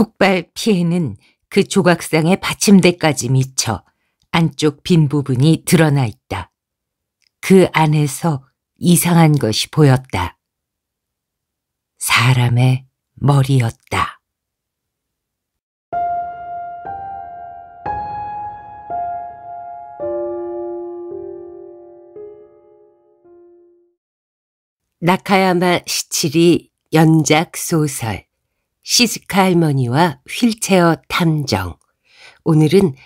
폭발 피해는 그 조각상의 받침대까지 미쳐 안쪽 빈 부분이 드러나 있다. 그 안에서 이상한 것이 보였다. 사람의 머리였다. 나카야마 시칠이 연작 소설 시스카 할머니와 휠체어 탐정. 오늘은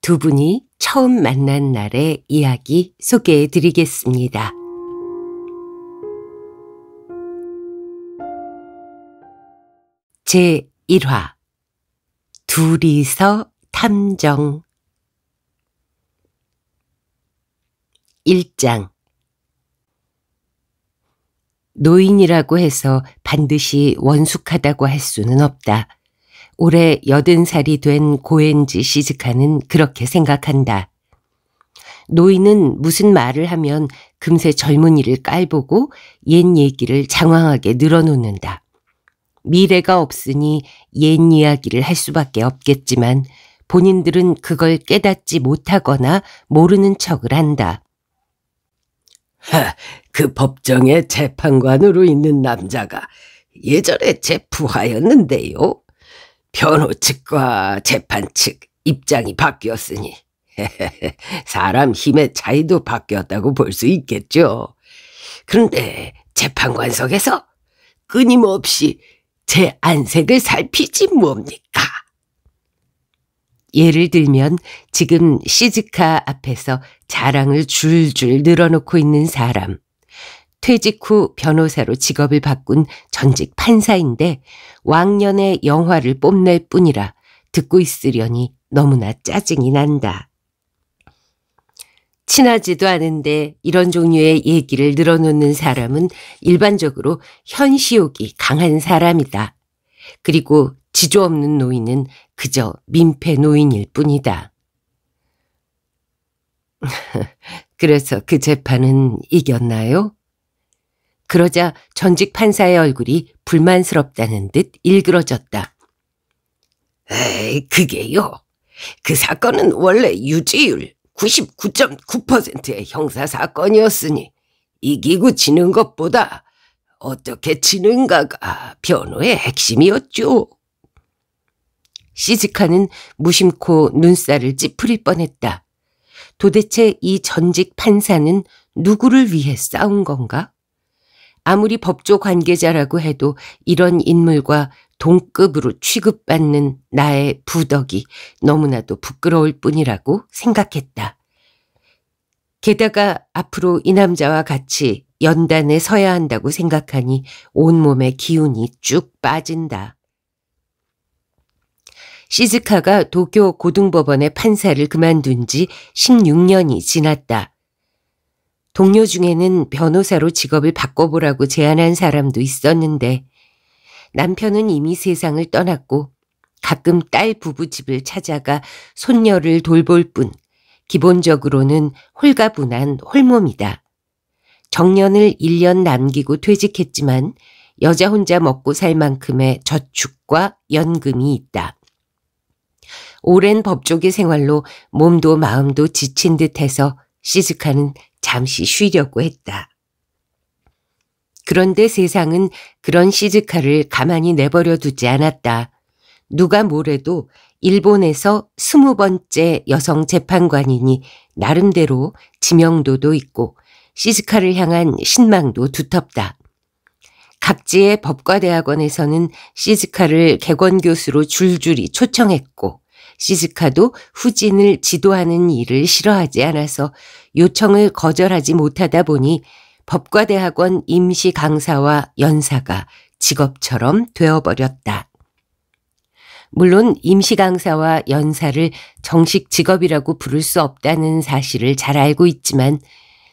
두 분이 처음 만난 날의 이야기 소개해 드리겠습니다. 제 1화 둘이서 탐정 1장 노인이라고 해서 반드시 원숙하다고 할 수는 없다. 올해 여든 살이 된 고엔지 시즈카는 그렇게 생각한다. 노인은 무슨 말을 하면 금세 젊은이를 깔보고 옛 얘기를 장황하게 늘어놓는다. 미래가 없으니 옛 이야기를 할 수밖에 없겠지만 본인들은 그걸 깨닫지 못하거나 모르는 척을 한다. 그 법정의 재판관으로 있는 남자가 예전에 제 부하였는데요. 변호 측과 재판 측 입장이 바뀌었으니 사람 힘의 차이도 바뀌었다고 볼 수 있겠죠. 그런데 재판관석에서 끊임없이 제 안색을 살피지 뭡니까? 예를 들면 지금 시즈카 앞에서 자랑을 줄줄 늘어놓고 있는 사람. 퇴직 후 변호사로 직업을 바꾼 전직 판사인데 왕년의 영화를 뽐낼 뿐이라 듣고 있으려니 너무나 짜증이 난다. 친하지도 않은데 이런 종류의 얘기를 늘어놓는 사람은 일반적으로 현시욕이 강한 사람이다. 그리고 지조 없는 노인은 그저 민폐 노인일 뿐이다. 그래서 그 재판은 이겼나요? 그러자 전직 판사의 얼굴이 불만스럽다는 듯 일그러졌다. 에이, 그게요. 그 사건은 원래 유지율 99.9%의 형사사건이었으니 이기고 지는 것보다 어떻게 치는가가 변호의 핵심이었죠. 시즈카는 무심코 눈살을 찌푸릴 뻔했다. 도대체 이 전직 판사는 누구를 위해 싸운 건가? 아무리 법조 관계자라고 해도 이런 인물과 동급으로 취급받는 나의 부덕이 너무나도 부끄러울 뿐이라고 생각했다. 게다가 앞으로 이 남자와 같이 연단에 서야 한다고 생각하니 온몸에 기운이 쭉 빠진다. 시즈카가 도쿄 고등법원의 판사를 그만둔 지 16년이 지났다. 동료 중에는 변호사로 직업을 바꿔보라고 제안한 사람도 있었는데 남편은 이미 세상을 떠났고 가끔 딸 부부집을 찾아가 손녀를 돌볼 뿐 기본적으로는 홀가분한 홀몸이다. 정년을 1년 남기고 퇴직했지만 여자 혼자 먹고 살 만큼의 저축과 연금이 있다. 오랜 법조계 생활로 몸도 마음도 지친 듯해서 시즈카는 잠시 쉬려고 했다. 그런데 세상은 그런 시즈카를 가만히 내버려 두지 않았다. 누가 뭐래도 일본에서 스무 번째 여성 재판관이니 나름대로 지명도도 있고 시스카를 향한 신망도 두텁다. 각지의 법과대학원에서는 시즈카를 개원 교수로 줄줄이 초청했고 시즈카도 후진을 지도하는 일을 싫어하지 않아서 요청을 거절하지 못하다 보니 법과대학원 임시 강사와 연사가 직업처럼 되어버렸다. 물론 임시 강사와 연사를 정식 직업이라고 부를 수 없다는 사실을 잘 알고 있지만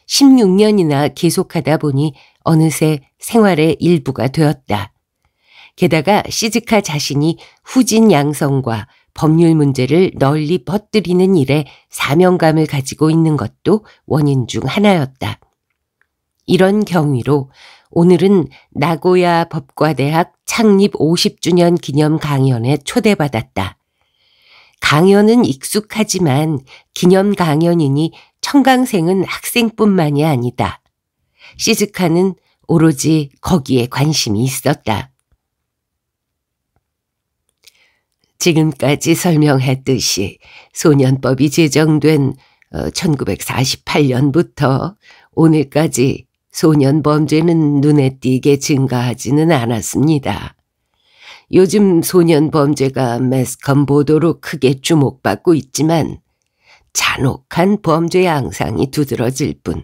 16년이나 계속하다 보니 어느새 생활의 일부가 되었다. 게다가 시즈카 자신이 후진 양성과 법률 문제를 널리 퍼뜨리는 일에 사명감을 가지고 있는 것도 원인 중 하나였다. 이런 경위로 오늘은 나고야 법과대학 창립 50주년 기념 강연에 초대받았다. 강연은 익숙하지만 기념 강연이니 청강생은 학생뿐만이 아니다. 시즈카는 오로지 거기에 관심이 있었다. 지금까지 설명했듯이 소년법이 제정된 1948년부터 어, 오늘까지 소년 범죄는 눈에 띄게 증가하지는 않았습니다. 요즘 소년 범죄가 매스컴 보도로 크게 주목받고 있지만 잔혹한 범죄 양상이 두드러질 뿐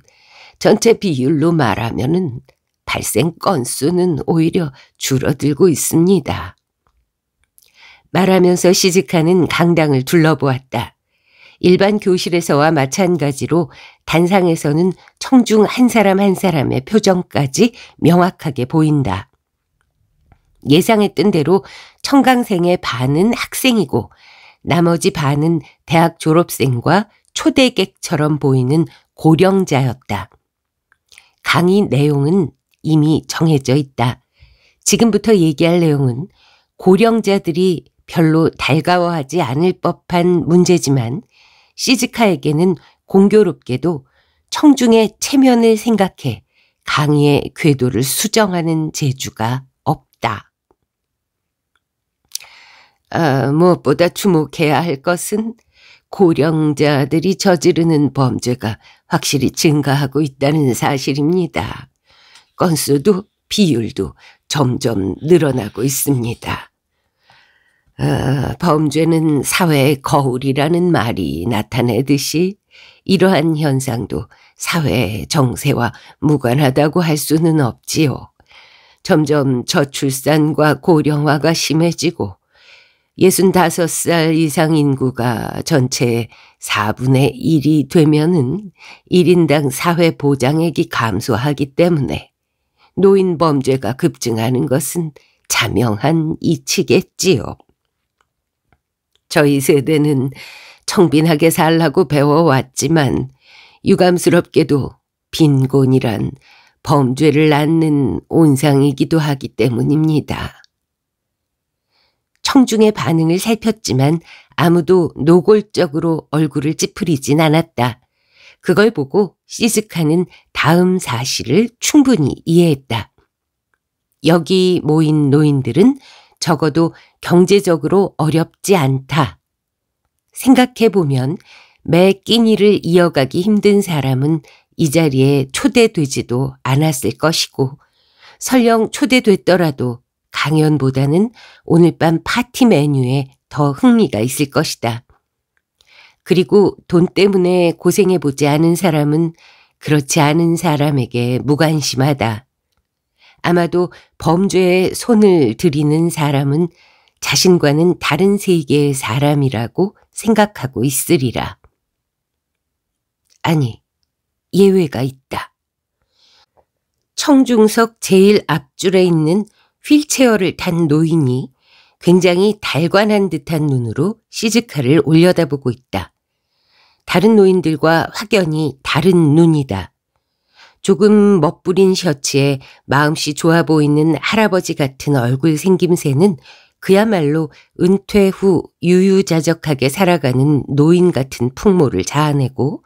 전체 비율로 말하면 발생 건수는 오히려 줄어들고 있습니다. 말하면서 시직하는 강당을 둘러보았다. 일반 교실에서와 마찬가지로 단상에서는 청중 한 사람 한 사람의 표정까지 명확하게 보인다. 예상했던 대로 청강생의 반은 학생이고 나머지 반은 대학 졸업생과 초대객처럼 보이는 고령자였다. 강의 내용은 이미 정해져 있다. 지금부터 얘기할 내용은 고령자들이 별로 달가워하지 않을 법한 문제지만 시즈카에게는 공교롭게도 청중의 체면을 생각해 강의의 궤도를 수정하는 재주가 없다. 아, 무엇보다 주목해야 할 것은 고령자들이 저지르는 범죄가 확실히 증가하고 있다는 사실입니다. 건수도 비율도 점점 늘어나고 있습니다. 아, 범죄는 사회의 거울이라는 말이 나타내듯이 이러한 현상도 사회의 정세와 무관하다고 할 수는 없지요. 점점 저출산과 고령화가 심해지고 65살 이상 인구가 전체의 4분의 1이 되면은 1인당 사회 보장액이 감소하기 때문에 노인 범죄가 급증하는 것은 자명한 이치겠지요. 저희 세대는 청빈하게 살라고 배워왔지만 유감스럽게도 빈곤이란 범죄를 낳는 온상이기도 하기 때문입니다. 청중의 반응을 살폈지만 아무도 노골적으로 얼굴을 찌푸리진 않았다. 그걸 보고 시즈카는 다음 사실을 충분히 이해했다. 여기 모인 노인들은 적어도 경제적으로 어렵지 않다. 생각해보면 매 끼니를 이어가기 힘든 사람은 이 자리에 초대되지도 않았을 것이고 설령 초대됐더라도 강연보다는 오늘 밤 파티 메뉴에 더 흥미가 있을 것이다. 그리고 돈 때문에 고생해보지 않은 사람은 그렇지 않은 사람에게 무관심하다. 아마도 범죄에 손을 들이는 사람은 자신과는 다른 세계의 사람이라고 생각하고 있으리라. 아니, 예외가 있다. 청중석 제일 앞줄에 있는 휠체어를 탄 노인이 굉장히 달관한 듯한 눈으로 시즈카를 올려다보고 있다. 다른 노인들과 확연히 다른 눈이다. 조금 멋부린 셔츠에 마음씨 좋아 보이는 할아버지 같은 얼굴 생김새는 그야말로 은퇴 후 유유자적하게 살아가는 노인 같은 풍모를 자아내고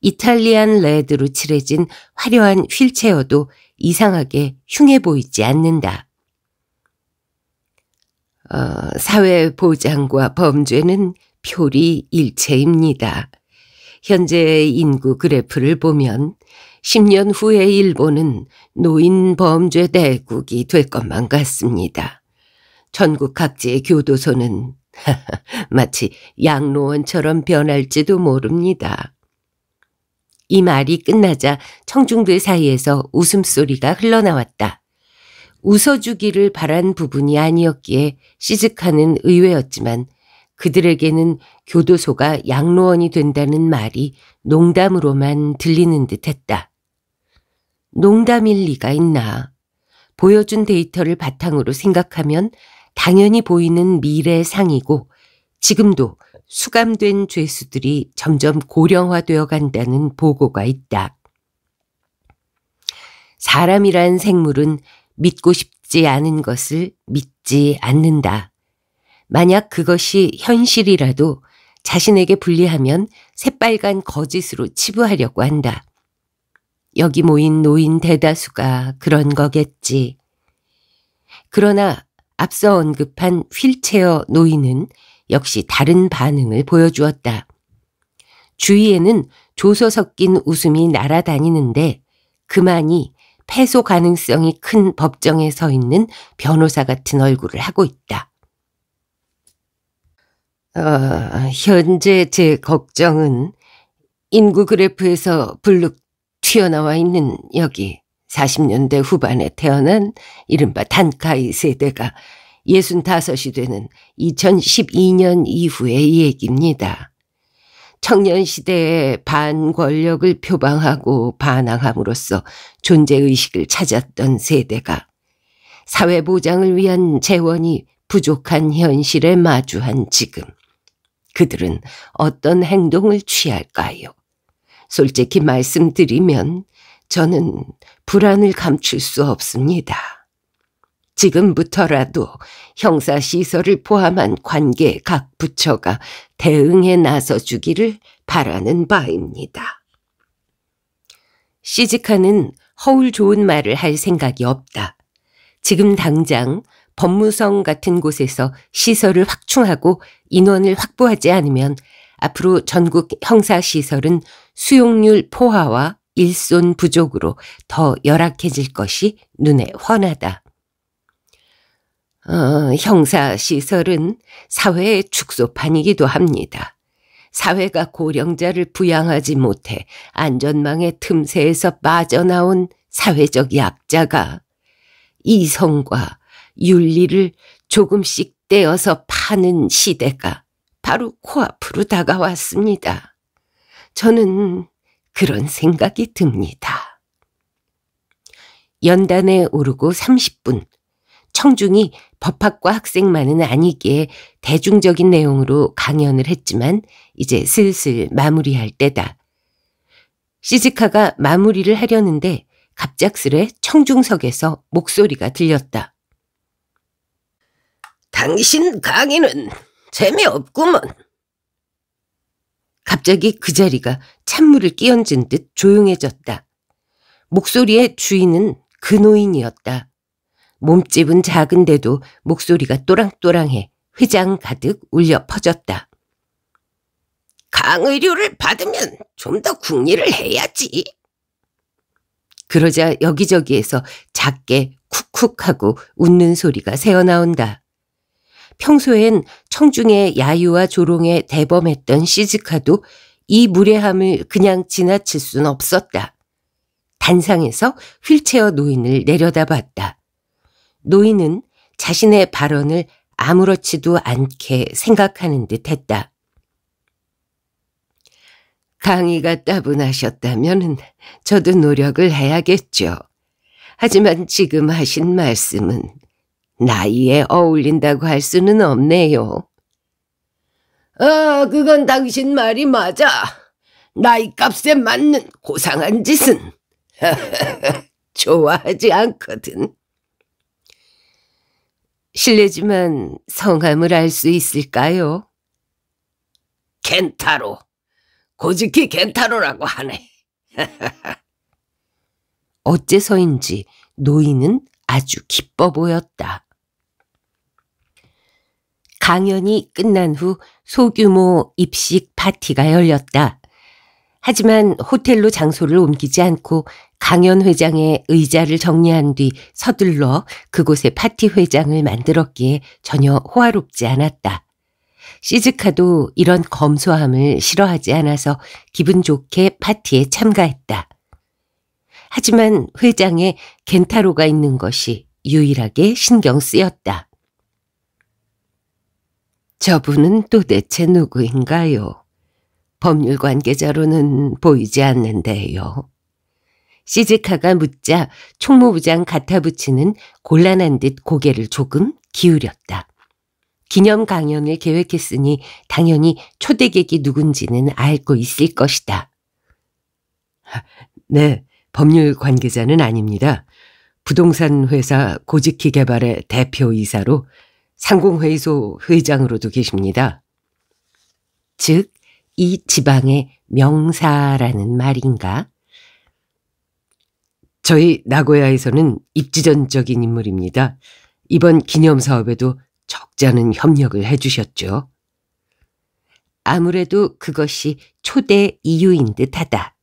이탈리안 레드로 칠해진 화려한 휠체어도 이상하게 흉해 보이지 않는다. 어, 사회보장과 범죄는 표리 일체입니다. 현재 인구 그래프를 보면 10년 후에 일본은 노인 범죄 대국이 될 것만 같습니다. 전국 각지의 교도소는 마치 양로원처럼 변할지도 모릅니다. 이 말이 끝나자 청중들 사이에서 웃음소리가 흘러나왔다. 웃어주기를 바란 부분이 아니었기에 시즈하는 의외였지만 그들에게는 교도소가 양로원이 된다는 말이 농담으로만 들리는 듯했다. 농담일 리가 있나. 보여준 데이터를 바탕으로 생각하면 당연히 보이는 미래상이고 지금도 수감된 죄수들이 점점 고령화되어 간다는 보고가 있다. 사람이란 생물은 믿고 싶지 않은 것을 믿지 않는다. 만약 그것이 현실이라도 자신에게 불리하면 새빨간 거짓으로 치부하려고 한다. 여기 모인 노인 대다수가 그런 거겠지. 그러나 앞서 언급한 휠체어 노인은 역시 다른 반응을 보여주었다. 주위에는 조서 섞인 웃음이 날아다니는데 그만이 패소 가능성이 큰 법정에 서 있는 변호사 같은 얼굴을 하고 있다. 어, 현재 제 걱정은 인구 그래프에서 불룩 튀어나와 있는 여기 40년대 후반에 태어난 이른바 단카이 세대가 65이 되는 2012년 이후의 얘기입니다. 청년 시대에 반권력을 표방하고 반항함으로써 존재의식을 찾았던 세대가 사회 보장을 위한 재원이 부족한 현실에 마주한 지금 그들은 어떤 행동을 취할까요? 솔직히 말씀드리면 저는 불안을 감출 수 없습니다. 지금부터라도 형사시설을 포함한 관계 각 부처가 대응해 나서주기를 바라는 바입니다. 시즈카는 허울 좋은 말을 할 생각이 없다. 지금 당장 법무성 같은 곳에서 시설을 확충하고 인원을 확보하지 않으면 앞으로 전국 형사시설은 수용률 포화와 일손 부족으로 더 열악해질 것이 눈에 환하다 어, 형사시설은 사회의 축소판이기도 합니다. 사회가 고령자를 부양하지 못해 안전망의 틈새에서 빠져나온 사회적 약자가 이성과 윤리를 조금씩 떼어서 파는 시대가 바로 코앞으로 다가왔습니다. 저는 그런 생각이 듭니다. 연단에 오르고 30분 청중이 법학과 학생만은 아니기에 대중적인 내용으로 강연을 했지만 이제 슬슬 마무리할 때다. 시즈카가 마무리를 하려는데 갑작스레 청중석에서 목소리가 들렸다. 당신 강의는 재미없구먼. 갑자기 그 자리가 찬물을 끼얹은 듯 조용해졌다. 목소리의 주인은 그 노인이었다. 몸집은 작은데도 목소리가 또랑또랑해 회장 가득 울려 퍼졌다. 강의료를 받으면 좀 더 궁리를 해야지. 그러자 여기저기에서 작게 쿡쿡하고 웃는 소리가 새어나온다. 평소엔 청중의 야유와 조롱에 대범했던 시즈카도 이 무례함을 그냥 지나칠 순 없었다. 단상에서 휠체어 노인을 내려다봤다. 노인은 자신의 발언을 아무렇지도 않게 생각하는 듯 했다. 강의가 따분하셨다면 저도 노력을 해야겠죠. 하지만 지금 하신 말씀은 나이에 어울린다고 할 수는 없네요. 아, 그건 당신 말이 맞아. 나이 값에 맞는 고상한 짓은 좋아하지 않거든. 실례지만 성함을 알 수 있을까요? 켄타로. 고즈키 켄타로라고 하네. 어째서인지 노인은 아주 기뻐 보였다. 강연이 끝난 후 소규모 입식 파티가 열렸다. 하지만 호텔로 장소를 옮기지 않고 강연 회장의 의자를 정리한 뒤 서둘러 그곳에 파티 회장을 만들었기에 전혀 호화롭지 않았다. 시즈카도 이런 검소함을 싫어하지 않아서 기분 좋게 파티에 참가했다. 하지만 회장에 겐타로가 있는 것이 유일하게 신경 쓰였다. 저분은 도대체 누구인가요? 법률 관계자로는 보이지 않는데요. 시즈카가 묻자 총무부장 가타부치는 곤란한 듯 고개를 조금 기울였다. 기념 강연을 계획했으니 당연히 초대객이 누군지는 알고 있을 것이다. 네, 법률 관계자는 아닙니다. 부동산 회사 고지키 개발의 대표이사로 상공회의소 회장으로도 계십니다. 즉, 이 지방의 명사라는 말인가? 저희 나고야에서는 입지전적인 인물입니다. 이번 기념 사업에도 적잖은 협력을 해주셨죠. 아무래도 그것이 초대 이유인 듯하다.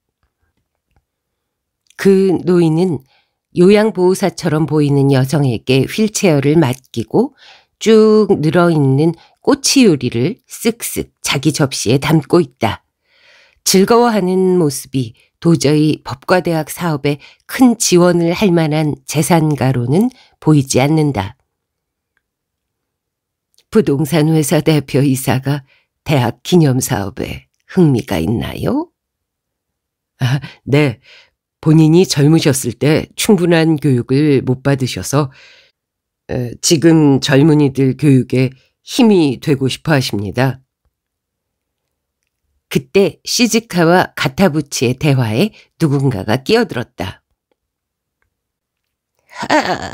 그 노인은 요양보호사처럼 보이는 여성에게 휠체어를 맡기고 쭉 늘어있는 꼬치 요리를 쓱쓱 자기 접시에 담고 있다. 즐거워하는 모습이 도저히 법과대학 사업에 큰 지원을 할 만한 재산가로는 보이지 않는다. 부동산 회사 대표 이사가 대학 기념사업에 흥미가 있나요? 아, 네. 본인이 젊으셨을 때 충분한 교육을 못 받으셔서 지금 젊은이들 교육에 힘이 되고 싶어 하십니다. 그때 시즈카와 가타부치의 대화에 누군가가 끼어들었다. 하, 아,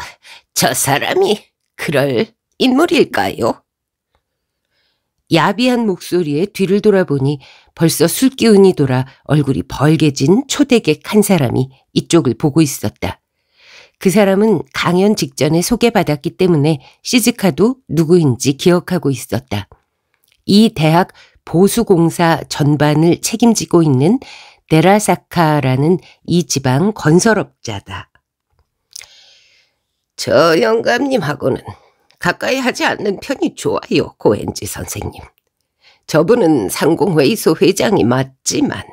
저 사람이 그럴 인물일까요? 야비한 목소리에 뒤를 돌아보니 벌써 술기운이 돌아 얼굴이 벌게진 초대객 한 사람이 이쪽을 보고 있었다. 그 사람은 강연 직전에 소개받았기 때문에 시즈카도 누구인지 기억하고 있었다. 이 대학 보수공사 전반을 책임지고 있는 데라사카라는 이 지방 건설업자다. 저 영감님하고는 가까이 하지 않는 편이 좋아요, 고엔지 선생님. 저분은 상공회의소 회장이 맞지만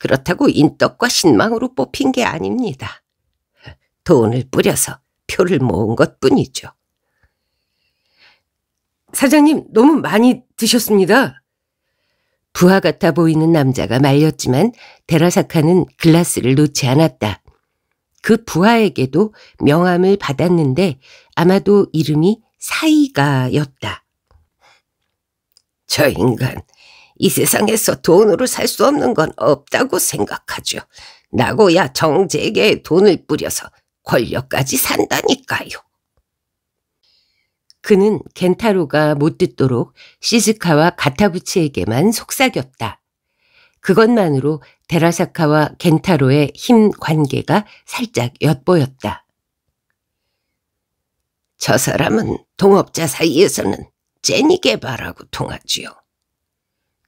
그렇다고 인덕과 신망으로 뽑힌 게 아닙니다. 돈을 뿌려서 표를 모은 것뿐이죠. 사장님 너무 많이 드셨습니다. 부하 같아 보이는 남자가 말렸지만 데라사카는 글라스를 놓지 않았다. 그 부하에게도 명함을 받았는데 아마도 이름이 사이가였다. 저 인간, 이 세상에서 돈으로 살 수 없는 건 없다고 생각하죠. 나고야 정재에게 돈을 뿌려서 권력까지 산다니까요. 그는 겐타로가 못 듣도록 시즈카와 가타부치에게만 속삭였다. 그것만으로 데라사카와 겐타로의 힘 관계가 살짝 엿보였다. 저 사람은 동업자 사이에서는 제니 개발하고 통하지요.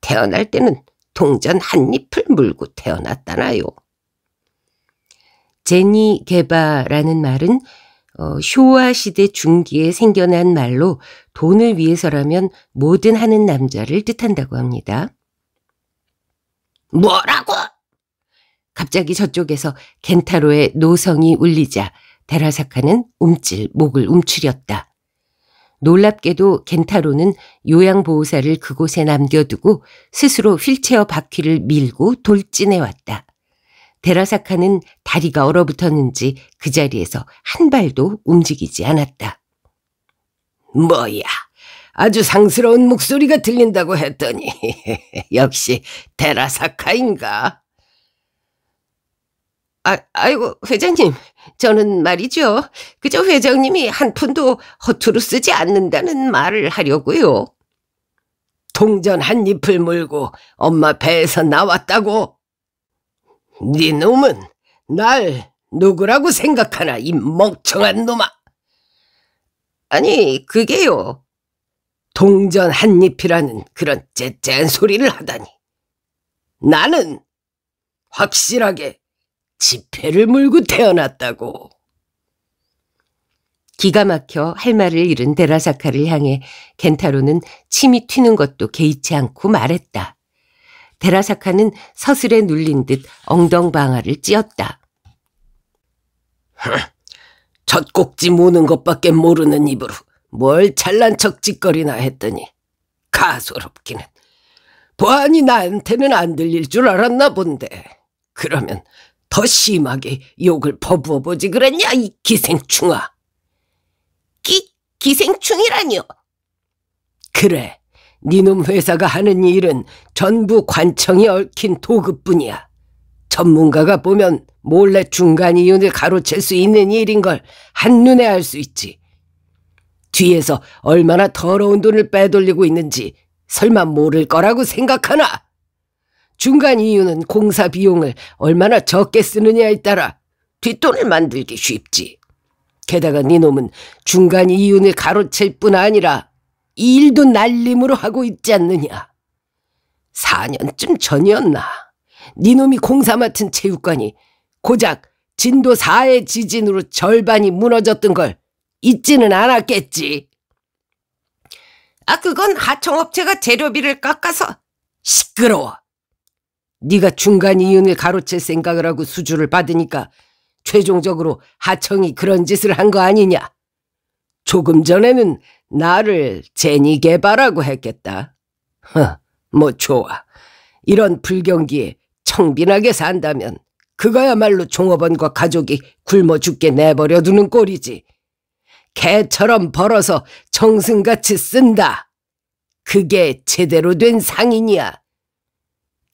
태어날 때는 동전 한 잎을 물고 태어났다나요. 제니 개바라는 말은 어, 쇼와 시대 중기에 생겨난 말로 돈을 위해서라면 뭐든 하는 남자를 뜻한다고 합니다. 뭐라고? 갑자기 저쪽에서 겐타로의 노성이 울리자 데라사카는 움찔 목을 움츠렸다. 놀랍게도 겐타로는 요양보호사를 그곳에 남겨두고 스스로 휠체어 바퀴를 밀고 돌진해왔다. 데라사카는 다리가 얼어붙었는지 그 자리에서 한 발도 움직이지 않았다. 뭐야, 아주 상스러운 목소리가 들린다고 했더니 역시 데라사카인가? 아, 아이고 회장님, 저는 말이죠. 그저 회장님이 한 푼도 허투루 쓰지 않는다는 말을 하려고요. 동전 한 잎을 물고 엄마 배에서 나왔다고 네 놈은 날 누구라고 생각하나 이 멍청한 놈아. 아니 그게요. 동전 한 잎이라는 그런 째쩨한 소리를 하다니. 나는 확실하게 지폐를 물고 태어났다고. 기가 막혀 할 말을 잃은 데라사카를 향해 겐타로는 침이 튀는 것도 개의치 않고 말했다. 데라사카는 서슬에 눌린 듯 엉덩방아를 찧었다. 첫꼭지 무는 것밖에 모르는 입으로 뭘 잘난 척 짓거리나 했더니 가소롭기는. 보안이 나한테는 안 들릴 줄 알았나 본데. 그러면 더 심하게 욕을 퍼부어 보지 그랬냐 이 기생충아. 기 기생충이라뇨. 그래. 니놈 회사가 하는 일은 전부 관청이 얽힌 도급뿐이야. 전문가가 보면 몰래 중간 이윤을 가로챌 수 있는 일인 걸 한눈에 알 수 있지. 뒤에서 얼마나 더러운 돈을 빼돌리고 있는지 설마 모를 거라고 생각하나? 중간 이윤은 공사 비용을 얼마나 적게 쓰느냐에 따라 뒷돈을 만들기 쉽지. 게다가 니놈은 중간 이윤을 가로챌 뿐 아니라 일도 날림으로 하고 있지 않느냐. 4년쯤 전이었나. 니놈이 공사 맡은 체육관이 고작 진도 4의 지진으로 절반이 무너졌던 걸 잊지는 않았겠지. 아 그건 하청업체가 재료비를 깎아서 시끄러워. 네가 중간 이윤을 가로챌 생각을 하고 수주를 받으니까 최종적으로 하청이 그런 짓을 한 거 아니냐. 조금 전에는 나를 제니 개바라고 했겠다. 허, 뭐 좋아. 이런 불경기에 청빈하게 산다면 그거야말로 종업원과 가족이 굶어 죽게 내버려 두는 꼴이지. 개처럼 벌어서 정승같이 쓴다. 그게 제대로 된 상인이야.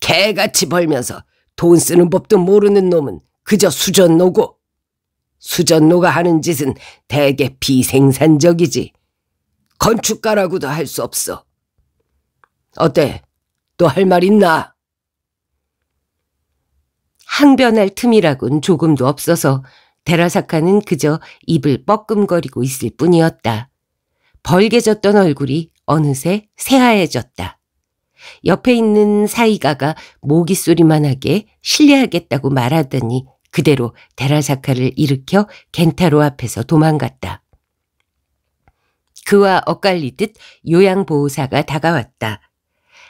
개같이 벌면서 돈 쓰는 법도 모르는 놈은 그저 수전노고. 수전노가 하는 짓은 대개 비생산적이지. 건축가라고도 할 수 없어. 어때? 또 할 말 있나? 항변할 틈이라곤 조금도 없어서 데라사카는 그저 입을 뻐끔거리고 있을 뿐이었다. 벌게졌던 얼굴이 어느새 새하얘졌다. 옆에 있는 사이가가 모기 소리만하게 실례하겠다고 말하더니 그대로 데라사카를 일으켜 겐타로 앞에서 도망갔다. 그와 엇갈리듯 요양보호사가 다가왔다.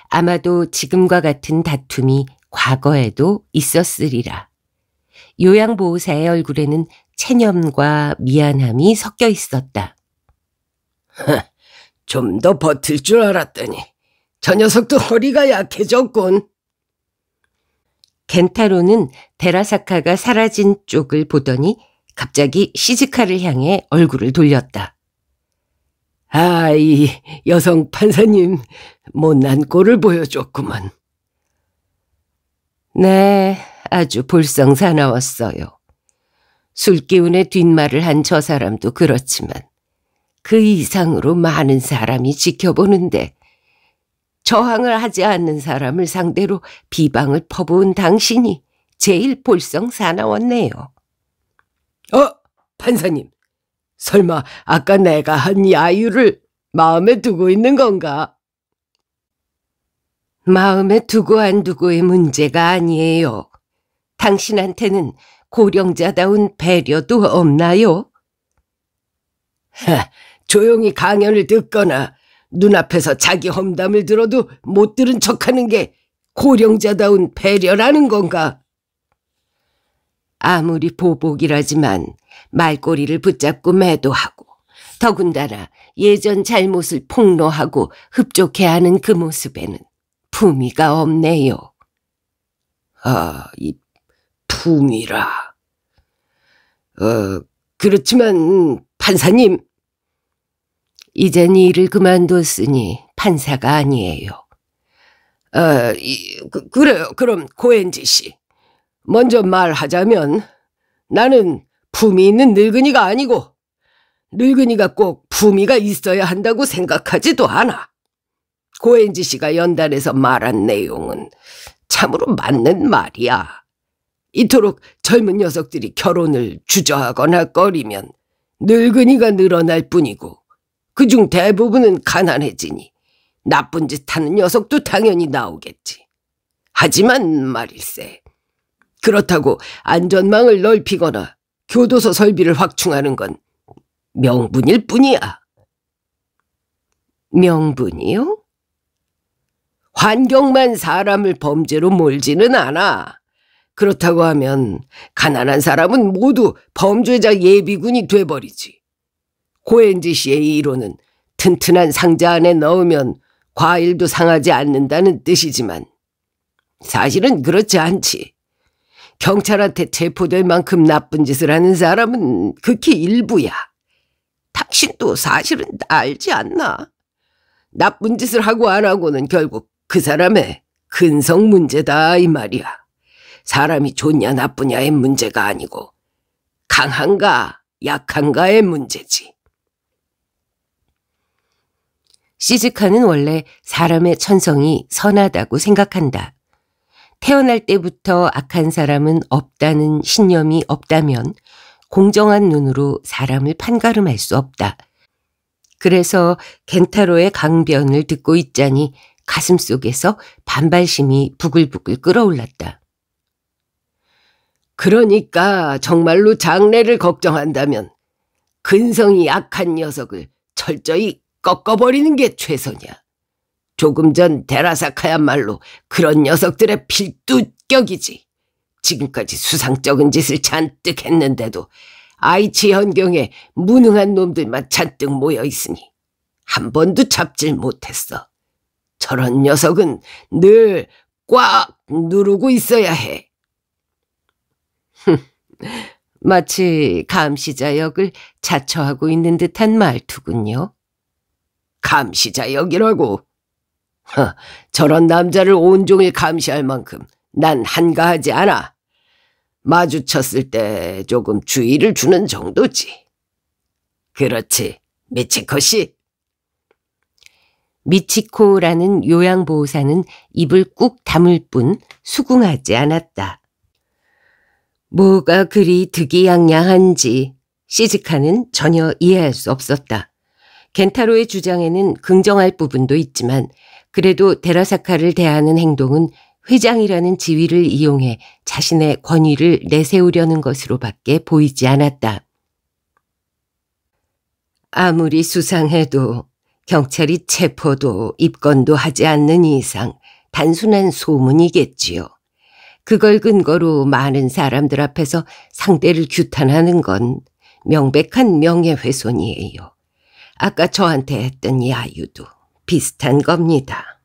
아마도 지금과 같은 다툼이 과거에도 있었으리라. 요양보호사의 얼굴에는 체념과 미안함이 섞여 있었다. 좀 더 버틸 줄 알았더니 저 녀석도 허리가 약해졌군. 겐타로는 데라사카가 사라진 쪽을 보더니 갑자기 시즈카를 향해 얼굴을 돌렸다. 아, 이 여성 판사님 못난 꼴을 보여줬구먼. 네, 아주 불성사나웠어요. 술기운의 뒷말을 한 저 사람도 그렇지만 그 이상으로 많은 사람이 지켜보는데 저항을 하지 않는 사람을 상대로 비방을 퍼부은 당신이 제일 볼성사나웠네요. 어, 판사님, 설마 아까 내가 한 야유를 마음에 두고 있는 건가? 마음에 두고 안 두고의 문제가 아니에요. 당신한테는 고령자다운 배려도 없나요? 하, 조용히 강연을 듣거나 눈앞에서 자기 험담을 들어도 못 들은 척하는 게 고령자다운 배려라는 건가? 아무리 보복이라지만 말꼬리를 붙잡고 매도하고 더군다나 예전 잘못을 폭로하고 흡족해하는 그 모습에는 품위가 없네요. 아, 이 품위라. 어, 그렇지만 판사님. 이젠 일을 그만뒀으니 판사가 아니에요. 어, 이, 그, 그래요. 그럼 고엔지 씨. 먼저 말하자면 나는 품이 있는 늙은이가 아니고 늙은이가 꼭 품위가 있어야 한다고 생각하지도 않아. 고엔지 씨가 연단에서 말한 내용은 참으로 맞는 말이야. 이토록 젊은 녀석들이 결혼을 주저하거나 꺼리면 늙은이가 늘어날 뿐이고 그중 대부분은 가난해지니 나쁜 짓 하는 녀석도 당연히 나오겠지. 하지만 말일세. 그렇다고 안전망을 넓히거나 교도소 설비를 확충하는 건 명분일 뿐이야. 명분이요? 환경만 사람을 범죄로 몰지는 않아. 그렇다고 하면 가난한 사람은 모두 범죄자 예비군이 돼버리지. 고엔지 씨의 이론은 튼튼한 상자 안에 넣으면 과일도 상하지 않는다는 뜻이지만 사실은 그렇지 않지. 경찰한테 체포될 만큼 나쁜 짓을 하는 사람은 극히 일부야. 당신도 사실은 알지 않나? 나쁜 짓을 하고 안 하고는 결국 그 사람의 근성 문제다 이 말이야. 사람이 좋냐 나쁘냐의 문제가 아니고 강한가 약한가의 문제지. 시즈카는 원래 사람의 천성이 선하다고 생각한다. 태어날 때부터 악한 사람은 없다는 신념이 없다면 공정한 눈으로 사람을 판가름할 수 없다. 그래서 겐타로의 강변을 듣고 있자니 가슴 속에서 반발심이 부글부글 끓어올랐다. 그러니까 정말로 장래를 걱정한다면 근성이 약한 녀석을 철저히 꺾어버리는 게 최선이야. 조금 전대라사카야말로 그런 녀석들의 필두격이지. 지금까지 수상쩍은 짓을 잔뜩 했는데도 아이치 현경에 무능한 놈들만 잔뜩 모여 있으니 한 번도 잡질 못했어. 저런 녀석은 늘 꽉 누르고 있어야 해. 마치 감시자 역을 자처하고 있는 듯한 말투군요. 감시자 역이라고 저런 남자를 온종일 감시할 만큼 난 한가하지 않아. 마주쳤을 때 조금 주의를 주는 정도지. 그렇지, 미치코 씨. 미치코라는 요양보호사는 입을 꾹 다물 뿐 수긍하지 않았다. 뭐가 그리 득이양양한지 시즈카는 전혀 이해할 수 없었다. 겐타로의 주장에는 긍정할 부분도 있지만 그래도 데라사카를 대하는 행동은 회장이라는 지위를 이용해 자신의 권위를 내세우려는 것으로밖에 보이지 않았다. 아무리 수상해도 경찰이 체포도 입건도 하지 않는 이상 단순한 소문이겠지요. 그걸 근거로 많은 사람들 앞에서 상대를 규탄하는 건 명백한 명예훼손이에요. 아까 저한테 했던 이 야유도. 비슷한 겁니다.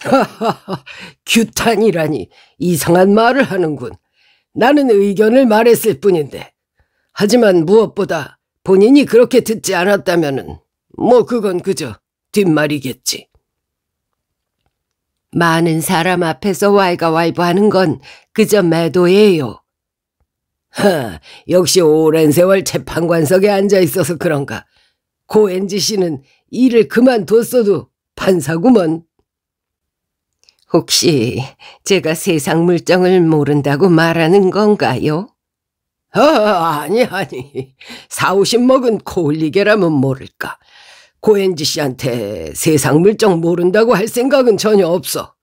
하하하, 규탄이라니 이상한 말을 하는군. 나는 의견을 말했을 뿐인데. 하지만 무엇보다 본인이 그렇게 듣지 않았다면은 뭐 그건 그저 뒷말이겠지. 많은 사람 앞에서 와이가와이브하는건 그저 매도예요. 하, 역시 오랜 세월 재판관석에 앉아 있어서 그런가. 고엔지 씨는 일을 그만뒀어도 반사구먼. 혹시 제가 세상 물정을 모른다고 말하는 건가요? 아, 아니 아니. 사오십 먹은 코올리게라면 모를까. 고엔지 씨한테 세상 물정 모른다고 할 생각은 전혀 없어.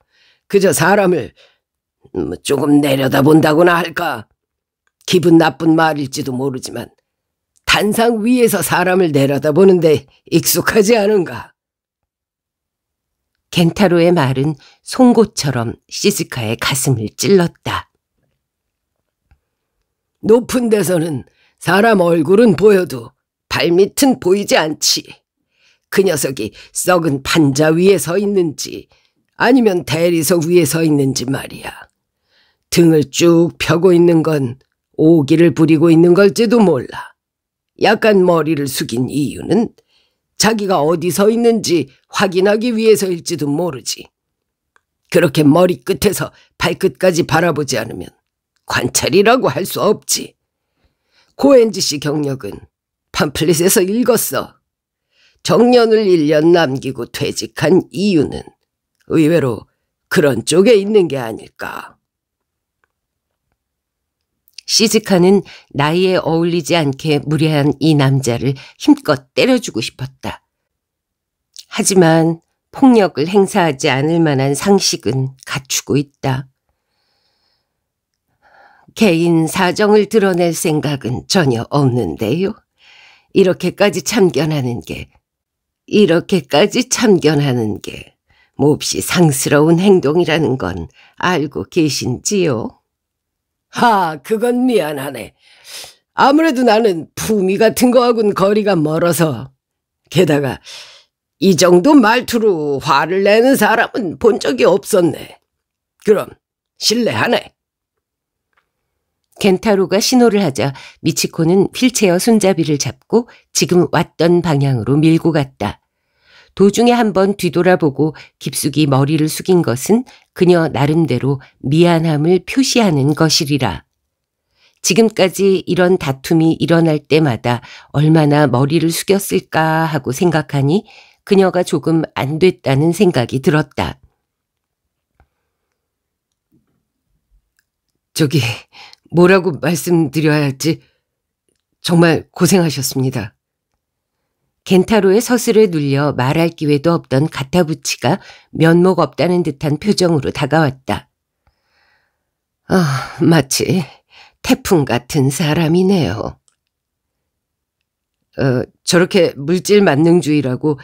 그저 사람을 음, 조금 내려다본다거나 할까. 기분 나쁜 말일지도 모르지만 단상 위에서 사람을 내려다보는데 익숙하지 않은가? 겐타로의 말은 송곳처럼 시즈카의 가슴을 찔렀다. 높은 데서는 사람 얼굴은 보여도 발밑은 보이지 않지. 그 녀석이 썩은 판자 위에 서 있는지 아니면 대리석 위에 서 있는지 말이야. 등을 쭉 펴고 있는 건 오기를 부리고 있는 걸지도 몰라. 약간 머리를 숙인 이유는 자기가 어디 서 있는지 확인하기 위해서일지도 모르지. 그렇게 머리끝에서 발끝까지 바라보지 않으면 관찰이라고 할 수 없지. 고엔지 씨 경력은 팜플릿에서 읽었어. 정년을 1년 남기고 퇴직한 이유는 의외로 그런 쪽에 있는 게 아닐까. 시즈카는 나이에 어울리지 않게 무례한 이 남자를 힘껏 때려주고 싶었다. 하지만 폭력을 행사하지 않을 만한 상식은 갖추고 있다. 개인 사정을 드러낼 생각은 전혀 없는데요. 이렇게까지 참견하는 게, 이렇게까지 참견하는 게 몹시 상스러운 행동이라는 건 알고 계신지요? 하, 그건 미안하네. 아무래도 나는 품위 같은 거하고는 거리가 멀어서. 게다가 이 정도 말투로 화를 내는 사람은 본 적이 없었네. 그럼 실례하네. 겐타로가 신호를 하자 미치코는 휠체어 손잡이를 잡고 지금 왔던 방향으로 밀고 갔다. 도중에 한 번 뒤돌아보고 깊숙이 머리를 숙인 것은 그녀 나름대로 미안함을 표시하는 것이리라. 지금까지 이런 다툼이 일어날 때마다 얼마나 머리를 숙였을까 하고 생각하니 그녀가 조금 안 됐다는 생각이 들었다. 저기, 뭐라고 말씀드려야 할지 정말 고생하셨습니다. 겐타로의 서슬을 눌려 말할 기회도 없던 가타부치가 면목 없다는 듯한 표정으로 다가왔다. 아, 마치 태풍 같은 사람이네요. 어, 저렇게 물질 만능주의라고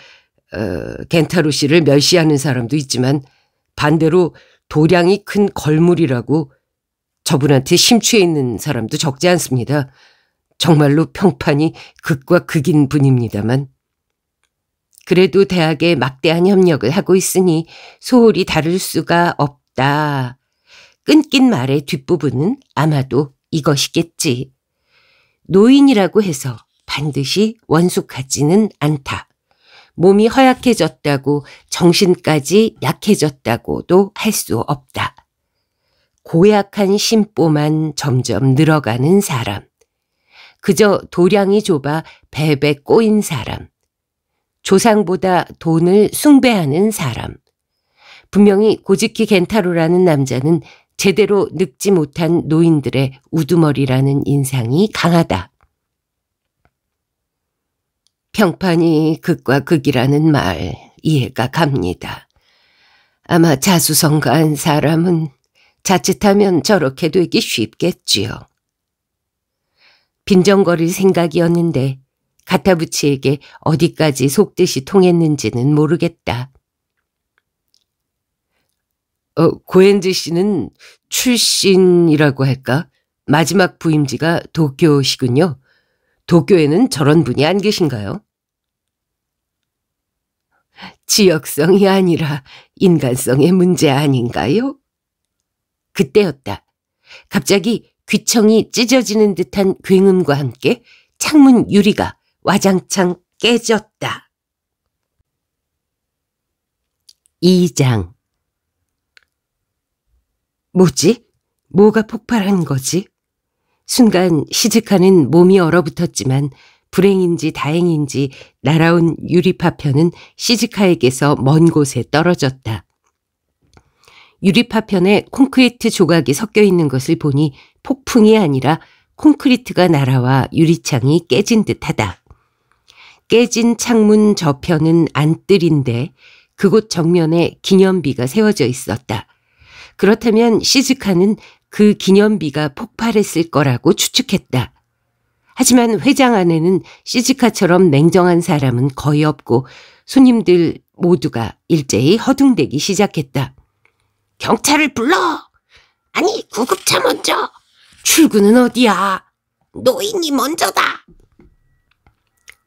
어, 겐타로 씨를 멸시하는 사람도 있지만 반대로 도량이 큰 걸물이라고 저분한테 심취해 있는 사람도 적지 않습니다. 정말로 평판이 극과 극인 분입니다만 그래도 대학에 막대한 협력을 하고 있으니 소홀히 다룰 수가 없다. 끊긴 말의 뒷부분은 아마도 이것이겠지. 노인이라고 해서 반드시 원숙하지는 않다. 몸이 허약해졌다고 정신까지 약해졌다고도 할 수 없다. 고약한 심보만 점점 늘어가는 사람. 그저 도량이 좁아 베베 꼬인 사람. 조상보다 돈을 숭배하는 사람. 분명히 고즈키 겐타로라는 남자는 제대로 늙지 못한 노인들의 우두머리라는 인상이 강하다. 평판이 극과 극이라는 말 이해가 갑니다. 아마 자수성가한 사람은 자칫하면 저렇게 되기 쉽겠지요. 빈정거릴 생각이었는데 가타부치에게 어디까지 속뜻이 통했는지는 모르겠다. 어, 고엔드 씨는 출신이라고 할까? 마지막 부임지가 도쿄시군요. 도쿄에는 저런 분이 안 계신가요? 지역성이 아니라 인간성의 문제 아닌가요? 그때였다. 갑자기 귀청이 찢어지는 듯한 굉음과 함께 창문 유리가 와장창 깨졌다. 2장 뭐지? 뭐가 폭발한 거지? 순간 시즈카는 몸이 얼어붙었지만 불행인지 다행인지 날아온 유리 파편은 시즈카에게서 먼 곳에 떨어졌다. 유리파편에 콘크리트 조각이 섞여 있는 것을 보니 폭풍이 아니라 콘크리트가 날아와 유리창이 깨진 듯하다. 깨진 창문 저편은 안뜰인데 그곳 정면에 기념비가 세워져 있었다. 그렇다면 시즈카는 그 기념비가 폭발했을 거라고 추측했다. 하지만 회장 안에는 시즈카처럼 냉정한 사람은 거의 없고 손님들 모두가 일제히 허둥대기 시작했다. 경찰을 불러! 아니, 구급차 먼저! 출구는 어디야? 노인이 먼저다!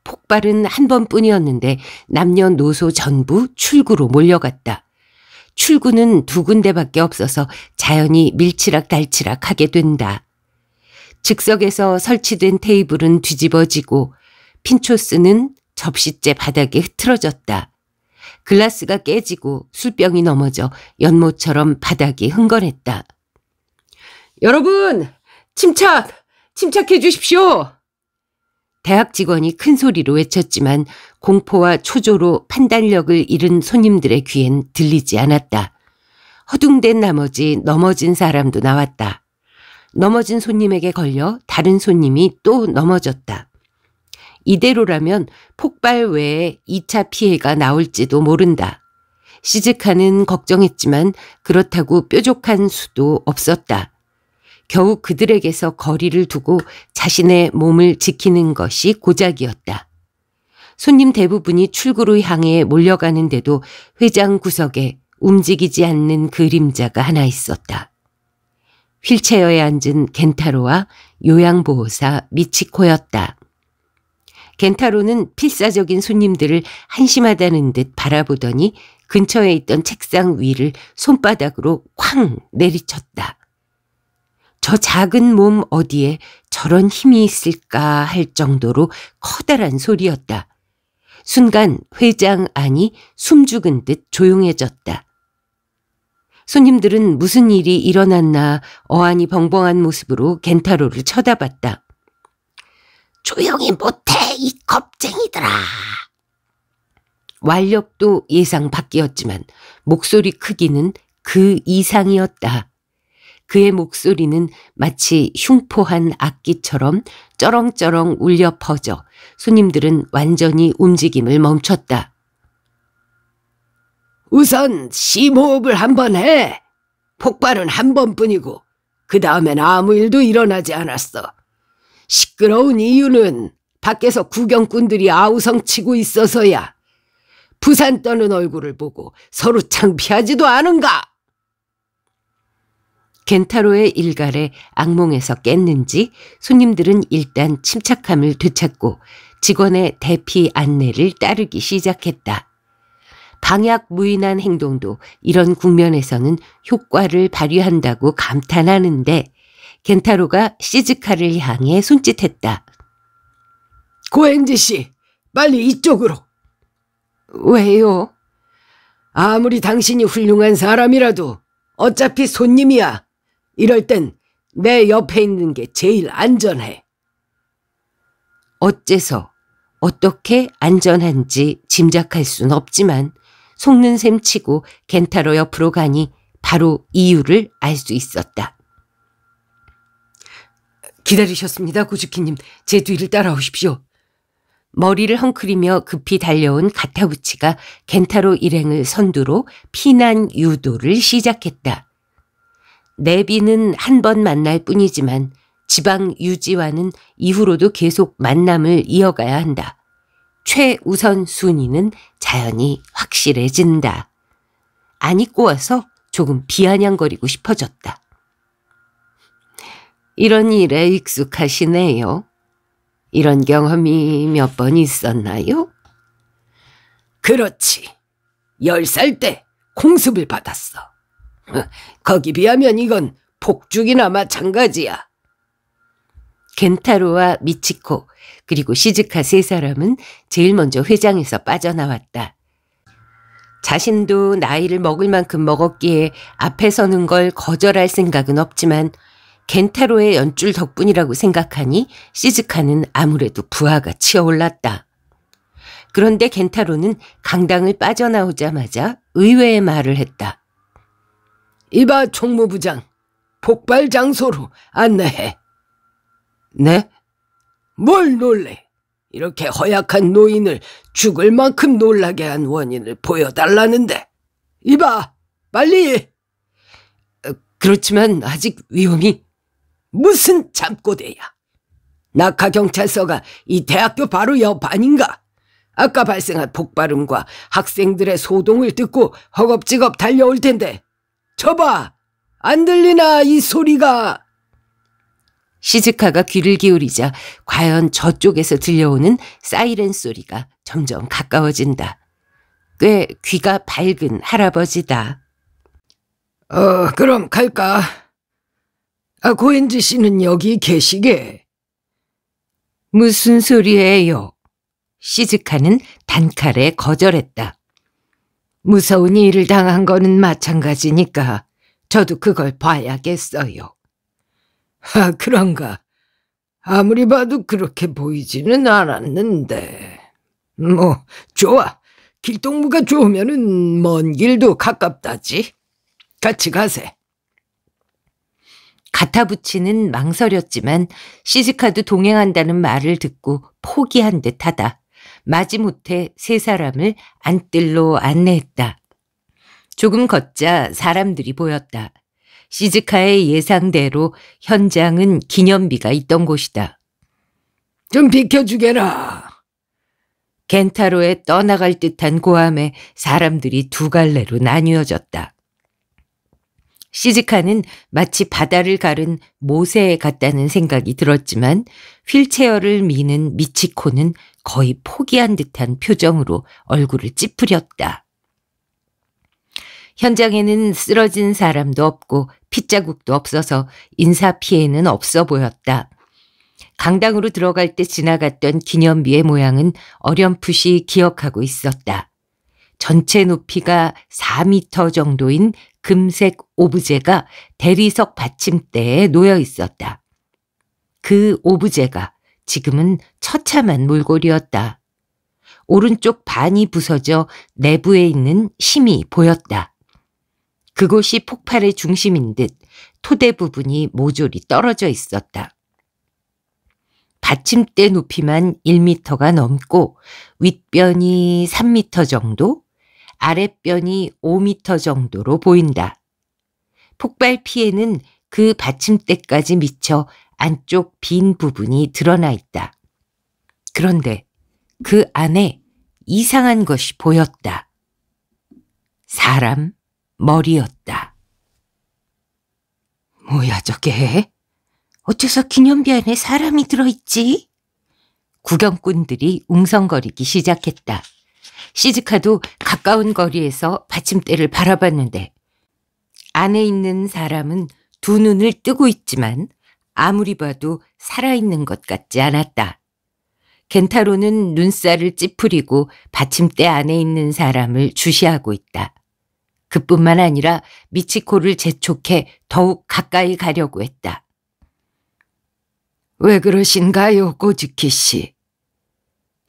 폭발은 한 번뿐이었는데 남녀노소 전부 출구로 몰려갔다. 출구는 두 군데밖에 없어서 자연히 밀치락달치락 하게 된다. 즉석에서 설치된 테이블은 뒤집어지고 핀초스는 접시째 바닥에 흐트러졌다. 글라스가 깨지고 술병이 넘어져 연못처럼 바닥이 흥건했다. 여러분 침착! 침착해 주십시오! 대학 직원이 큰 소리로 외쳤지만 공포와 초조로 판단력을 잃은 손님들의 귀엔 들리지 않았다. 허둥댄 나머지 넘어진 사람도 나왔다. 넘어진 손님에게 걸려 다른 손님이 또 넘어졌다. 이대로라면 폭발 외에 2차 피해가 나올지도 모른다. 시즈카는 걱정했지만 그렇다고 뾰족한 수도 없었다. 겨우 그들에게서 거리를 두고 자신의 몸을 지키는 것이 고작이었다. 손님 대부분이 출구로 향해 몰려가는데도 회장 구석에 움직이지 않는 그림자가 하나 있었다. 휠체어에 앉은 겐타로와 요양보호사 미치코였다. 겐타로는 필사적인 손님들을 한심하다는 듯 바라보더니 근처에 있던 책상 위를 손바닥으로 쾅 내리쳤다. 저 작은 몸 어디에 저런 힘이 있을까 할 정도로 커다란 소리였다. 순간 회장 안이 숨죽은 듯 조용해졌다. 손님들은 무슨 일이 일어났나 어안이 벙벙한 모습으로 겐타로를 쳐다봤다. 조용히 못해 이 겁쟁이들아. 완력도 예상 밖이었지만 목소리 크기는 그 이상이었다. 그의 목소리는 마치 흉포한 악기처럼 쩌렁쩌렁 울려 퍼져 손님들은 완전히 움직임을 멈췄다. 우선 심호흡을 한번 해. 폭발은 한 번뿐이고 그 다음엔 아무 일도 일어나지 않았어. 시끄러운 이유는 밖에서 구경꾼들이 아우성치고 있어서야 부산 떠는 얼굴을 보고 서로 창피하지도 않은가? 겐타로의 일갈에 악몽에서 깼는지 손님들은 일단 침착함을 되찾고 직원의 대피 안내를 따르기 시작했다. 방약 무인한 행동도 이런 국면에서는 효과를 발휘한다고 감탄하는데 겐타로가 시즈카를 향해 손짓했다. 고행지 씨, 빨리 이쪽으로. 왜요? 아무리 당신이 훌륭한 사람이라도 어차피 손님이야. 이럴 땐 내 옆에 있는 게 제일 안전해. 어째서 어떻게 안전한지 짐작할 순 없지만 속는 셈 치고 겐타로 옆으로 가니 바로 이유를 알 수 있었다. 기다리셨습니다, 고즈키님. 제 뒤를 따라오십시오. 머리를 헝클이며 급히 달려온 가타부치가 겐타로 일행을 선두로 피난 유도를 시작했다. 내비는 한 번 만날 뿐이지만 지방 유지와는 이후로도 계속 만남을 이어가야 한다. 최우선 순위는 자연히 확실해진다. 안 입고 와서 조금 비아냥거리고 싶어졌다. 이런 일에 익숙하시네요. 이런 경험이 몇 번 있었나요? 그렇지. 열 살 때 공습을 받았어. 거기 비하면 이건 폭죽이나 마찬가지야. 겐타로와 미치코 그리고 시즈카 세 사람은 제일 먼저 회장에서 빠져나왔다. 자신도 나이를 먹을 만큼 먹었기에 앞에 서는 걸 거절할 생각은 없지만 겐타로의 연줄 덕분이라고 생각하니 시즈카는 아무래도 부하가 치어올랐다. 그런데 겐타로는 강당을 빠져나오자마자 의외의 말을 했다. 이봐 총무부장, 폭발 장소로 안내해. 네? 뭘 놀래? 이렇게 허약한 노인을 죽을 만큼 놀라게 한 원인을 보여달라는데. 이봐, 빨리! 어, 그렇지만 아직 위험이 무슨 잠꼬대야? 낙하경찰서가 이 대학교 바로 옆 아닌가? 아까 발생한 폭발음과 학생들의 소동을 듣고 허겁지겁 달려올 텐데 저봐! 안 들리나 이 소리가! 시즈카가 귀를 기울이자 과연 저쪽에서 들려오는 사이렌 소리가 점점 가까워진다. 꽤 귀가 밝은 할아버지다. 어, 그럼 갈까? 아, 고인지 씨는 여기 계시게. 무슨 소리예요? 시즈카는 단칼에 거절했다. 무서운 일을 당한 거는 마찬가지니까 저도 그걸 봐야겠어요. 아, 그런가. 아무리 봐도 그렇게 보이지는 않았는데. 뭐, 좋아. 길동무가 좋으면먼 길도 가깝다지. 같이 가세. 갖아 붙이는 망설였지만 시즈카도 동행한다는 말을 듣고 포기한 듯하다. 마지못해 세 사람을 안뜰로 안내했다. 조금 걷자 사람들이 보였다. 시즈카의 예상대로 현장은 기념비가 있던 곳이다. 좀 비켜주게라. 겐타로에 떠나갈 듯한 고함에 사람들이 두 갈래로 나뉘어졌다. 시즈카는 마치 바다를 가른 모세 에갔다는 생각이 들었지만 휠체어를 미는 미치코는 거의 포기한 듯한 표정으로 얼굴을 찌푸렸다. 현장에는 쓰러진 사람도 없고 핏자국도 없어서 인사 피해는 없어 보였다. 강당으로 들어갈 때 지나갔던 기념비의 모양은 어렴풋이 기억하고 있었다. 전체 높이가 4미터 정도인 금색 오브제가 대리석 받침대에 놓여 있었다. 그 오브제가 지금은 처참한 몰골이었다. 오른쪽 반이 부서져 내부에 있는 힘이 보였다. 그곳이 폭발의 중심인 듯 토대 부분이 모조리 떨어져 있었다. 받침대 높이만 1미터가 넘고 윗변이 3미터 정도, 아랫변이 5미터 정도로 보인다. 폭발 피해는 그 받침대까지 미쳐 안쪽 빈 부분이 드러나 있다. 그런데 그 안에 이상한 것이 보였다. 사람 머리였다. 뭐야 저게? 어째서 기념비 안에 사람이 들어있지? 구경꾼들이 웅성거리기 시작했다. 시즈카도 가까운 거리에서 받침대를 바라봤는데 안에 있는 사람은 두 눈을 뜨고 있지만 아무리 봐도 살아있는 것 같지 않았다. 겐타로는 눈살을 찌푸리고 받침대 안에 있는 사람을 주시하고 있다. 그뿐만 아니라 미치코를 재촉해 더욱 가까이 가려고 했다. 왜 그러신가요, 고즈키 씨?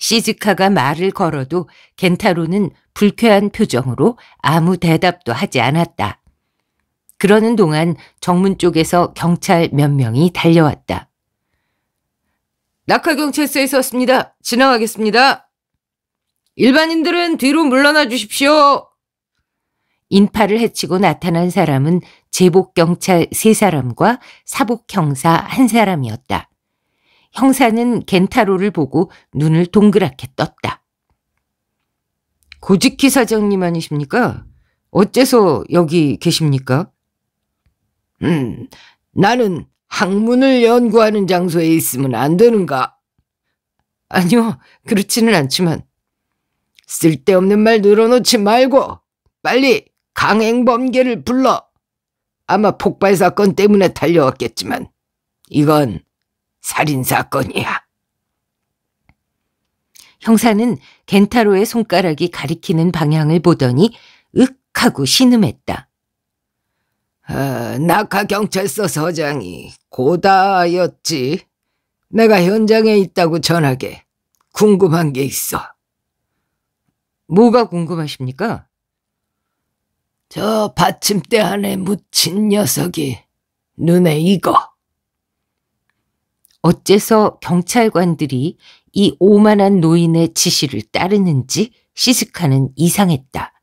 시즈카가 말을 걸어도 겐타로는 불쾌한 표정으로 아무 대답도 하지 않았다. 그러는 동안 정문 쪽에서 경찰 몇 명이 달려왔다. 낙하경찰서에 서왔습니다 지나가겠습니다. 일반인들은 뒤로 물러나 주십시오. 인파를 해치고 나타난 사람은 제복경찰 세사람과 사복형사 한사람이었다 형사는 겐타로를 보고 눈을 동그랗게 떴다. 고지키 사장님 아니십니까? 어째서 여기 계십니까? 음, 나는 학문을 연구하는 장소에 있으면 안 되는가? 아니요, 그렇지는 않지만. 쓸데없는 말 늘어놓지 말고 빨리 강행범계를 불러. 아마 폭발 사건 때문에 달려왔겠지만 이건 살인사건이야. 형사는 겐타로의 손가락이 가리키는 방향을 보더니 윽 하고 신음했다. 아, 어, 낙하경찰서 서장이 고다였지. 내가 현장에 있다고 전하게. 궁금한 게 있어. 뭐가 궁금하십니까? 저 받침대 안에 묻힌 녀석이 눈에 익어. 어째서 경찰관들이 이 오만한 노인의 지시를 따르는지 시식하는 이상했다.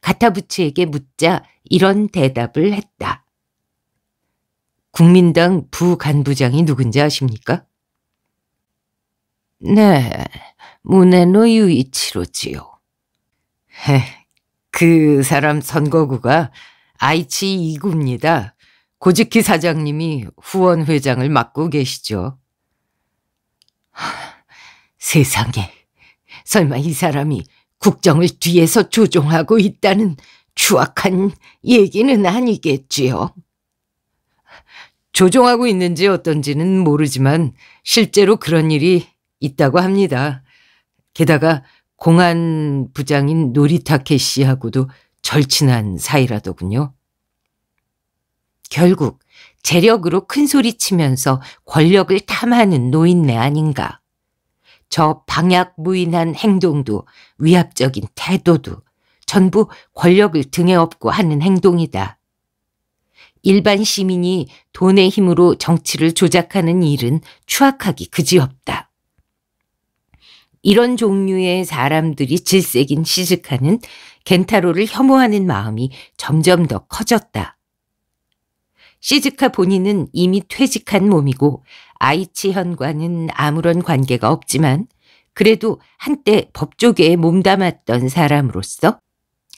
가타부츠에게 묻자 이런 대답을 했다. 국민당 부간부장이 누군지 아십니까? 네, 문에노 유이치로지요. 그 사람 선거구가 아이치 2구입니다. 고지키 사장님이 후원회장을 맡고 계시죠. 하, 세상에, 설마 이 사람이 국정을 뒤에서 조종하고 있다는 추악한 얘기는 아니겠지요. 조종하고 있는지 어떤지는 모르지만 실제로 그런 일이 있다고 합니다. 게다가 공안 부장인 노리타케 씨하고도 절친한 사이라더군요. 결국 재력으로 큰소리치면서 권력을 탐하는 노인네 아닌가. 저 방약 무인한 행동도 위압적인 태도도 전부 권력을 등에 업고 하는 행동이다. 일반 시민이 돈의 힘으로 정치를 조작하는 일은 추악하기 그지없다. 이런 종류의 사람들이 질색인 시즈카는 겐타로를 혐오하는 마음이 점점 더 커졌다. 시즈카 본인은 이미 퇴직한 몸이고 아이치 현과는 아무런 관계가 없지만 그래도 한때 법조계에 몸담았던 사람으로서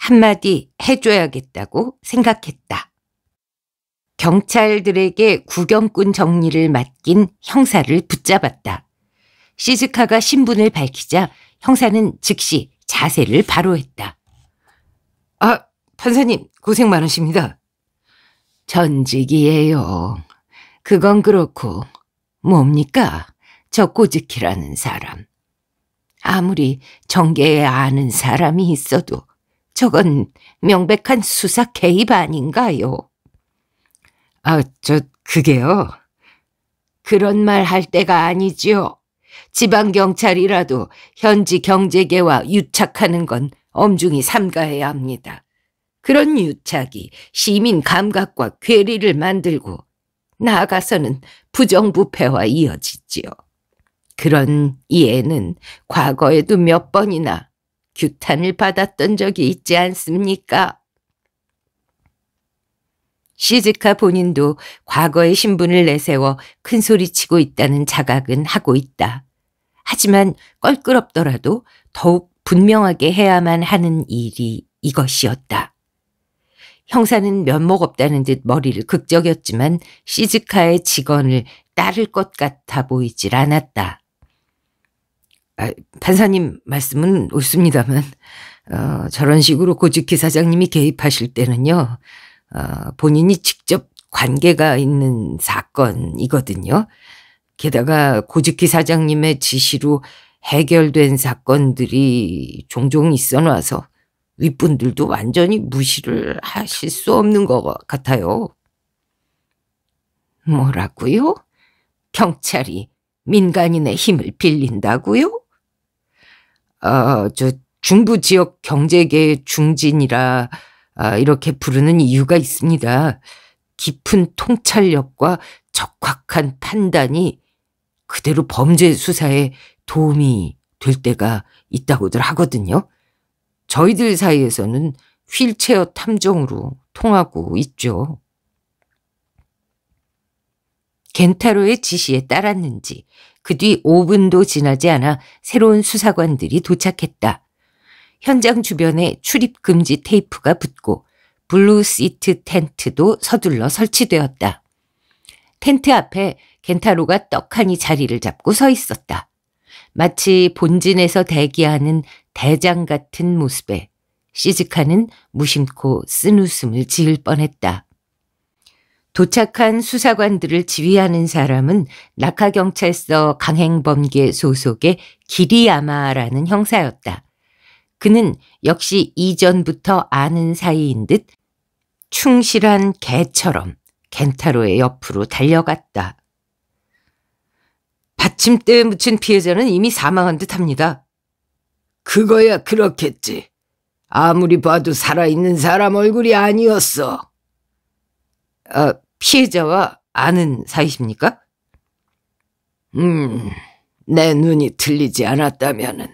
한마디 해줘야겠다고 생각했다. 경찰들에게 구경꾼 정리를 맡긴 형사를 붙잡았다. 시즈카가 신분을 밝히자 형사는 즉시 자세를 바로했다. 아, 판사님, 고생 많으십니다. 전직이에요. 그건 그렇고 뭡니까? 저 꼬지키라는 사람. 아무리 정계에 아는 사람이 있어도 저건 명백한 수사 개입 아닌가요? 아, 저 그게요. 그런 말 할 때가 아니지요. 지방경찰이라도 현지 경제계와 유착하는 건 엄중히 삼가해야 합니다. 그런 유착이 시민 감각과 괴리를 만들고 나아가서는 부정부패와 이어지지요. 그런 이해는 과거에도 몇 번이나 규탄을 받았던 적이 있지 않습니까? 시즈카 본인도 과거의 신분을 내세워 큰소리치고 있다는 자각은 하고 있다. 하지만 껄끄럽더라도 더욱 분명하게 해야만 하는 일이 이것이었다. 형사는 면목 없다는 듯 머리를 극적였지만 시즈카의 직원을 따를 것 같아 보이질 않았다. 아, 판사님 말씀은 옳습니다만 어, 저런 식으로 고즈키 사장님이 개입하실 때는요. 어, 본인이 직접 관계가 있는 사건이거든요. 게다가 고즈키 사장님의 지시로 해결된 사건들이 종종 있어 놔서 윗분들도 완전히 무시를 하실 수 없는 것 같아요. 뭐라고요? 경찰이 민간인의 힘을 빌린다고요? 아, 저 중부 지역 경제계의 중진이라 아, 이렇게 부르는 이유가 있습니다. 깊은 통찰력과 적확한 판단이 그대로 범죄 수사에 도움이 될 때가 있다고들 하거든요. 저희들 사이에서는 휠체어 탐정으로 통하고 있죠. 겐타로의 지시에 따랐는지 그 뒤 5분도 지나지 않아 새로운 수사관들이 도착했다. 현장 주변에 출입 금지 테이프가 붙고 블루 시트 텐트도 서둘러 설치되었다. 텐트 앞에 겐타로가 떡하니 자리를 잡고 서 있었다. 마치 본진에서 대기하는 대장 같은 모습에 시즈카는 무심코 쓴 웃음을 지을 뻔했다. 도착한 수사관들을 지휘하는 사람은 낙하경찰서 강행범계 소속의 기리야마라는 형사였다. 그는 역시 이전부터 아는 사이인 듯 충실한 개처럼 겐타로의 옆으로 달려갔다. 받침대에 묻힌 피해자는 이미 사망한 듯 합니다. 그거야 그렇겠지. 아무리 봐도 살아있는 사람 얼굴이 아니었어. 아, 피해자와 아는 사이십니까? 음, 내 눈이 틀리지 않았다면저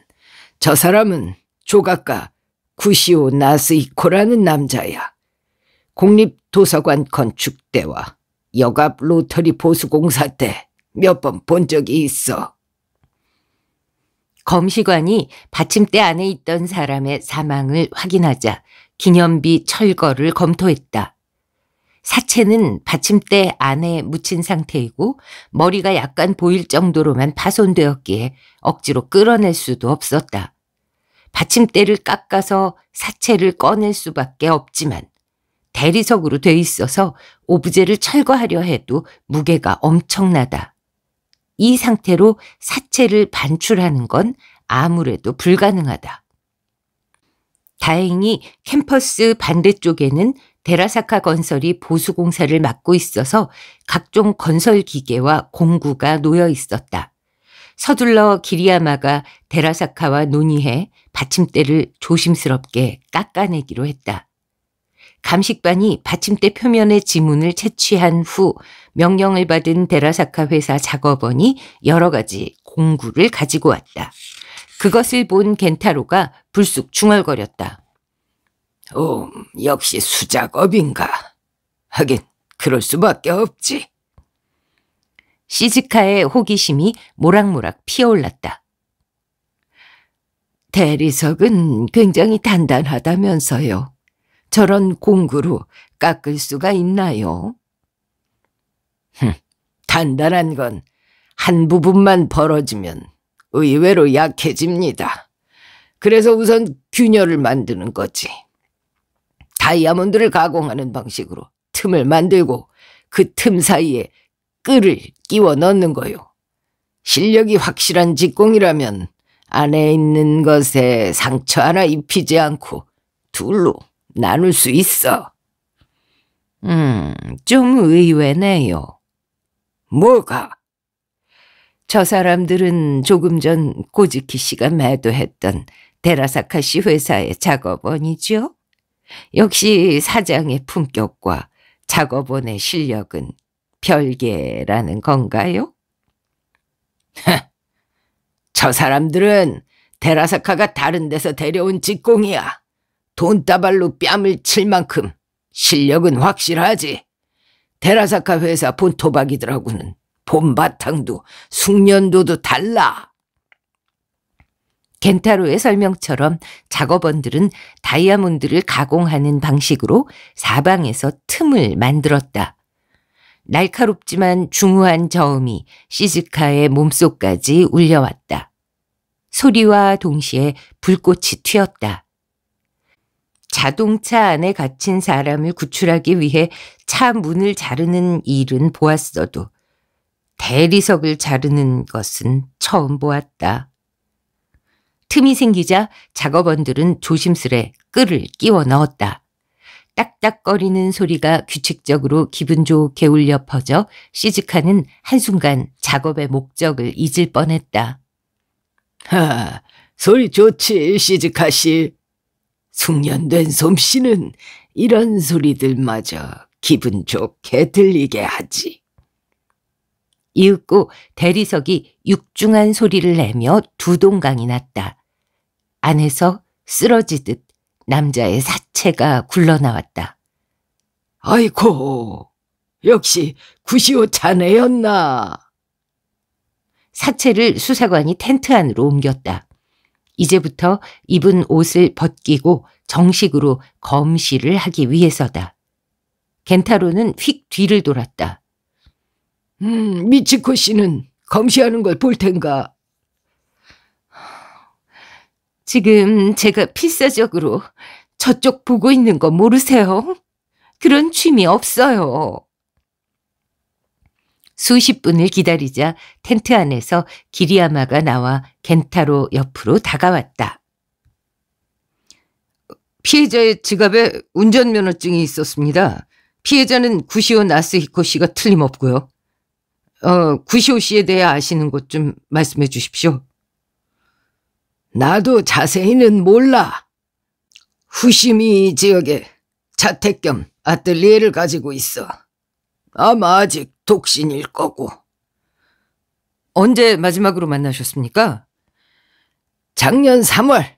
사람은 조각가 구시오 나스이코라는 남자야. 국립도서관 건축 때와 여갑 로터리 보수공사 때 몇 번 본 적이 있어. 검시관이 받침대 안에 있던 사람의 사망을 확인하자 기념비 철거를 검토했다. 사체는 받침대 안에 묻힌 상태이고 머리가 약간 보일 정도로만 파손되었기에 억지로 끌어낼 수도 없었다. 받침대를 깎아서 사체를 꺼낼 수밖에 없지만 대리석으로 돼 있어서 오브제를 철거하려 해도 무게가 엄청나다. 이 상태로 사체를 반출하는 건 아무래도 불가능하다. 다행히 캠퍼스 반대쪽에는 데라사카 건설이 보수공사를 맡고 있어서 각종 건설 기계와 공구가 놓여 있었다. 서둘러 기리야마가 데라사카와 논의해 받침대를 조심스럽게 깎아내기로 했다. 감식반이 받침대 표면의 지문을 채취한 후 명령을 받은 데라사카 회사 작업원이 여러 가지 공구를 가지고 왔다. 그것을 본 겐타로가 불쑥 중얼거렸다. 음, 역시 수작업인가. 하긴 그럴 수밖에 없지. 시즈카의 호기심이 모락모락 피어올랐다. 대리석은 굉장히 단단하다면서요. 저런 공구로 깎을 수가 있나요? 흠, 단단한 건 한 부분만 벌어지면 의외로 약해집니다. 그래서 우선 균열을 만드는 거지. 다이아몬드를 가공하는 방식으로 틈을 만들고 그 틈 사이에 끌을 끼워 넣는 거요. 실력이 확실한 직공이라면 안에 있는 것에 상처 하나 입히지 않고 둘로 나눌 수 있어. 음, 좀 의외네요. 뭐가? 저 사람들은 조금 전 고즈키 씨가 매도했던 데라사카 씨 회사의 작업원이죠. 역시 사장의 품격과 작업원의 실력은 별개라는 건가요? 저 사람들은 데라사카가 다른 데서 데려온 직공이야. 돈다발로 뺨을 칠 만큼 실력은 확실하지. 테라사카 회사 본토박이들하고는 본바탕도 숙련도도 달라. 겐타로의 설명처럼 작업원들은 다이아몬드를 가공하는 방식으로 사방에서 틈을 만들었다. 날카롭지만 중후한 저음이 시즈카의 몸속까지 울려왔다. 소리와 동시에 불꽃이 튀었다. 자동차 안에 갇힌 사람을 구출하기 위해 차 문을 자르는 일은 보았어도 대리석을 자르는 것은 처음 보았다. 틈이 생기자 작업원들은 조심스레 끌을 끼워 넣었다. 딱딱거리는 소리가 규칙적으로 기분 좋게 울려 퍼져 시즈카는 한순간 작업의 목적을 잊을 뻔했다. 하, 소리 좋지, 시즈카 씨. 숙련된 솜씨는 이런 소리들마저 기분 좋게 들리게 하지. 이윽고 대리석이 육중한 소리를 내며 두 동강이 났다. 안에서 쓰러지듯 남자의 사체가 굴러나왔다. 아이고, 역시 구시오 자네였나. 사체를 수사관이 텐트 안으로 옮겼다. 이제부터 입은 옷을 벗기고 정식으로 검시를 하기 위해서다. 겐타로는 휙 뒤를 돌았다. 음, 미치코 씨는 검시하는 걸 볼 텐가. 지금 제가 필사적으로 저쪽 보고 있는 거 모르세요? 그런 취미 없어요. 수십 분을 기다리자 텐트 안에서 기리아마가 나와 겐타로 옆으로 다가왔다. 피해자의 지갑에 운전면허증이 있었습니다. 피해자는 구시오 나스히코 씨가 틀림없고요. 어, 구시오 씨에 대해 아시는 것 좀 말씀해 주십시오. 나도 자세히는 몰라. 후시미 지역에 자택 겸아틀리에를 가지고 있어. 아마 아직 독신일 거고. 언제 마지막으로 만나셨습니까? 작년 3월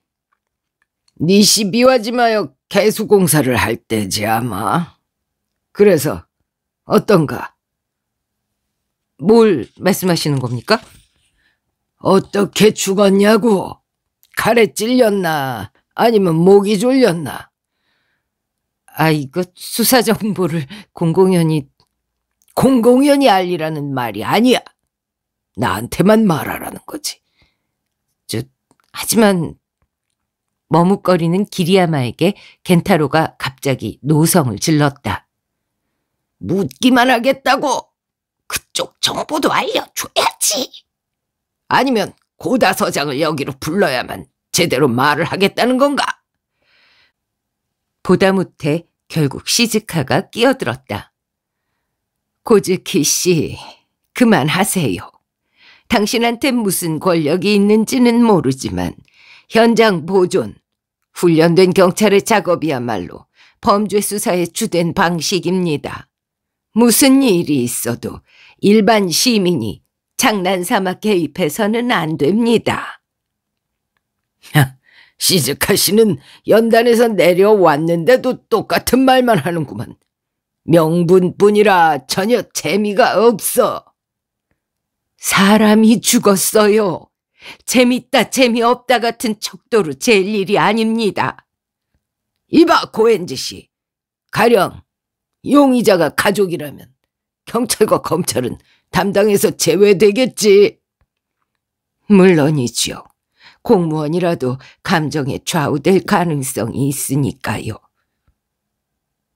니시 미와지마역 개수공사를 할 때지 아마. 그래서 어떤가? 뭘 말씀하시는 겁니까? 어떻게 죽었냐고? 칼에 찔렸나? 아니면 목이 졸렸나? 아, 이거 수사 정보를 공공연히 공공연히 알리라는 말이 아니야. 나한테만 말하라는 거지. 저, 하지만 머뭇거리는 기리야마에게 겐타로가 갑자기 노성을 질렀다. 묻기만 하겠다고! 그쪽 정보도 알려줘야지! 아니면 고다 서장을 여기로 불러야만 제대로 말을 하겠다는 건가? 보다 못해 결국 시즈카가 끼어들었다. 고즈키 씨, 그만하세요. 당신한테 무슨 권력이 있는지는 모르지만 현장 보존, 훈련된 경찰의 작업이야말로 범죄 수사의 주된 방식입니다. 무슨 일이 있어도 일반 시민이 장난삼아 개입해서는 안 됩니다. 시즈카 씨는 연단에서 내려왔는데도 똑같은 말만 하는구만. 명분뿐이라 전혀 재미가 없어. 사람이 죽었어요. 재밌다 재미없다 같은 척도로 잴 일이 아닙니다. 이봐 고엔지 씨. 가령 용의자가 가족이라면 경찰과 검찰은 담당해서 제외되겠지. 물론이지요. 공무원이라도 감정에 좌우될 가능성이 있으니까요.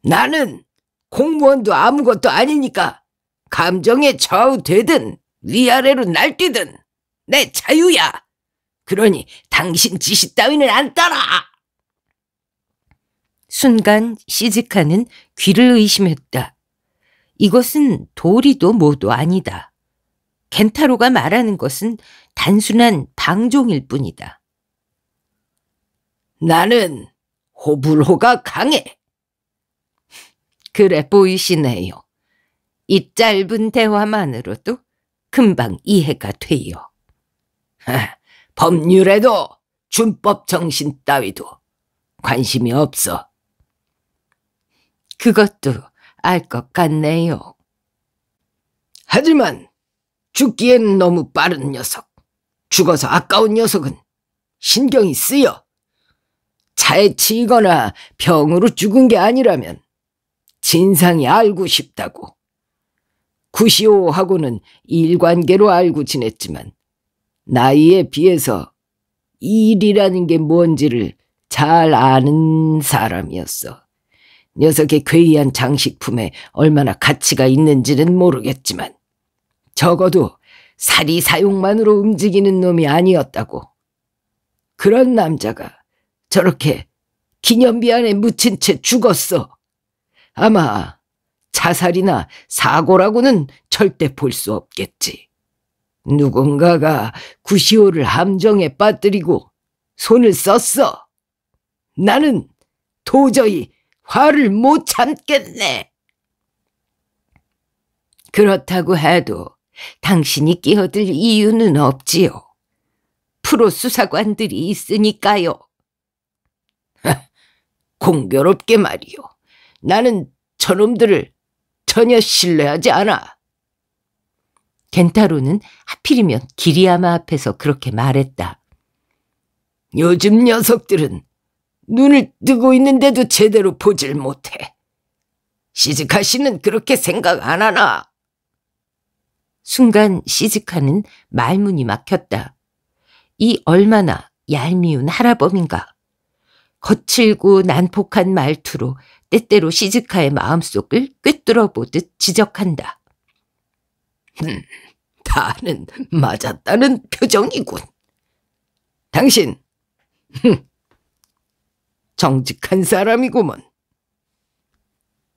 나는 공무원도 아무것도 아니니까 감정에 좌우되든 위아래로 날뛰든 내 자유야. 그러니 당신 지시 따위는 안 따라. 순간 시즈카는 귀를 의심했다. 이것은 도리도 뭐도 아니다. 겐타로가 말하는 것은 단순한 방종일 뿐이다. 나는 호불호가 강해. 그래 보이시네요. 이 짧은 대화만으로도 금방 이해가 돼요. 법률에도 준법 정신 따위도 관심이 없어. 그것도 알 것 같네요. 하지만 죽기엔 너무 빠른 녀석, 죽어서 아까운 녀석은 신경이 쓰여. 차에 치이거나 병으로 죽은 게 아니라면 진상이 알고 싶다고. 구시오하고는 일관계로 알고 지냈지만 나이에 비해서 일이라는 게 뭔지를 잘 아는 사람이었어. 녀석의 괴이한 장식품에 얼마나 가치가 있는지는 모르겠지만 적어도 살이 사용만으로 움직이는 놈이 아니었다고. 그런 남자가 저렇게 기념비 안에 묻힌 채 죽었어. 아마 자살이나 사고라고는 절대 볼 수 없겠지. 누군가가 구시오를 함정에 빠뜨리고 손을 썼어. 나는 도저히 화를 못 참겠네. 그렇다고 해도 당신이 끼어들 이유는 없지요. 프로 수사관들이 있으니까요. 공교롭게 말이요. 나는 저놈들을 전혀 신뢰하지 않아. 겐타로는 하필이면 기리야마 앞에서 그렇게 말했다. 요즘 녀석들은 눈을 뜨고 있는데도 제대로 보질 못해. 시즈카 씨는 그렇게 생각 안 하나? 순간 시즈카는 말문이 막혔다. 이 얼마나 얄미운 하라범인가 거칠고 난폭한 말투로 때때로 시즈카의 마음속을 꿰뚫어 보듯 지적한다. 음, 다는 맞았다는 표정이군. 당신, 흠, 정직한 사람이구먼.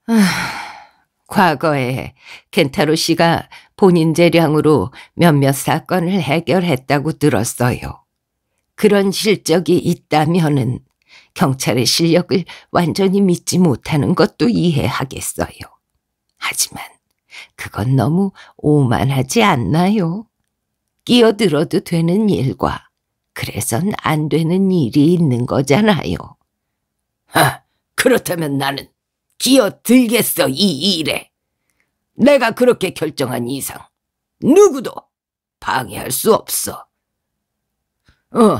아, 과거에 켄타로 씨가 본인 재량으로 몇몇 사건을 해결했다고 들었어요. 그런 실적이 있다면은 경찰의 실력을 완전히 믿지 못하는 것도 이해하겠어요. 하지만 그건 너무 오만하지 않나요? 끼어들어도 되는 일과 그래선 안 되는 일이 있는 거잖아요. 하, 그렇다면 나는 끼어들겠어 이 일에. 내가 그렇게 결정한 이상 누구도 방해할 수 없어. 어,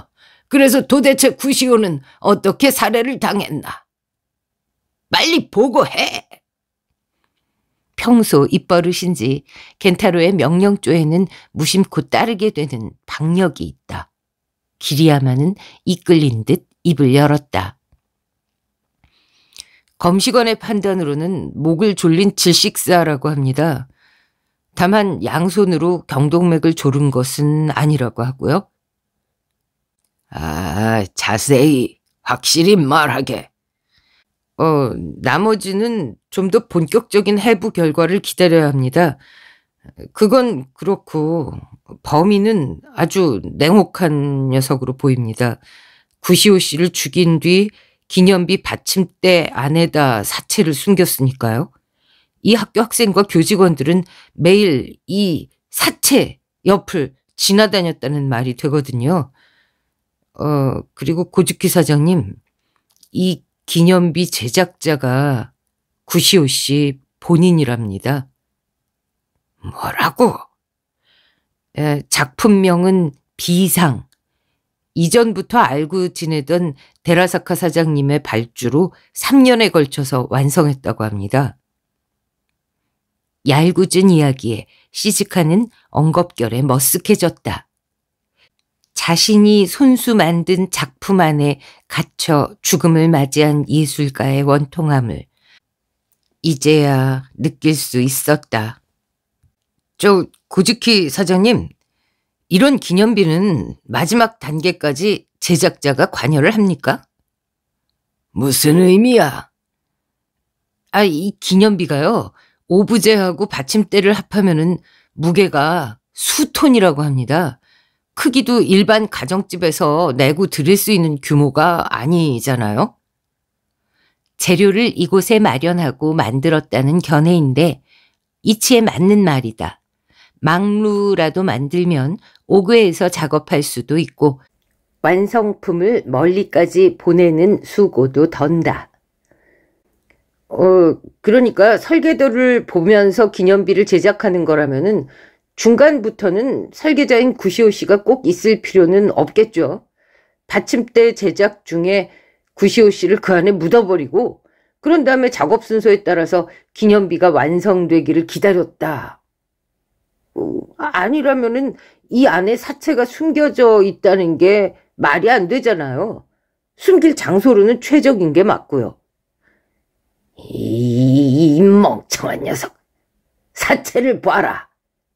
그래서 도대체 구시오는 어떻게 살해를 당했나? 빨리 보고해! 평소 입버릇인지 겐타로의 명령조에는 무심코 따르게 되는 박력이 있다. 기리야마는 이끌린 듯 입을 열었다. 검시관의 판단으로는 목을 졸린 질식사라고 합니다. 다만 양손으로 경동맥을 조른 것은 아니라고 하고요. 아, 자세히 확실히 말하게. 어, 나머지는 좀 더 본격적인 해부 결과를 기다려야 합니다. 그건 그렇고 범인은 아주 냉혹한 녀석으로 보입니다. 구시오 씨를 죽인 뒤 기념비 받침대 안에다 사체를 숨겼으니까요. 이 학교 학생과 교직원들은 매일 이 사체 옆을 지나다녔다는 말이 되거든요. 어, 그리고 고즈키 사장님, 이 기념비 제작자가 구시오 씨 본인이랍니다. 뭐라고? 에, 예, 작품명은 비상. 이전부터 알고 지내던 데라사카 사장님의 발주로 3년에 걸쳐서 완성했다고 합니다. 얄궂은 이야기에 시즈카는 엉겁결에 머쓱해졌다. 자신이 손수 만든 작품 안에 갇혀 죽음을 맞이한 예술가의 원통함을 이제야 느낄 수 있었다. 저 고즈키 사장님, 이런 기념비는 마지막 단계까지 제작자가 관여를 합니까? 무슨 의미야? 아, 이 기념비가요. 오브제하고 받침대를 합하면은 무게가 수톤이라고 합니다. 크기도 일반 가정집에서 내고 들일 수 있는 규모가 아니잖아요. 재료를 이곳에 마련하고 만들었다는 견해인데 이치에 맞는 말이다. 막루라도 만들면 오그에서 작업할 수도 있고 완성품을 멀리까지 보내는 수고도 던다. 어, 그러니까 설계도를 보면서 기념비를 제작하는 거라면은 중간부터는 설계자인 구시오 씨가 꼭 있을 필요는 없겠죠. 받침대 제작 중에 구시오 씨를 그 안에 묻어버리고 그런 다음에 작업 순서에 따라서 기념비가 완성되기를 기다렸다. 어, 아니라면은 이 안에 사체가 숨겨져 있다는 게 말이 안 되잖아요. 숨길 장소로는 최적인 게 맞고요. 이, 이 멍청한 녀석. 사체를 봐라.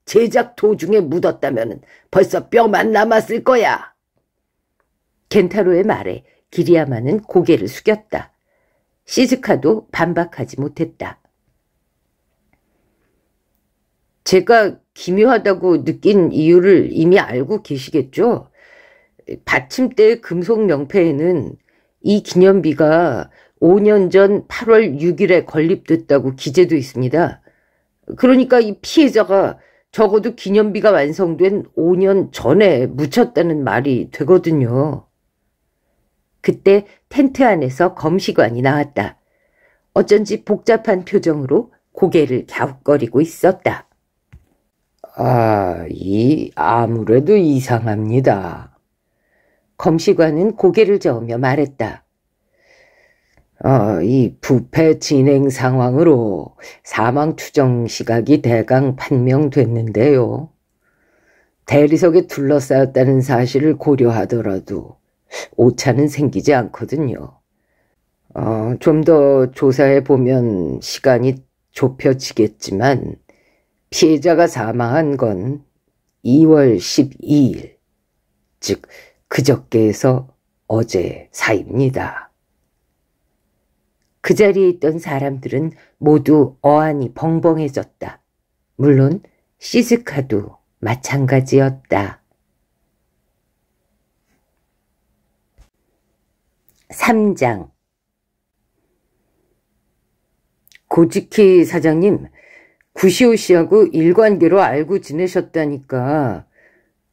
제작 도중에 묻었다면 벌써 뼈만 남았을 거야. 겐타로의 말에 기리야마는 고개를 숙였다. 시즈카도 반박하지 못했다. 제가 기묘하다고 느낀 이유를 이미 알고 계시겠죠? 받침대 금속 명패에는 이 기념비가 5년 전 8월 6일에 건립됐다고 기재도 있습니다. 그러니까 이 피해자가 적어도 기념비가 완성된 5년 전에 묻혔다는 말이 되거든요. 그때 텐트 안에서 검시관이 나왔다. 어쩐지 복잡한 표정으로 고개를 갸웃거리고 있었다. 아, 이 아무래도 이상합니다. 검시관은 고개를 저으며 말했다. 어, 이 부패 진행 상황으로 사망 추정 시각이 대강 판명됐는데요. 대리석에 둘러싸였다는 사실을 고려하더라도 오차는 생기지 않거든요. 어, 좀더 조사해 보면 시간이 좁혀지겠지만 피해자가 사망한 건 2월 12일, 즉 그저께에서 어제 사입니다. 그 자리에 있던 사람들은 모두 어안이 벙벙해졌다. 물론 시즈카도 마찬가지였다. 3장 고지키 사장님, 구시오 씨하고 일관계로 알고 지내셨다니까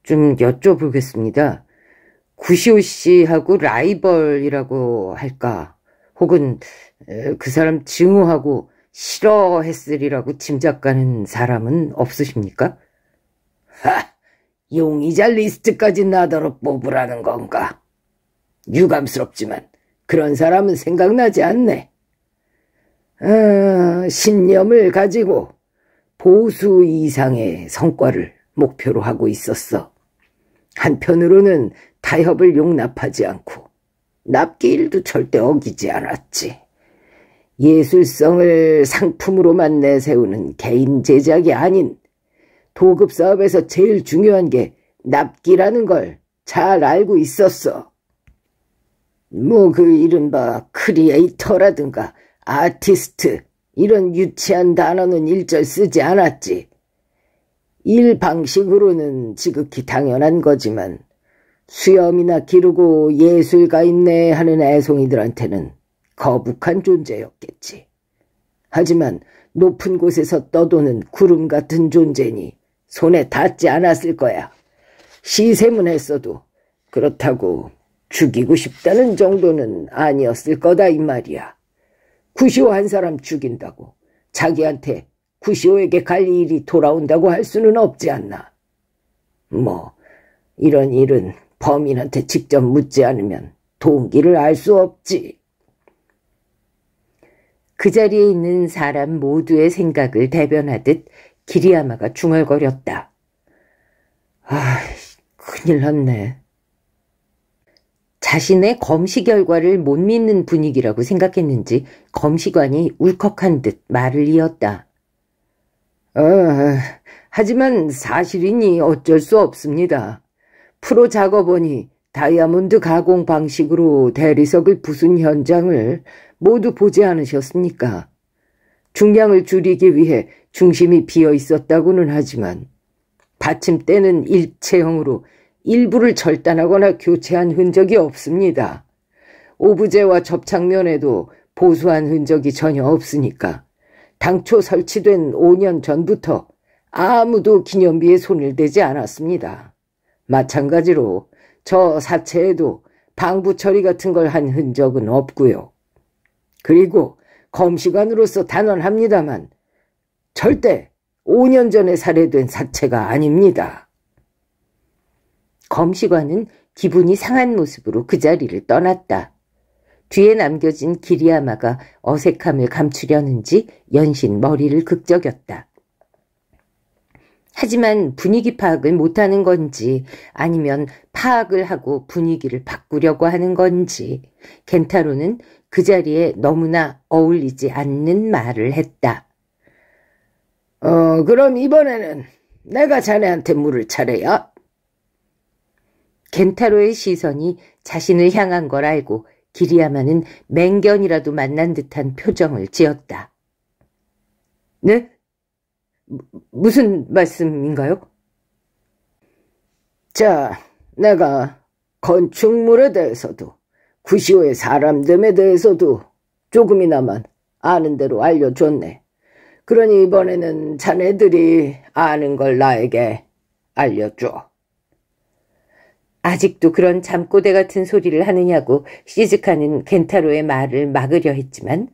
좀 여쭤보겠습니다. 구시오 씨하고 라이벌이라고 할까? 혹은 그 사람 증오하고 싫어했으리라고 짐작가는 사람은 없으십니까? 하! 용의자 리스트까지 나더러 뽑으라는 건가? 유감스럽지만 그런 사람은 생각나지 않네. 아, 신념을 가지고 보수 이상의 성과를 목표로 하고 있었어. 한편으로는 타협을 용납하지 않고 납기일도 절대 어기지 않았지. 예술성을 상품으로만 내세우는 개인 제작이 아닌 도급 사업에서 제일 중요한 게 납기라는 걸 잘 알고 있었어. 뭐 그 이른바 크리에이터라든가 아티스트 이런 유치한 단어는 일절 쓰지 않았지. 일 방식으로는 지극히 당연한 거지만 수염이나 기르고 예술가 있네 하는 애송이들한테는 거북한 존재였겠지. 하지만 높은 곳에서 떠도는 구름 같은 존재니 손에 닿지 않았을 거야. 시샘은 했어도 그렇다고 죽이고 싶다는 정도는 아니었을 거다 이 말이야. 구시오 한 사람 죽인다고 자기한테 구시오에게 갈 일이 돌아온다고 할 수는 없지 않나. 뭐 이런 일은 범인한테 직접 묻지 않으면 동기를 알 수 없지. 그 자리에 있는 사람 모두의 생각을 대변하듯 기리야마가 중얼거렸다. 아, 큰일 났네. 자신의 검시 결과를 못 믿는 분위기라고 생각했는지 검시관이 울컥한 듯 말을 이었다. 어, 하지만 사실이니 어쩔 수 없습니다. 프로 작업원이 다이아몬드 가공 방식으로 대리석을 부순 현장을 모두 보지 않으셨습니까? 중량을 줄이기 위해 중심이 비어 있었다고는 하지만 받침대는 일체형으로 일부를 절단하거나 교체한 흔적이 없습니다. 오브제와 접착면에도 보수한 흔적이 전혀 없으니까 당초 설치된 5년 전부터 아무도 기념비에 손을 대지 않았습니다. 마찬가지로 저 사체에도 방부 처리 같은 걸 한 흔적은 없고요. 그리고 검시관으로서 단언합니다만 절대 5년 전에 살해된 사체가 아닙니다. 검시관은 기분이 상한 모습으로 그 자리를 떠났다. 뒤에 남겨진 기리아마가 어색함을 감추려는지 연신 머리를 극적였다. 하지만 분위기 파악을 못하는 건지 아니면 파악을 하고 분위기를 바꾸려고 하는 건지 겐타로는 그 자리에 너무나 어울리지 않는 말을 했다. 어, 그럼 이번에는 내가 자네한테 물을 차려야 겐타로의 시선이 자신을 향한 걸 알고 기리야마는 맹견이라도 만난 듯한 표정을 지었다. 네? 무슨 말씀인가요? 자, 내가 건축물에 대해서도 구시오의 사람됨에 대해서도 조금이나마 아는 대로 알려줬네. 그러니 이번에는 자네들이 아는 걸 나에게 알려줘. 아직도 그런 잠꼬대 같은 소리를 하느냐고 시즈카는 겐타로의 말을 막으려 했지만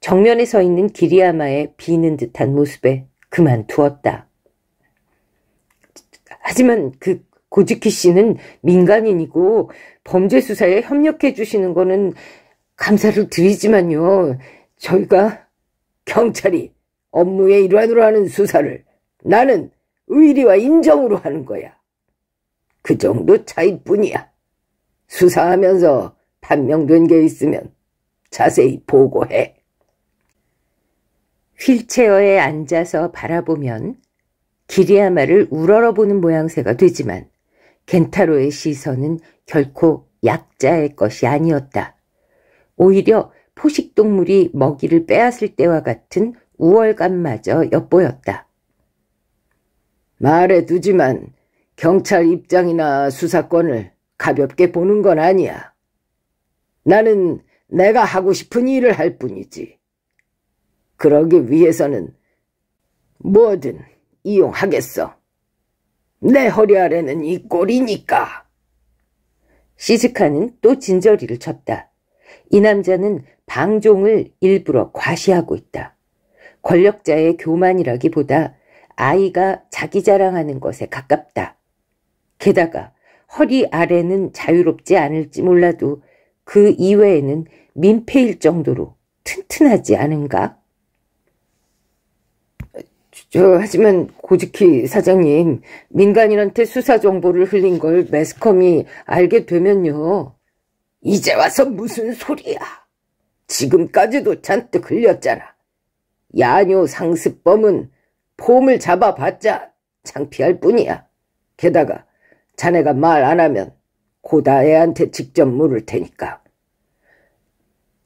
정면에 서 있는 기리아마의 비는 듯한 모습에 그만두었다. 하지만 그 고지키 씨는 민간인이고 범죄 수사에 협력해 주시는 거는 감사를 드리지만요. 저희가 경찰이 업무의 일환으로 하는 수사를 나는 의리와 인정으로 하는 거야. 그 정도 차이뿐이야. 수사하면서 판명된 게 있으면 자세히 보고해. 휠체어에 앉아서 바라보면 기리아마를 우러러보는 모양새가 되지만 겐타로의 시선은 결코 약자의 것이 아니었다. 오히려 포식동물이 먹이를 빼앗을 때와 같은 우월감마저 엿보였다. 말해두지만 경찰 입장이나 수사권을 가볍게 보는 건 아니야. 나는 내가 하고 싶은 일을 할 뿐이지. 그러기 위해서는 뭐든 이용하겠어. 내 허리 아래는 이 꼴이니까. 시즈카는 또 진저리를 쳤다. 이 남자는 방종을 일부러 과시하고 있다. 권력자의 교만이라기보다 아이가 자기 자랑하는 것에 가깝다. 게다가 허리 아래는 자유롭지 않을지 몰라도 그 이외에는 민폐일 정도로 튼튼하지 않은가? 저 어, 하지만 고지키 사장님 민간인한테 수사 정보를 흘린 걸 매스컴이 알게 되면요. 이제 와서 무슨 소리야. 지금까지도 잔뜩 흘렸잖아. 야뇨 상습범은 폼을 잡아봤자 창피할 뿐이야. 게다가 자네가 말 안 하면 고다 애한테 직접 물을 테니까.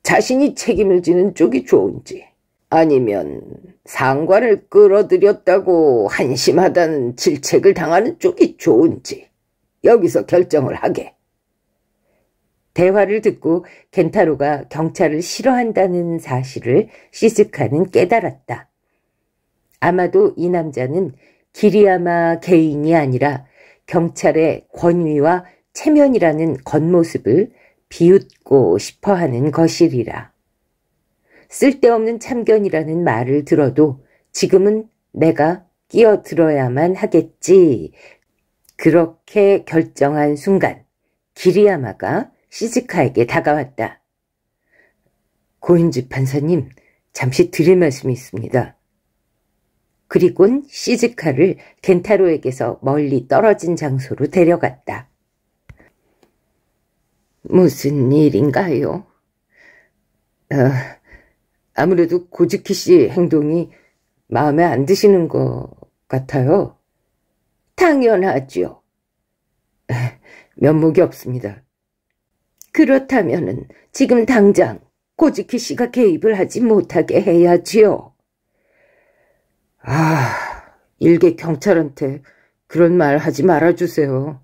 자신이 책임을 지는 쪽이 좋은지 아니면 상관을 끌어들였다고 한심하다는 질책을 당하는 쪽이 좋은지 여기서 결정을 하게. 대화를 듣고 겐타로가 경찰을 싫어한다는 사실을 시즈카는 깨달았다. 아마도 이 남자는 기리야마 개인이 아니라 경찰의 권위와 체면이라는 겉모습을 비웃고 싶어하는 것이리라. 쓸데없는 참견이라는 말을 들어도 지금은 내가 끼어들어야만 하겠지. 그렇게 결정한 순간 기리야마가 시즈카에게 다가왔다. 고인지 판사님, 잠시 드릴 말씀이 있습니다. 그리곤 시즈카를 겐타로에게서 멀리 떨어진 장소로 데려갔다. 무슨 일인가요? 어, 아무래도 고즈키 씨 행동이 마음에 안 드시는 것 같아요. 당연하지요. 면목이 없습니다. 그렇다면 은 지금 당장 고즈키 씨가 개입을 하지 못하게 해야지요. 아, 일개 경찰한테 그런 말 하지 말아주세요.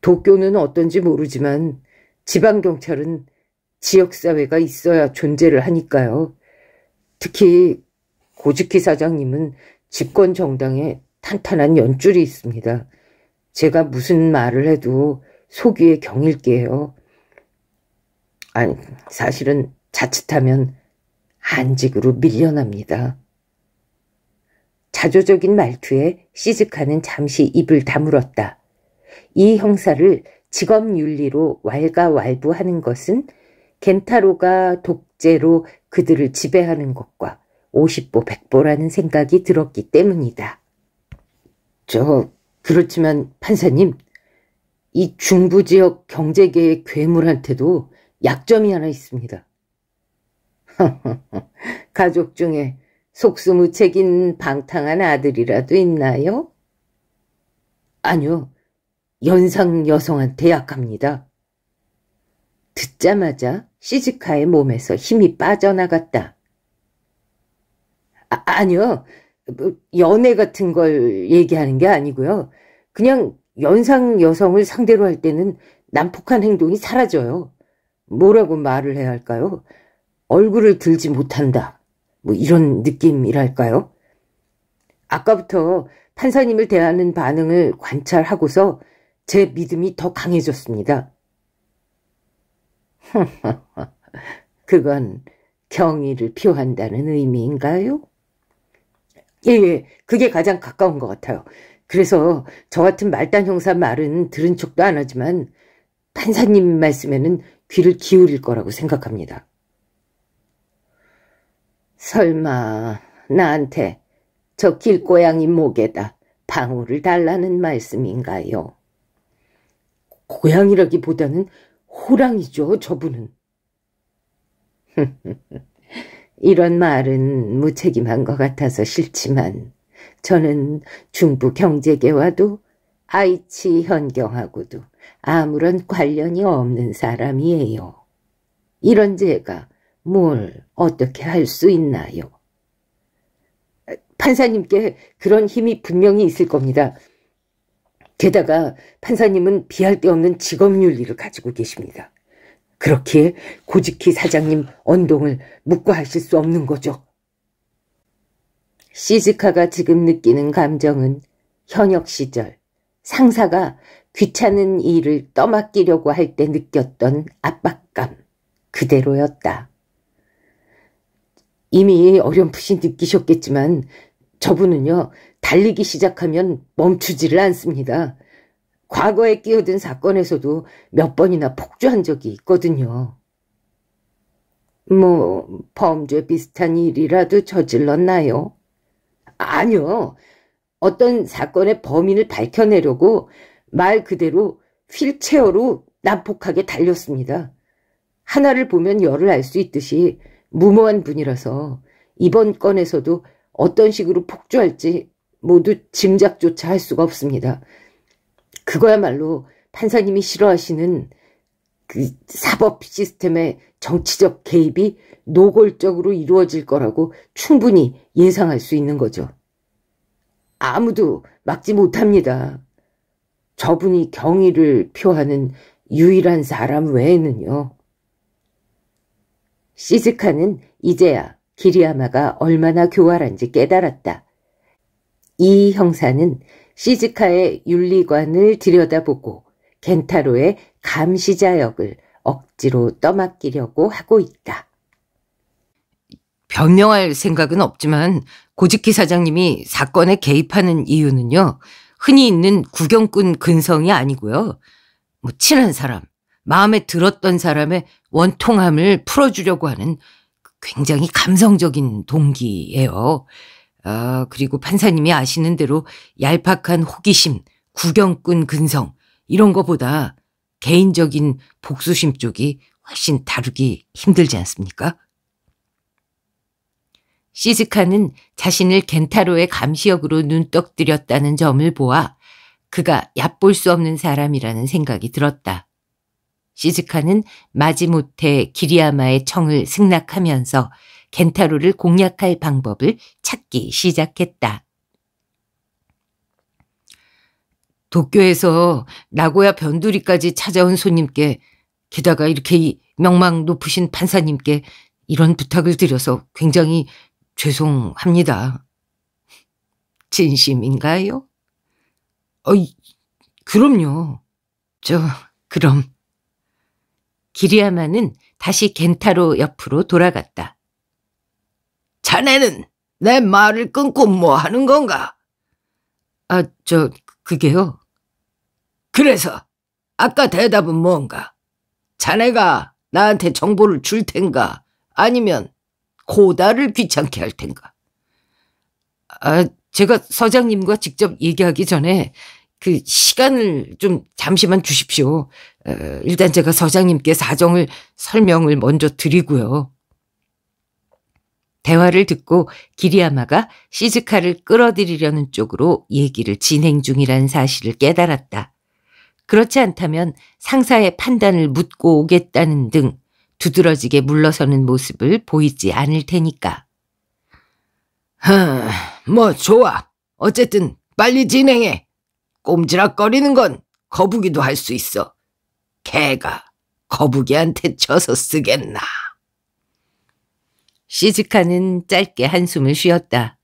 도쿄는 어떤지 모르지만 지방경찰은 지역사회가 있어야 존재를 하니까요. 특히 고즈키 사장님은 집권 정당에 탄탄한 연줄이 있습니다. 제가 무슨 말을 해도 속이에 경일게요. 아니, 사실은 자칫하면 한직으로 밀려납니다. 자조적인 말투에 시즈카는 잠시 입을 다물었다. 이 형사를 직업윤리로 왈가왈부하는 것은 겐타로가 독재로 그들을 지배하는 것과 50보 100보라는 생각이 들었기 때문이다. 저, 그렇지만 판사님, 이 중부 지역 경제계의 괴물한테도 약점이 하나 있습니다. 가족 중에 속수무책인 방탕한 아들이라도 있나요? 아니요. 연상 여성한테 약합니다. 듣자마자 시즈카의 몸에서 힘이 빠져나갔다. 아, 니요 뭐, 연애 같은 걸 얘기하는 게 아니고요. 그냥 연상 여성을 상대로 할 때는 난폭한 행동이 사라져요. 뭐라고 말을 해야 할까요? 얼굴을 들지 못한다. 뭐 이런 느낌이랄까요? 아까부터 판사님을 대하는 반응을 관찰하고서 제 믿음이 더 강해졌습니다. 그건 경의를 표한다는 의미인가요? 예, 예, 그게 가장 가까운 것 같아요. 그래서 저 같은 말단 형사 말은 들은 척도 안 하지만 판사님 말씀에는 귀를 기울일 거라고 생각합니다. 설마 나한테 저 길고양이 목에다 방울을 달라는 말씀인가요? 고양이라기보다는 호랑이죠, 저분은. 이런 말은 무책임한 것 같아서 싫지만 저는 중부 경제계와도 아이치 현경하고도 아무런 관련이 없는 사람이에요. 이런 제가 뭘 어떻게 할 수 있나요? 판사님께 그런 힘이 분명히 있을 겁니다. 게다가 판사님은 비할 데 없는 직업윤리를 가지고 계십니다. 그렇게 고지키 사장님 언동을 묵과하실 수 없는 거죠. 시즈카가 지금 느끼는 감정은 현역 시절 상사가 귀찮은 일을 떠맡기려고 할 때 느꼈던 압박감 그대로였다. 이미 어렴풋이 느끼셨겠지만 저분은요 달리기 시작하면 멈추지를 않습니다. 과거에 끼어든 사건에서도 몇 번이나 폭주한 적이 있거든요. 뭐 범죄 비슷한 일이라도 저질렀나요? 아니요. 어떤 사건의 범인을 밝혀내려고 말 그대로 휠체어로 난폭하게 달렸습니다. 하나를 보면 열을 알 수 있듯이 무모한 분이라서 이번 건에서도 어떤 식으로 폭주할지 모두 짐작조차 할 수가 없습니다. 그거야말로 판사님이 싫어하시는 그 사법 시스템의 정치적 개입이 노골적으로 이루어질 거라고 충분히 예상할 수 있는 거죠. 아무도 막지 못합니다. 저분이 경의를 표하는 유일한 사람 외에는요. 시즈카는 이제야 기리아마가 얼마나 교활한지 깨달았다. 이 형사는 시즈카의 윤리관을 들여다보고 겐타로의 감시자 역을 억지로 떠맡기려고 하고 있다. 변명할 생각은 없지만 고지키 사장님이 사건에 개입하는 이유는요. 흔히 있는 구경꾼 근성이 아니고요. 뭐 친한 사람, 마음에 들었던 사람의 원통함을 풀어주려고 하는 굉장히 감성적인 동기예요. 아, 그리고 판사님이 아시는 대로 얄팍한 호기심, 구경꾼 근성, 이런 거보다 개인적인 복수심 쪽이 훨씬 다루기 힘들지 않습니까? 시즈카는 자신을 겐타로의 감시역으로 눈떡 들였다는 점을 보아 그가 얕볼 수 없는 사람이라는 생각이 들었다. 시즈카는 마지못해 기리아마의 청을 승낙하면서 겐타로를 공략할 방법을 찾기 시작했다. 도쿄에서 나고야 변두리까지 찾아온 손님께 게다가 이렇게 명망 높으신 판사님께 이런 부탁을 드려서 굉장히 죄송합니다. 진심인가요? 어이, 그럼요. 저, 그럼. 기리야마는 다시 겐타로 옆으로 돌아갔다. 자네는 내 말을 끊고 뭐 하는 건가? 아, 저, 그게요. 그래서 아까 대답은 뭔가? 자네가 나한테 정보를 줄 텐가? 아니면 고다를 귀찮게 할 텐가? 아, 제가 서장님과 직접 얘기하기 전에 그 시간을 좀 잠시만 주십시오. 어, 일단 제가 서장님께 사정을 설명을 먼저 드리고요. 대화를 듣고 기리야마가 시즈카를 끌어들이려는 쪽으로 얘기를 진행 중이라는 사실을 깨달았다. 그렇지 않다면 상사의 판단을 묻고 오겠다는 등 두드러지게 물러서는 모습을 보이지 않을 테니까. 허, 뭐 좋아. 어쨌든 빨리 진행해. 꼼지락거리는 건 거북이도 할 수 있어. 개가 거북이한테 쳐서 쓰겠나. 시즈카는 짧게 한숨을 쉬었다.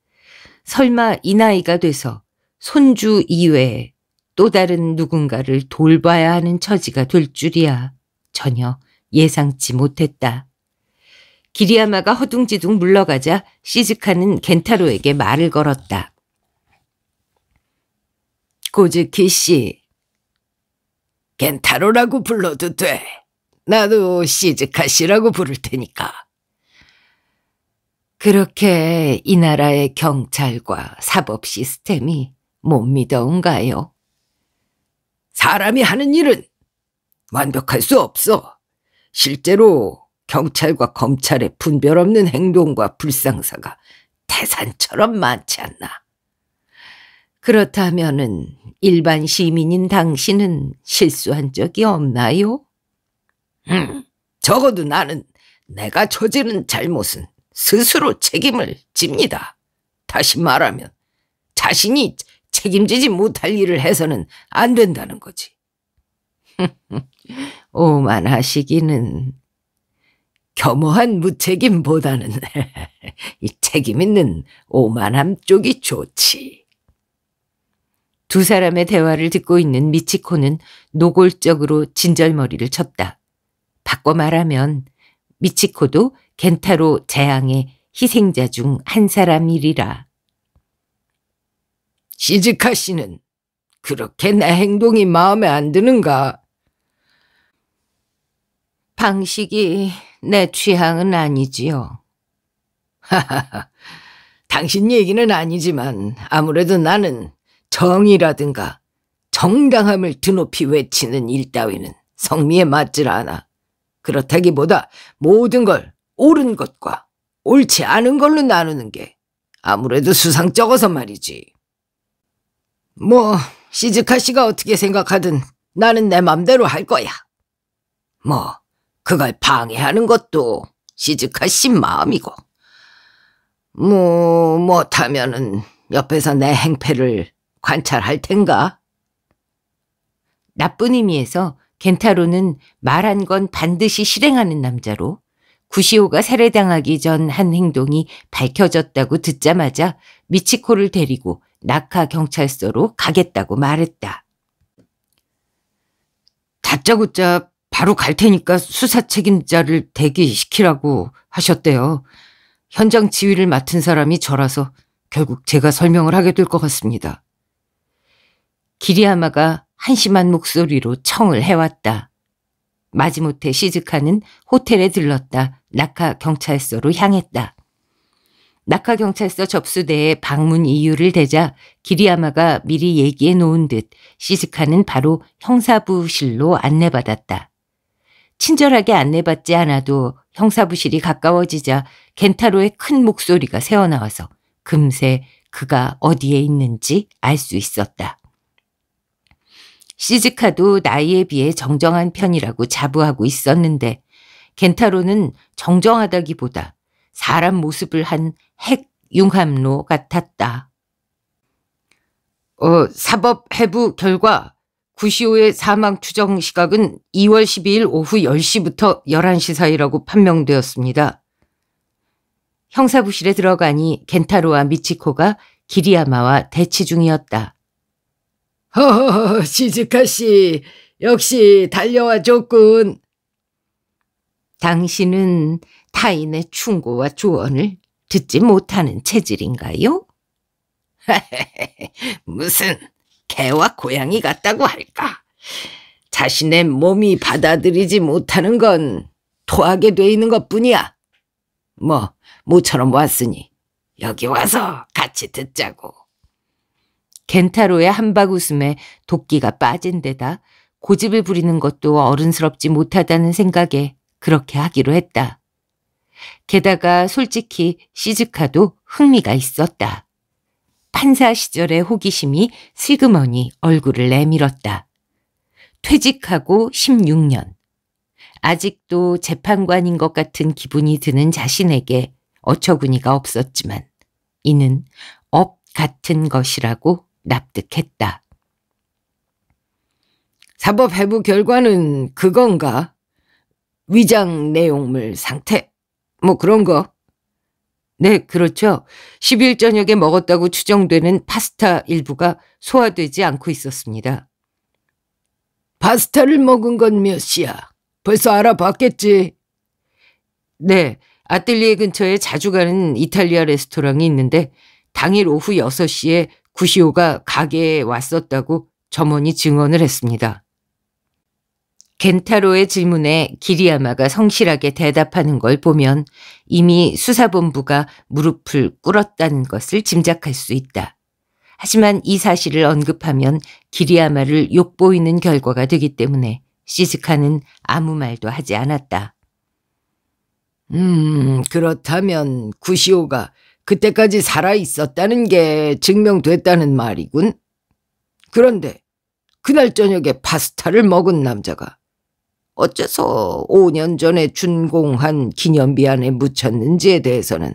설마 이 나이가 돼서 손주 이외에 또 다른 누군가를 돌봐야 하는 처지가 될 줄이야. 전혀 예상치 못했다. 기리야마가 허둥지둥 물러가자 시즈카는 겐타로에게 말을 걸었다. 고즈키 씨. 겐타로라고 불러도 돼. 나도 시즈카 씨라고 부를 테니까. 그렇게 이 나라의 경찰과 사법 시스템이 못 믿어온가요? 사람이 하는 일은 완벽할 수 없어. 실제로 경찰과 검찰의 분별 없는 행동과 불상사가 대산처럼 많지 않나. 그렇다면 일반 시민인 당신은 실수한 적이 없나요? 음, 적어도 나는 내가 저지른 잘못은 스스로 책임을 집니다. 다시 말하면 자신이 책임지지 못할 일을 해서는 안 된다는 거지. 오만하시기는 겸허한 무책임보다는 이 책임 있는 오만함 쪽이 좋지. 두 사람의 대화를 듣고 있는 미치코는 노골적으로 진절머리를 쳤다. 바꿔 말하면 미치코도 겐타로 재앙의 희생자 중 한 사람이리라. 시즈카 씨는 그렇게 내 행동이 마음에 안 드는가? 방식이 내 취향은 아니지요. 하하하, 당신 얘기는 아니지만 아무래도 나는 정의라든가 정당함을 드높이 외치는 일 따위는 성미에 맞질 않아. 그렇다기보다 모든 걸 옳은 것과 옳지 않은 걸로 나누는 게 아무래도 수상쩍어서 말이지. 뭐 시즈카 씨가 어떻게 생각하든 나는 내 맘대로 할 거야. 뭐 그걸 방해하는 것도 시즈카 씨 마음이고 뭐 못하면은 옆에서 내 행패를 관찰할 텐가? 나쁜 의미에서 겐타로는 말한 건 반드시 실행하는 남자로 구시호가 살해당하기 전 한 행동이 밝혀졌다고 듣자마자 미치코를 데리고 낙하 경찰서로 가겠다고 말했다. 다짜고짜 바로 갈 테니까 수사 책임자를 대기시키라고 하셨대요. 현장 지휘를 맡은 사람이 저라서 결국 제가 설명을 하게 될 것 같습니다. 기리아마가 한심한 목소리로 청을 해왔다. 마지못해 시즈카는 호텔에 들렀다. 낙하 경찰서로 향했다. 낙하 경찰서 접수대에 방문 이유를 대자 기리야마가 미리 얘기해 놓은 듯 시즈카는 바로 형사부실로 안내받았다. 친절하게 안내받지 않아도 형사부실이 가까워지자 겐타로의 큰 목소리가 새어나와서 금세 그가 어디에 있는지 알 수 있었다. 시즈카도 나이에 비해 정정한 편이라고 자부하고 있었는데 겐타로는 정정하다기보다 사람 모습을 한 핵융합로 같았다. 어, 사법 해부 결과 구시오의 사망 추정 시각은 2월 12일 오후 10시부터 11시 사이라고 판명되었습니다. 형사부실에 들어가니 겐타로와 미치코가 기리야마와 대치 중이었다. 허허허, 시즈카 씨, 역시 달려와 줬군. 당신은 타인의 충고와 조언을 듣지 못하는 체질인가요? 무슨 개와 고양이 같다고 할까? 자신의 몸이 받아들이지 못하는 건 토하게 돼 있는 것뿐이야. 뭐 모처럼 왔으니 여기 와서 같이 듣자고. 겐타로의 한박 웃음에 도끼가 빠진 데다 고집을 부리는 것도 어른스럽지 못하다는 생각에 그렇게 하기로 했다. 게다가 솔직히 시즈카도 흥미가 있었다. 판사 시절의 호기심이 슬그머니 얼굴을 내밀었다. 퇴직하고 16년. 아직도 재판관인 것 같은 기분이 드는 자신에게 어처구니가 없었지만 이는 업 같은 것이라고 납득했다. 사법 해부 결과는 그건가? 위장 내용물 상태 뭐 그런 거. 네, 그렇죠. 10일 저녁에 먹었다고 추정되는 파스타 일부가 소화되지 않고 있었습니다. 파스타를 먹은 건 몇 시야? 벌써 알아봤겠지? 네, 아뜰리에 근처에 자주 가는 이탈리아 레스토랑이 있는데 당일 오후 6시에 구시오가 가게에 왔었다고 점원이 증언을 했습니다. 겐타로의 질문에 기리야마가 성실하게 대답하는 걸 보면 이미 수사본부가 무릎을 꿇었다는 것을 짐작할 수 있다. 하지만 이 사실을 언급하면 기리야마를 욕보이는 결과가 되기 때문에 시즈카는 아무 말도 하지 않았다. 음, 그렇다면 구시오가 그때까지 살아있었다는 게 증명됐다는 말이군. 그런데 그날 저녁에 파스타를 먹은 남자가 어째서 5년 전에 준공한 기념비 안에 묻혔는지에 대해서는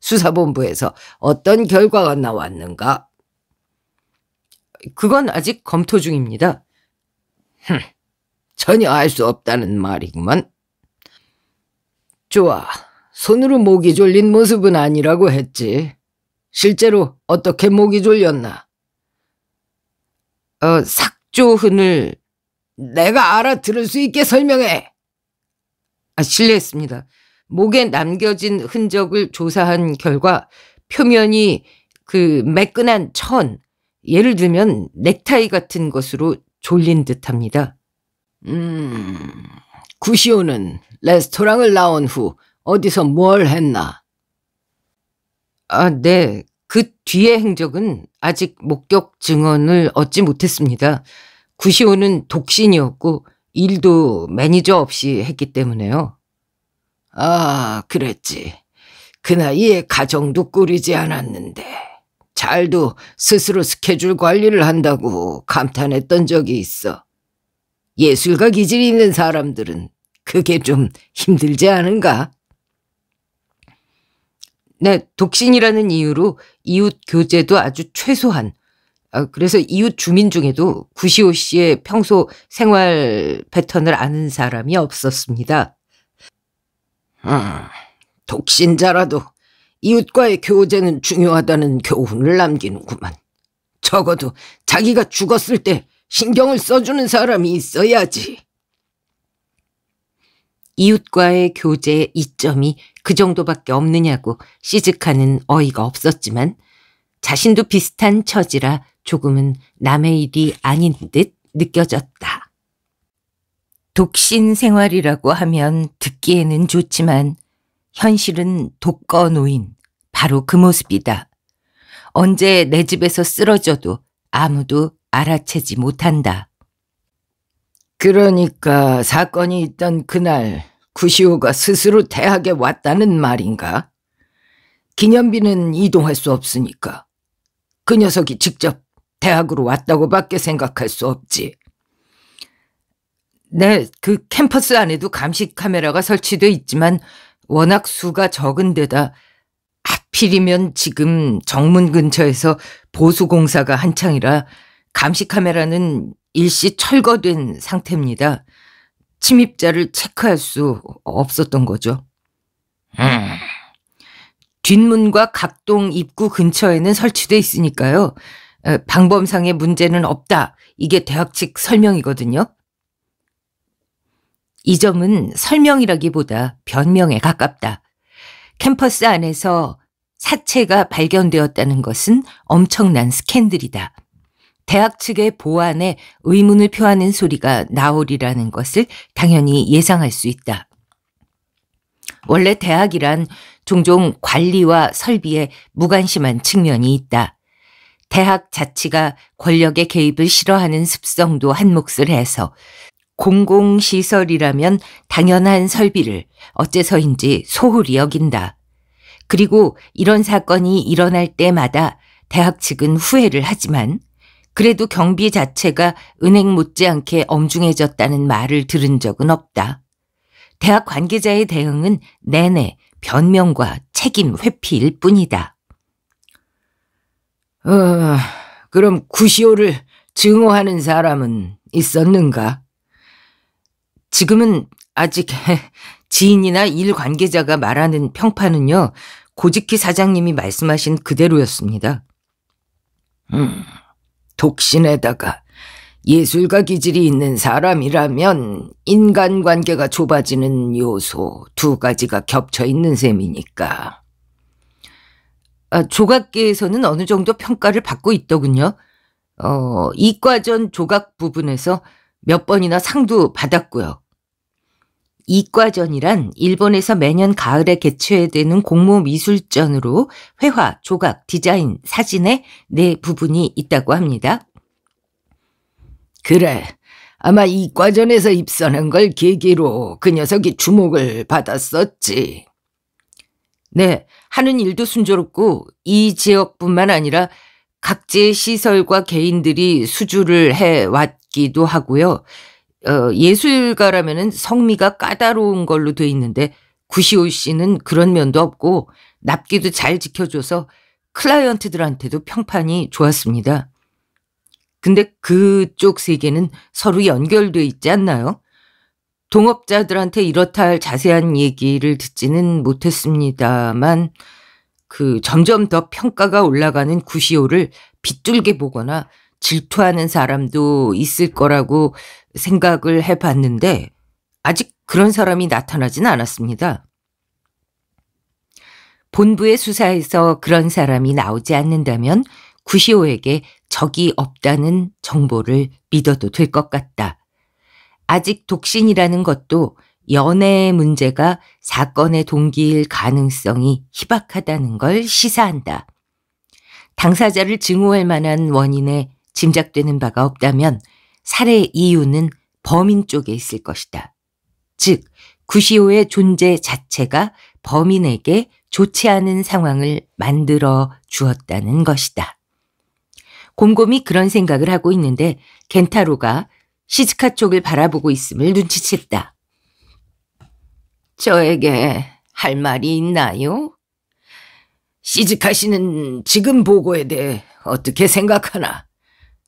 수사본부에서 어떤 결과가 나왔는가? 그건 아직 검토 중입니다. 흥, 전혀 알 수 없다는 말이구만. 좋아, 손으로 목이 졸린 모습은 아니라고 했지. 실제로 어떻게 목이 졸렸나? 어, 삭조 흔을 내가 알아들을 수 있게 설명해. 아, 실례했습니다. 목에 남겨진 흔적을 조사한 결과 표면이 그 매끈한 천, 예를 들면 넥타이 같은 것으로 졸린 듯합니다. 음, 구시오는 레스토랑을 나온 후 어디서 뭘 했나? 아, 네. 그 뒤의 행적은 아직 목격 증언을 얻지 못했습니다. 구시호는 독신이었고 일도 매니저 없이 했기 때문에요. 아, 그랬지. 그 나이에 가정도 꾸리지 않았는데 잘도 스스로 스케줄 관리를 한다고 감탄했던 적이 있어. 예술가 기질이 있는 사람들은 그게 좀 힘들지 않은가? 네, 독신이라는 이유로 이웃 교제도 아주 최소한 아, 그래서 이웃 주민 중에도 구시오 씨의 평소 생활 패턴을 아는 사람이 없었습니다. 아, 독신자라도 이웃과의 교제는 중요하다는 교훈을 남기는구만. 적어도 자기가 죽었을 때 신경을 써주는 사람이 있어야지. 이웃과의 교제의 이점이 그 정도밖에 없느냐고 시즈하는 어이가 없었지만 자신도 비슷한 처지라 조금은 남의 일이 아닌 듯 느껴졌다. 독신 생활이라고 하면 듣기에는 좋지만 현실은 독거 노인, 바로 그 모습이다. 언제 내 집에서 쓰러져도 아무도 알아채지 못한다. 그러니까 사건이 있던 그날 구시호가 스스로 대학에 왔다는 말인가? 기념비는 이동할 수 없으니까. 그 녀석이 직접 대학으로 왔다고밖에 생각할 수 없지. 네, 그 캠퍼스 안에도 감시 카메라가 설치돼 있지만 워낙 수가 적은 데다 하필이면 지금 정문 근처에서 보수공사가 한창이라 감시 카메라는 일시 철거된 상태입니다. 침입자를 체크할 수 없었던 거죠. 음. 뒷문과 각동 입구 근처에는 설치돼 있으니까요. 방범상의 문제는 없다. 이게 대학 측 설명이거든요. 이 점은 설명이라기보다 변명에 가깝다. 캠퍼스 안에서 사체가 발견되었다는 것은 엄청난 스캔들이다. 대학 측의 보안에 의문을 표하는 소리가 나오리라는 것을 당연히 예상할 수 있다. 원래 대학이란 종종 관리와 설비에 무관심한 측면이 있다. 대학 자치가 권력의 개입을 싫어하는 습성도 한몫을 해서 공공시설이라면 당연한 설비를 어째서인지 소홀히 여긴다. 그리고 이런 사건이 일어날 때마다 대학 측은 후회를 하지만 그래도 경비 자체가 은행 못지않게 엄중해졌다는 말을 들은 적은 없다. 대학 관계자의 대응은 내내 변명과 책임 회피일 뿐이다. 어, 그럼 구시오를 증오하는 사람은 있었는가? 지금은 아직 지인이나 일 관계자가 말하는 평판은요, 고지키 사장님이 말씀하신 그대로였습니다. 음, 독신에다가 예술가 기질이 있는 사람이라면 인간관계가 좁아지는 요소 두 가지가 겹쳐 있는 셈이니까. 아, 조각계에서는 어느 정도 평가를 받고 있더군요. 어, 이과전 조각 부분에서 몇 번이나 상도 받았고요. 이과전이란 일본에서 매년 가을에 개최되는 공모 미술전으로 회화, 조각, 디자인, 사진의 네 부분이 있다고 합니다. 그래. 아마 이과전에서 입선한걸 계기로 그 녀석이 주목을 받았었지. 네, 하는 일도 순조롭고 이 지역뿐만 아니라 각지의 시설과 개인들이 수주를 해왔기도 하고요. 어, 예술가라면 성미가 까다로운 걸로 돼 있는데 구시오 씨는 그런 면도 없고 납기도 잘 지켜줘서 클라이언트들한테도 평판이 좋았습니다. 근데 그쪽 세계는 서로 연결돼 있지 않나요? 동업자들한테 이렇다 할 자세한 얘기를 듣지는 못했습니다만 그 점점 더 평가가 올라가는 구시오를 빗줄게 보거나 질투하는 사람도 있을 거라고 생각을 해봤는데 아직 그런 사람이 나타나진 않았습니다. 본부의 수사에서 그런 사람이 나오지 않는다면 구시오에게 적이 없다는 정보를 믿어도 될 것 같다. 아직 독신이라는 것도 연애의 문제가 사건의 동기일 가능성이 희박하다는 걸 시사한다. 당사자를 증오할 만한 원인에 짐작되는 바가 없다면 살해 이유는 범인 쪽에 있을 것이다. 즉, 구시오의 존재 자체가 범인에게 좋지 않은 상황을 만들어 주었다는 것이다. 곰곰이 그런 생각을 하고 있는데 겐타로가 시즈카 쪽을 바라보고 있음을 눈치챘다. 저에게 할 말이 있나요? 시즈카 씨는 지금 보고에 대해 어떻게 생각하나?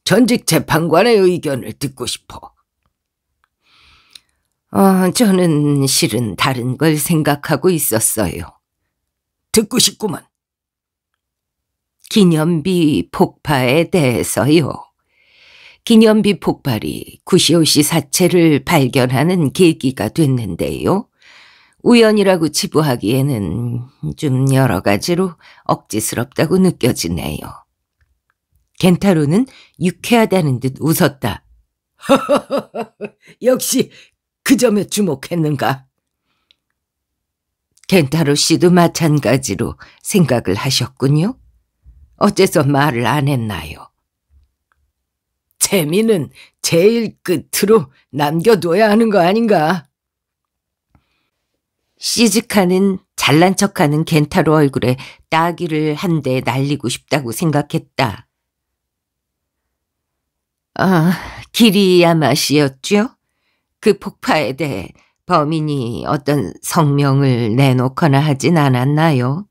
전직 재판관의 의견을 듣고 싶어. 어, 저는 실은 다른 걸 생각하고 있었어요. 듣고 싶구만. 기념비 폭파에 대해서요. 기념비 폭발이 구시오씨 사체를 발견하는 계기가 됐는데요. 우연이라고 치부하기에는 좀 여러 가지로 억지스럽다고 느껴지네요. 겐타로는 유쾌하다는 듯 웃었다. 역시 그 점에 주목했는가? 겐타로 씨도 마찬가지로 생각을 하셨군요. 어째서 말을 안 했나요? 재미는 제일 끝으로 남겨둬야 하는 거 아닌가? 시즈카는 잘난 척하는 겐타로 얼굴에 따귀를 한 대 날리고 싶다고 생각했다. 아, 기리야마시였죠? 그 폭파에 대해 범인이 어떤 성명을 내놓거나 하진 않았나요?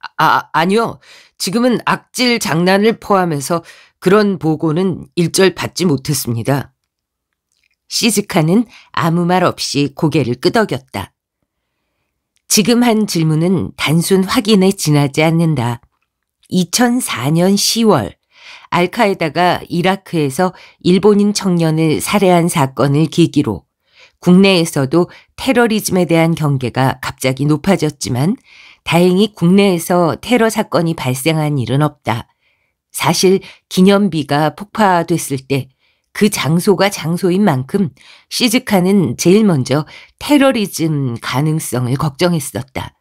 아, 아, 아니요. 지금은 악질 장난을 포함해서 그런 보고는 일절 받지 못했습니다. 시즈카는 아무 말 없이 고개를 끄덕였다. 지금 한 질문은 단순 확인에 지나지 않는다. 2004년 10월, 알카에다가 이라크에서 일본인 청년을 살해한 사건을 계기로 국내에서도 테러리즘에 대한 경계가 갑자기 높아졌지만 다행히 국내에서 테러 사건이 발생한 일은 없다. 사실 기념비가 폭파됐을 때 그 장소가 장소인 만큼 시즈카는 제일 먼저 테러리즘 가능성을 걱정했었다.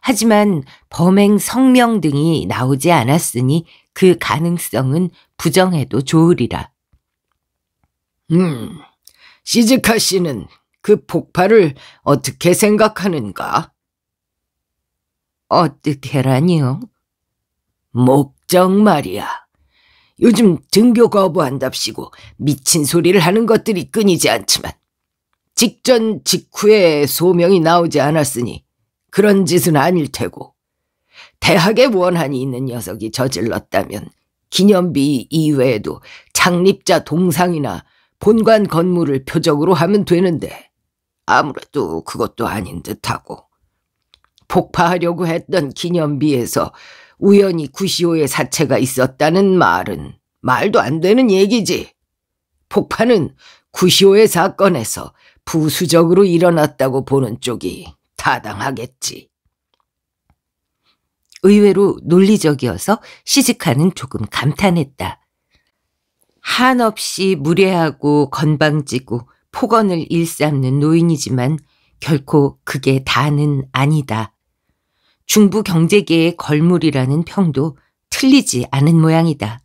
하지만 범행 성명 등이 나오지 않았으니 그 가능성은 부정해도 좋으리라. 음, 시즈카 씨는 그 폭발을 어떻게 생각하는가? 어떻게라니요? 목적 말이야. 요즘 등교 거부한답시고 미친 소리를 하는 것들이 끊이지 않지만 직전 직후에 소명이 나오지 않았으니 그런 짓은 아닐 테고 대학에 원한이 있는 녀석이 저질렀다면 기념비 이외에도 창립자 동상이나 본관 건물을 표적으로 하면 되는데 아무래도 그것도 아닌 듯하고 폭파하려고 했던 기념비에서 우연히 구시오의 사체가 있었다는 말은 말도 안 되는 얘기지. 폭파는 구시오의 사건에서 부수적으로 일어났다고 보는 쪽이 타당하겠지. 의외로 논리적이어서 시즈카는 조금 감탄했다. 한없이 무례하고 건방지고 폭언을 일삼는 노인이지만 결코 그게 다는 아니다. 중부 경제계의 걸물이라는 평도 틀리지 않은 모양이다.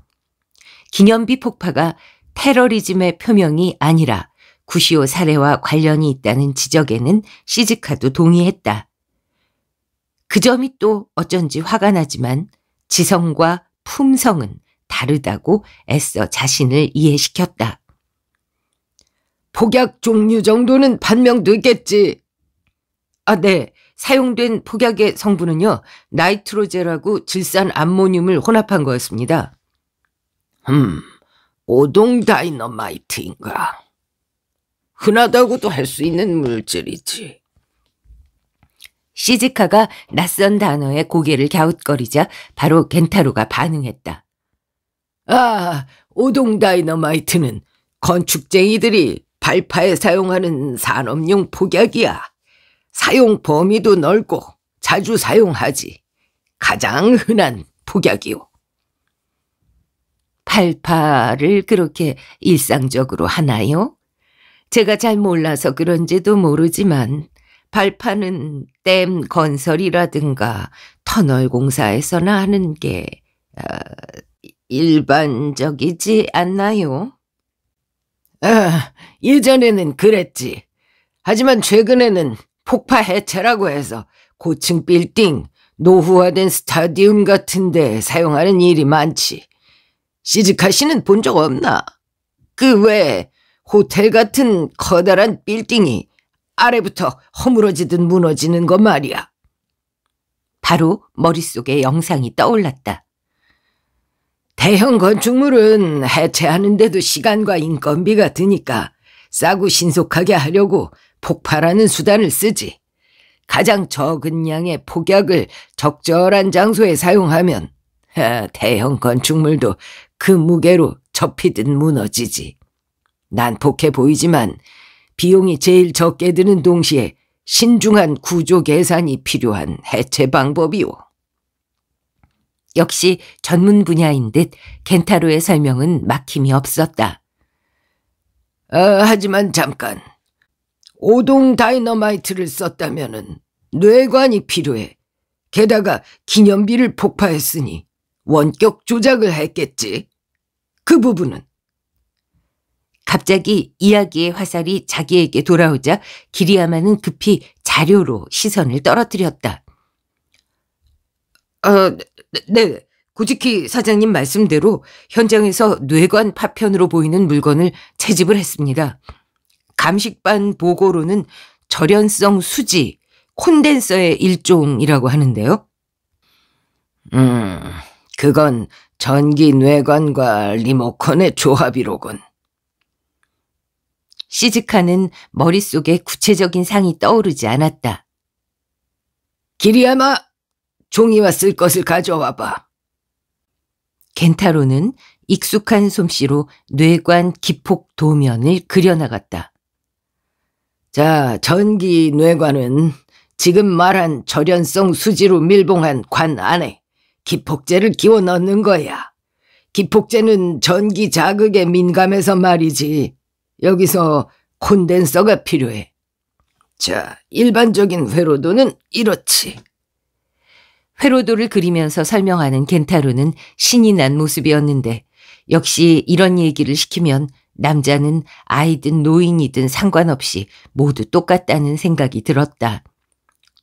기념비 폭파가 테러리즘의 표명이 아니라 구시오 사례와 관련이 있다는 지적에는 시즈카도 동의했다. 그 점이 또 어쩐지 화가 나지만 지성과 품성은 다르다고 애써 자신을 이해시켰다. 폭약 종류 정도는 판명도 있겠지. 아, 네. 사용된 폭약의 성분은요, 나이트로제라고 질산 암모늄을 혼합한 거였습니다. 음, 오동 다이너마이트인가? 흔하다고도 할 수 있는 물질이지. 시즈카가 낯선 단어에 고개를 갸웃거리자 바로 겐타로가 반응했다. 아, 오동 다이너마이트는 건축쟁이들이 발파에 사용하는 산업용 폭약이야. 사용 범위도 넓고 자주 사용하지 가장 흔한 폭약이오. 팔파를 그렇게 일상적으로 하나요? 제가 잘 몰라서 그런지도 모르지만 발파는 댐 건설이라든가 터널 공사에서나 하는 게 어, 일반적이지 않나요? 아, 예전에는 그랬지. 하지만 최근에는 폭파 해체라고 해서 고층 빌딩, 노후화된 스타디움 같은 데 사용하는 일이 많지. 시즈카 시는본 적 없나? 그 외에 호텔 같은 커다란 빌딩이 아래부터 허물어지든 무너지는 거 말이야. 바로 머릿속에 영상이 떠올랐다. 대형 건축물은 해체하는데도 시간과 인건비가 드니까 싸고 신속하게 하려고 폭발하는 수단을 쓰지. 가장 적은 양의 폭약을 적절한 장소에 사용하면 하, 대형 건축물도 그 무게로 접히듯 무너지지. 난폭해 보이지만 비용이 제일 적게 드는 동시에 신중한 구조 계산이 필요한 해체 방법이오. 역시 전문 분야인 듯 겐타로의 설명은 막힘이 없었다. 아, 하지만 잠깐. 오동 다이너마이트를 썼다면 뇌관이 필요해. 게다가 기념비를 폭파했으니 원격 조작을 했겠지. 그 부분은. 갑자기 이야기의 화살이 자기에게 돌아오자 기리야마는 급히 자료로 시선을 떨어뜨렸다. 어, 네. 고지키 네. 사장님 말씀대로 현장에서 뇌관 파편으로 보이는 물건을 채집을 했습니다. 감식반 보고로는 절연성 수지, 콘덴서의 일종이라고 하는데요. 음, 그건 전기 뇌관과 리모컨의 조합이로군. 시즈카는 머릿속에 구체적인 상이 떠오르지 않았다. 기리야마, 종이와 쓸 것을 가져와 봐. 겐타로는 익숙한 솜씨로 뇌관 기폭 도면을 그려나갔다. 자, 전기 뇌관은 지금 말한 절연성 수지로 밀봉한 관 안에 기폭제를 끼워 넣는 거야. 기폭제는 전기 자극에 민감해서 말이지. 여기서 콘덴서가 필요해. 자, 일반적인 회로도는 이렇지. 회로도를 그리면서 설명하는 겐타로는 신이 난 모습이었는데 역시 이런 얘기를 시키면 남자는 아이든 노인이든 상관없이 모두 똑같다는 생각이 들었다.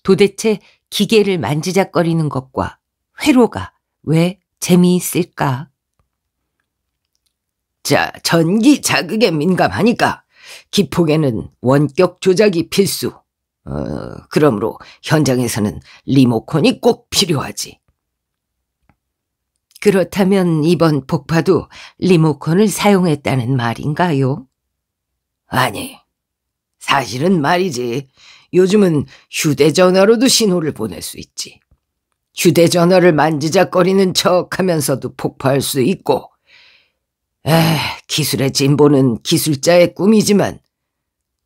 도대체 기계를 만지작거리는 것과 회로가 왜 재미있을까? 자, 전기 자극에 민감하니까 기폭에는 원격 조작이 필수. 어, 그러므로 현장에서는 리모컨이 꼭 필요하지. 그렇다면 이번 폭파도 리모컨을 사용했다는 말인가요? 아니, 사실은 말이지. 요즘은 휴대전화로도 신호를 보낼 수 있지. 휴대전화를 만지작거리는 척 하면서도 폭파할 수 있고, 에, 기술의 진보는 기술자의 꿈이지만,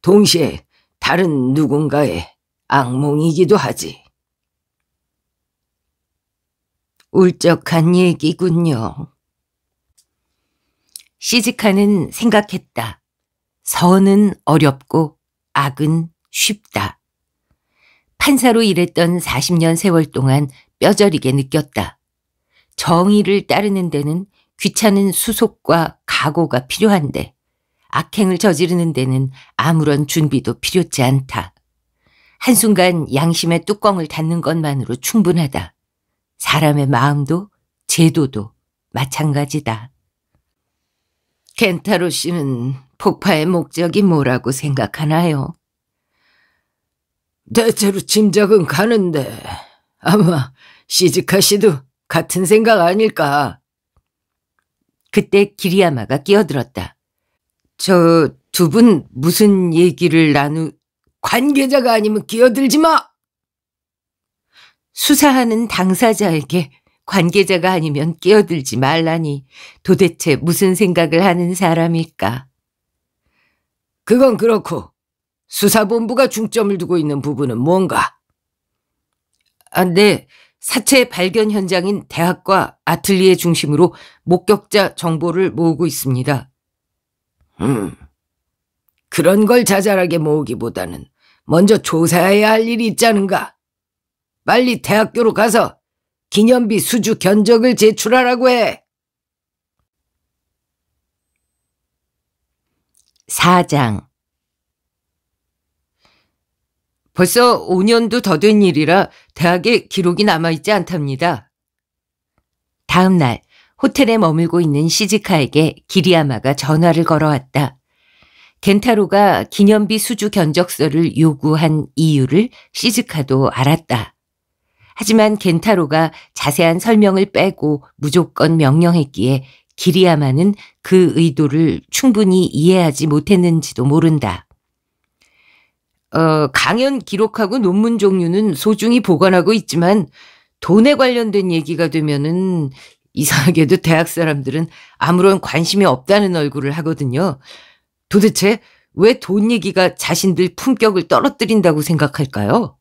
동시에 다른 누군가의 악몽이기도 하지. 울적한 얘기군요. 시즈카는 생각했다. 선은 어렵고 악은 쉽다. 판사로 일했던 40년 세월 동안 뼈저리게 느꼈다. 정의를 따르는 데는 귀찮은 수속과 각오가 필요한데 악행을 저지르는 데는 아무런 준비도 필요치 않다. 한순간 양심의 뚜껑을 닫는 것만으로 충분하다. 사람의 마음도 제도도 마찬가지다. 켄타로 씨는 폭파의 목적이 뭐라고 생각하나요? 대체로 짐작은 가는데 아마 시즈카 씨도 같은 생각 아닐까. 그때 기리야마가 끼어들었다. 저 두 분 무슨 얘기를 나누... 관계자가 아니면 끼어들지 마! 수사하는 당사자에게 관계자가 아니면 끼어들지 말라니 도대체 무슨 생각을 하는 사람일까? 그건 그렇고 수사본부가 중점을 두고 있는 부분은 뭔가? 아, 네. 사체 발견 현장인 대학과 아틀리에 중심으로 목격자 정보를 모으고 있습니다. 음, 그런 걸 자잘하게 모으기보다는 먼저 조사해야 할 일이 있지 않은가? 빨리 대학교로 가서 기념비 수주 견적을 제출하라고 해. 사장 벌써 5년도 더 된 일이라 대학에 기록이 남아있지 않답니다. 다음 날 호텔에 머물고 있는 시즈카에게 기리야마가 전화를 걸어왔다. 겐타로가 기념비 수주 견적서를 요구한 이유를 시즈카도 알았다. 하지만 겐타로가 자세한 설명을 빼고 무조건 명령했기에 기리야마는 그 의도를 충분히 이해하지 못했는지도 모른다. 어, 강연 기록하고 논문 종류는 소중히 보관하고 있지만 돈에 관련된 얘기가 되면은 이상하게도 대학 사람들은 아무런 관심이 없다는 얼굴을 하거든요. 도대체 왜 돈 얘기가 자신들 품격을 떨어뜨린다고 생각할까요?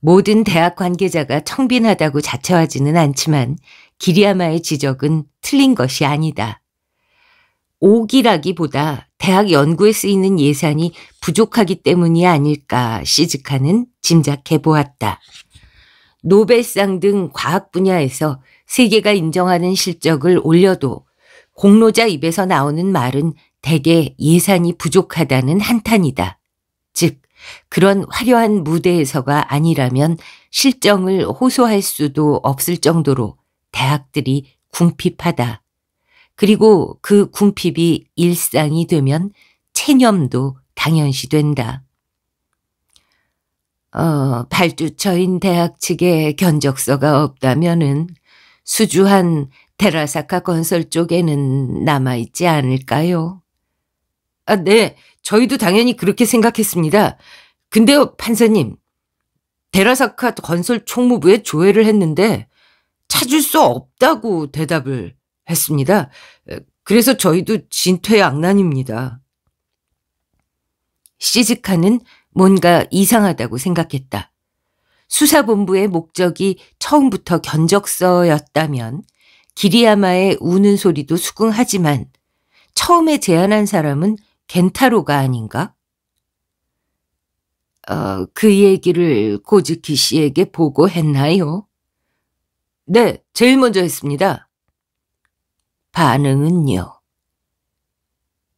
모든 대학 관계자가 청빈하다고 자처하지는 않지만 기리야마의 지적은 틀린 것이 아니다. 오기라기보다 대학 연구에 쓰이는 예산이 부족하기 때문이 아닐까 시즈카는 짐작해 보았다. 노벨상 등 과학 분야에서 세계가 인정하는 실적을 올려도 공로자 입에서 나오는 말은 대개 예산이 부족하다는 한탄이다. 그런 화려한 무대에서가 아니라면 실정을 호소할 수도 없을 정도로 대학들이 궁핍하다. 그리고 그 궁핍이 일상이 되면 체념도 당연시된다. 어, 발주처인 대학 측에 견적서가 없다면은 수주한 테라사카 건설 쪽에는 남아있지 않을까요? 아, 네, 저희도 당연히 그렇게 생각했습니다. 근데요, 판사님. 데라사카 건설 총무부에 조회를 했는데 찾을 수 없다고 대답을 했습니다. 그래서 저희도 진퇴양난입니다. 시즈카는 뭔가 이상하다고 생각했다. 수사본부의 목적이 처음부터 견적서였다면 기리야마의 우는 소리도 수긍하지만 처음에 제안한 사람은 겐타로가 아닌가? 어, 그 얘기를 고즈키 씨에게 보고했나요? 네, 제일 먼저 했습니다. 반응은요?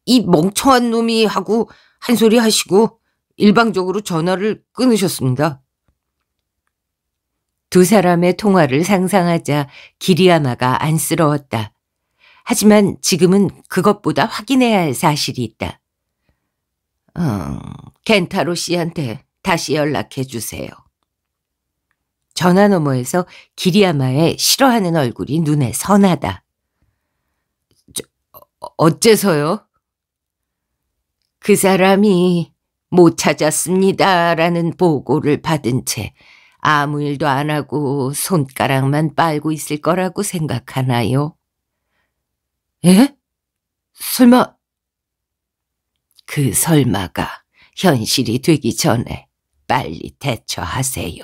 이 멍청한 놈이 하고 한 소리 하시고 일방적으로 전화를 끊으셨습니다. 두 사람의 통화를 상상하자 기리아마가 안쓰러웠다. 하지만 지금은 그것보다 확인해야 할 사실이 있다. 음, 켄타로 씨한테 다시 연락해 주세요. 전화 너머에서 기리야마의 싫어하는 얼굴이 눈에 선하다. 저, 어, 어째서요? 그 사람이 못 찾았습니다라는 보고를 받은 채 아무 일도 안 하고 손가락만 빨고 있을 거라고 생각하나요? 에? 예? 설마? 그 설마가 현실이 되기 전에 빨리 대처하세요.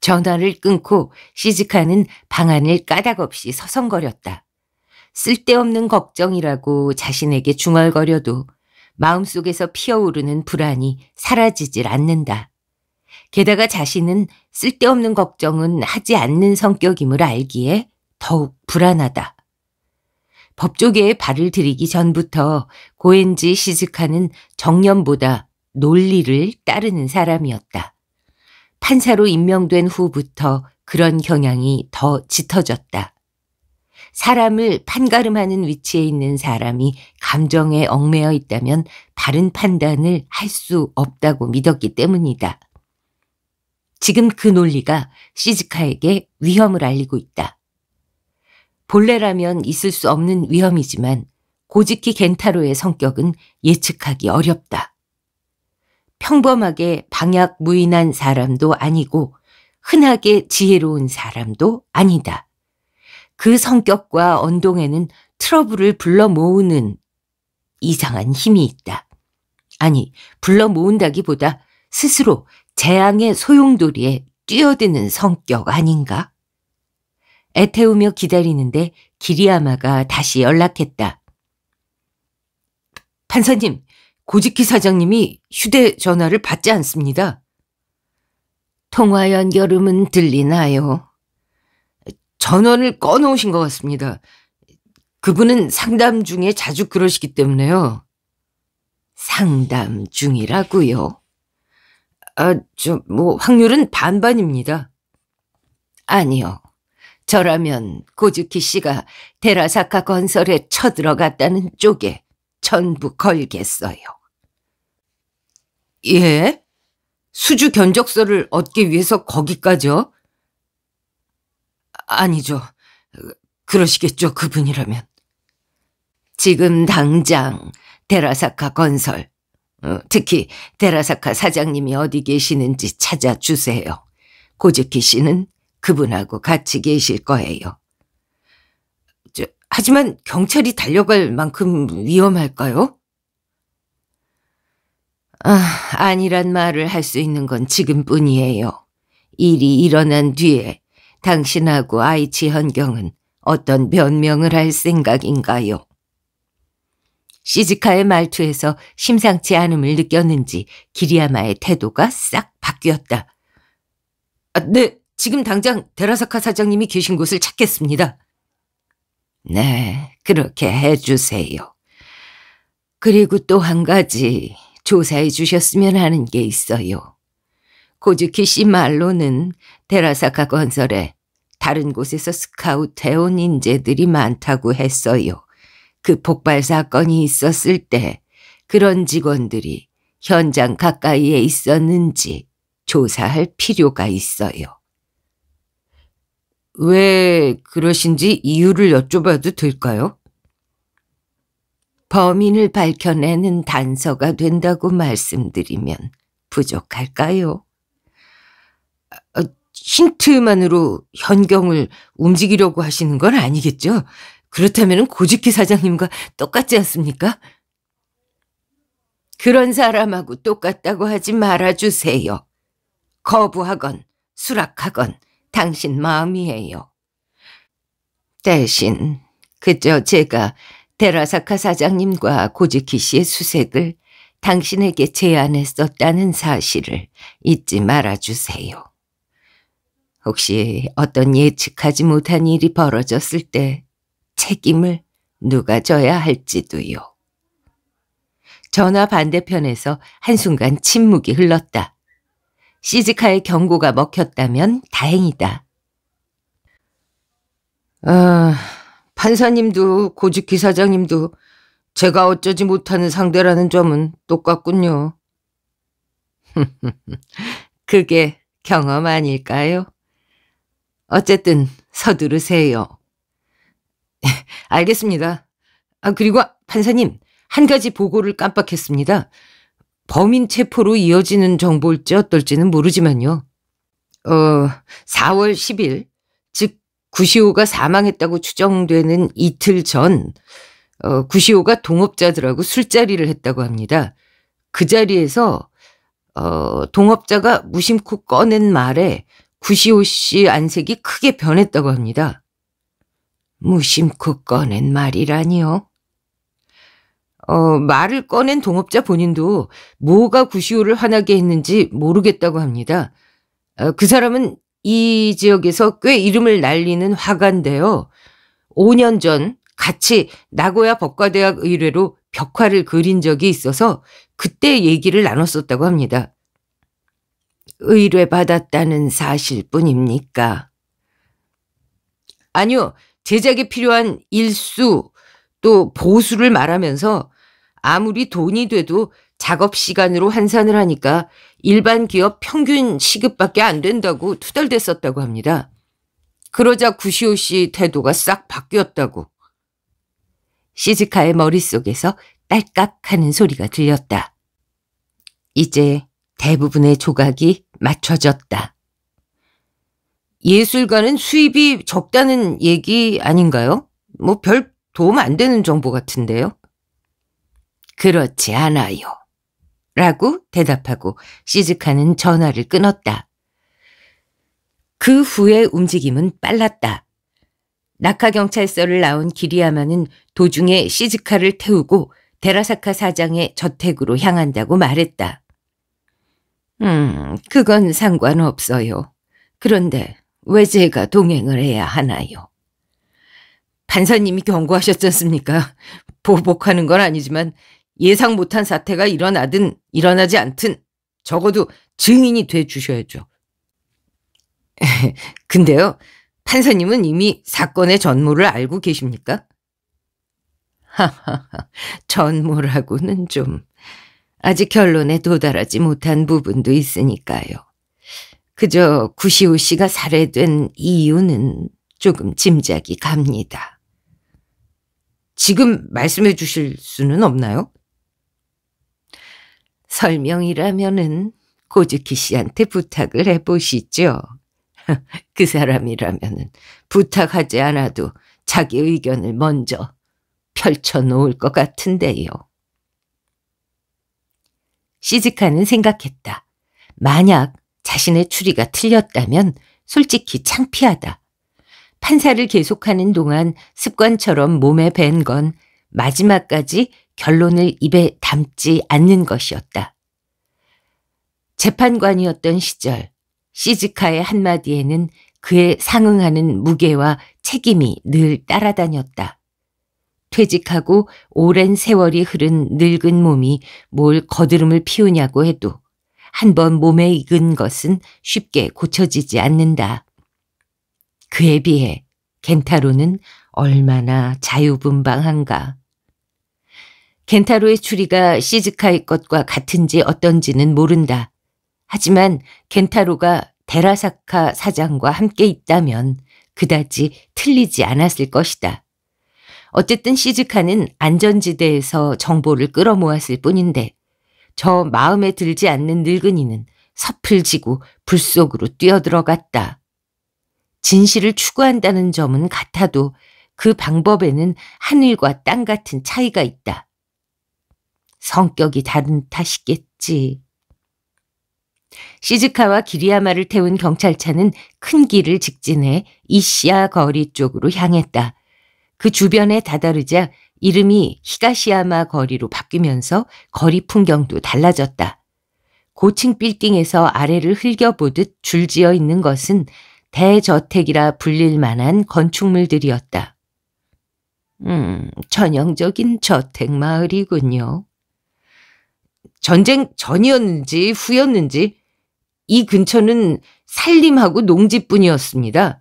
전화를 끊고 시즈카는 방안을 까닭 없이 서성거렸다. 쓸데없는 걱정이라고 자신에게 중얼거려도 마음속에서 피어오르는 불안이 사라지질 않는다. 게다가 자신은 쓸데없는 걱정은 하지 않는 성격임을 알기에 더욱 불안하다. 법조계에 발을 들이기 전부터 고엔지 시즈카는 정년보다 논리를 따르는 사람이었다. 판사로 임명된 후부터 그런 경향이 더 짙어졌다. 사람을 판가름하는 위치에 있는 사람이 감정에 얽매여 있다면 바른 판단을 할 수 없다고 믿었기 때문이다. 지금 그 논리가 시즈카에게 위험을 알리고 있다. 본래라면 있을 수 없는 위험이지만 고지키 겐타로의 성격은 예측하기 어렵다. 평범하게 방약 무인한 사람도 아니고 흔하게 지혜로운 사람도 아니다. 그 성격과 언동에는 트러블을 불러 모으는 이상한 힘이 있다. 아니, 불러 모은다기보다 스스로 재앙의 소용돌이에 뛰어드는 성격 아닌가? 애태우며 기다리는데 기리아마가 다시 연락했다. 판사님, 고지키 사장님이 휴대전화를 받지 않습니다. 통화 연결음은 들리나요? 전원을 꺼놓으신 것 같습니다. 그분은 상담 중에 자주 그러시기 때문에요. 상담 중이라고요? 아, 저, 뭐, 확률은 반반입니다. 아니요. 저라면 고즈키 씨가 데라사카 건설에 쳐들어갔다는 쪽에 전부 걸겠어요. 예? 수주 견적서를 얻기 위해서 거기까지요? 아니죠. 그러시겠죠, 그분이라면. 지금 당장 데라사카 건설, 어, 특히 데라사카 사장님이 어디 계시는지 찾아주세요. 고즈키 씨는 그분하고 같이 계실 거예요. 저, 하지만 경찰이 달려갈 만큼 위험할까요? 아, 아니란 말을 할 수 있는 건 지금뿐이에요. 일이 일어난 뒤에 당신하고 아이 치현경은 어떤 변명을 할 생각인가요? 시즈카의 말투에서 심상치 않음을 느꼈는지 기리야마의 태도가 싹 바뀌었다. 아, 네, 지금 당장 데라사카 사장님이 계신 곳을 찾겠습니다. 네, 그렇게 해주세요. 그리고 또 한 가지 조사해 주셨으면 하는 게 있어요. 고즈키 씨 말로는 데라사카 건설에 다른 곳에서 스카우트해온 인재들이 많다고 했어요. 그 폭발 사건이 있었을 때 그런 직원들이 현장 가까이에 있었는지 조사할 필요가 있어요. 왜 그러신지 이유를 여쭤봐도 될까요? 범인을 밝혀내는 단서가 된다고 말씀드리면 부족할까요? 아, 힌트만으로 현경을 움직이려고 하시는 건 아니겠죠? 그렇다면 고지키 사장님과 똑같지 않습니까? 그런 사람하고 똑같다고 하지 말아주세요. 거부하건 수락하건 당신 마음이에요. 대신 그저 제가 데라사카 사장님과 고지키 씨의 수색을 당신에게 제안했었다는 사실을 잊지 말아주세요. 혹시 어떤 예측하지 못한 일이 벌어졌을 때 책임을 누가 져야 할지도요. 전화 반대편에서 한순간 침묵이 흘렀다. 시즈카의 경고가 먹혔다면 다행이다. 아, 판사님도 고직기 사장님도 제가 어쩌지 못하는 상대라는 점은 똑같군요. 그게 경험 아닐까요? 어쨌든 서두르세요. 알겠습니다. 아, 그리고 판사님, 한 가지 보고를 깜빡했습니다. 범인 체포로 이어지는 정보일지 어떨지는 모르지만요. 어, 4월 10일, 즉 구시호가 사망했다고 추정되는 이틀 전 어, 구시호가 동업자들하고 술자리를 했다고 합니다. 그 자리에서 어, 동업자가 무심코 꺼낸 말에 구시호 씨 안색이 크게 변했다고 합니다. 무심코 꺼낸 말이라니요. 어, 말을 꺼낸 동업자 본인도 뭐가 구시오를 화나게 했는지 모르겠다고 합니다. 어, 그 사람은 이 지역에서 꽤 이름을 날리는 화가인데요. 5년 전 같이 나고야 법과대학 의뢰로 벽화를 그린 적이 있어서 그때 얘기를 나눴었다고 합니다. 의뢰받았다는 사실 뿐입니까? 아니요. 제작에 필요한 일수 또 보수를 말하면서 아무리 돈이 돼도 작업 시간으로 환산을 하니까 일반 기업 평균 시급밖에 안 된다고 투덜댔었다고 합니다. 그러자 구시오 씨 태도가 싹 바뀌었다고. 시즈카의 머릿속에서 딸깍 하는 소리가 들렸다. 이제 대부분의 조각이 맞춰졌다. 예술가는 수입이 적다는 얘기 아닌가요? 뭐 별 도움 안 되는 정보 같은데요? 그렇지 않아요. 라고 대답하고 시즈카는 전화를 끊었다. 그 후의 움직임은 빨랐다. 낙하경찰서를 나온 기리야마는 도중에 시즈카를 태우고 데라사카 사장의 저택으로 향한다고 말했다. 음, 그건 상관없어요. 그런데 왜 제가 동행을 해야 하나요? 판사님이 경고하셨잖습니까? 보복하는 건 아니지만 예상 못한 사태가 일어나든 일어나지 않든 적어도 증인이 돼 주셔야죠. 근데요, 판사님은 이미 사건의 전모를 알고 계십니까? 하하하, 전모라고는 좀 아직 결론에 도달하지 못한 부분도 있으니까요. 그저 구시우 씨가 살해된 이유는 조금 짐작이 갑니다. 지금 말씀해 주실 수는 없나요? 설명이라면은 고즈키 씨한테 부탁을 해보시죠. 그 사람이라면은 부탁하지 않아도 자기 의견을 먼저 펼쳐놓을 것 같은데요. 시즈카는 생각했다. 만약 자신의 추리가 틀렸다면 솔직히 창피하다. 판사를 계속하는 동안 습관처럼 몸에 밴 건 마지막까지 결론을 입에 담지 않는 것이었다. 재판관이었던 시절 시즈카의 한마디에는 그에 상응하는 무게와 책임이 늘 따라다녔다. 퇴직하고 오랜 세월이 흐른 늙은 몸이 뭘 거드름을 피우냐고 해도 한 번 몸에 익은 것은 쉽게 고쳐지지 않는다. 그에 비해 겐타로는 얼마나 자유분방한가. 겐타로의 추리가 시즈카의 것과 같은지 어떤지는 모른다. 하지만 겐타로가 데라사카 사장과 함께 있다면 그다지 틀리지 않았을 것이다. 어쨌든 시즈카는 안전지대에서 정보를 끌어모았을 뿐인데 저 마음에 들지 않는 늙은이는 서풀지고 불속으로 뛰어들어갔다. 진실을 추구한다는 점은 같아도 그 방법에는 하늘과 땅 같은 차이가 있다. 성격이 다른 탓이겠지. 시즈카와 기리야마를 태운 경찰차는 큰 길을 직진해 이시아 거리 쪽으로 향했다. 그 주변에 다다르자 이름이 히가시야마 거리로 바뀌면서 거리 풍경도 달라졌다. 고층 빌딩에서 아래를 흘겨보듯 줄지어 있는 것은 대저택이라 불릴 만한 건축물들이었다. 음, 전형적인 저택 마을이군요. 전쟁 전이었는지 후였는지 이 근처는 산림하고 농지뿐이었습니다.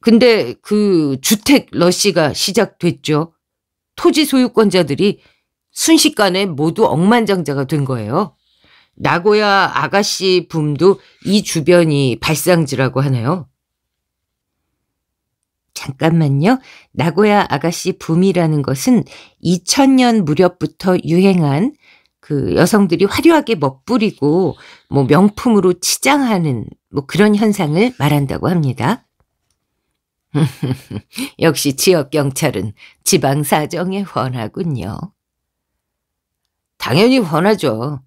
근데 그 주택 러시가 시작됐죠. 토지 소유권자들이 순식간에 모두 억만장자가 된 거예요. 나고야 아가씨 붐도 이 주변이 발상지라고 하네요. 잠깐만요. 나고야 아가씨 붐이라는 것은 2000년 무렵부터 유행한 그 여성들이 화려하게 멋부리고 뭐 명품으로 치장하는 뭐 그런 현상을 말한다고 합니다. 역시 지역 경찰은 지방 사정에 훤하군요. 당연히 훤하죠.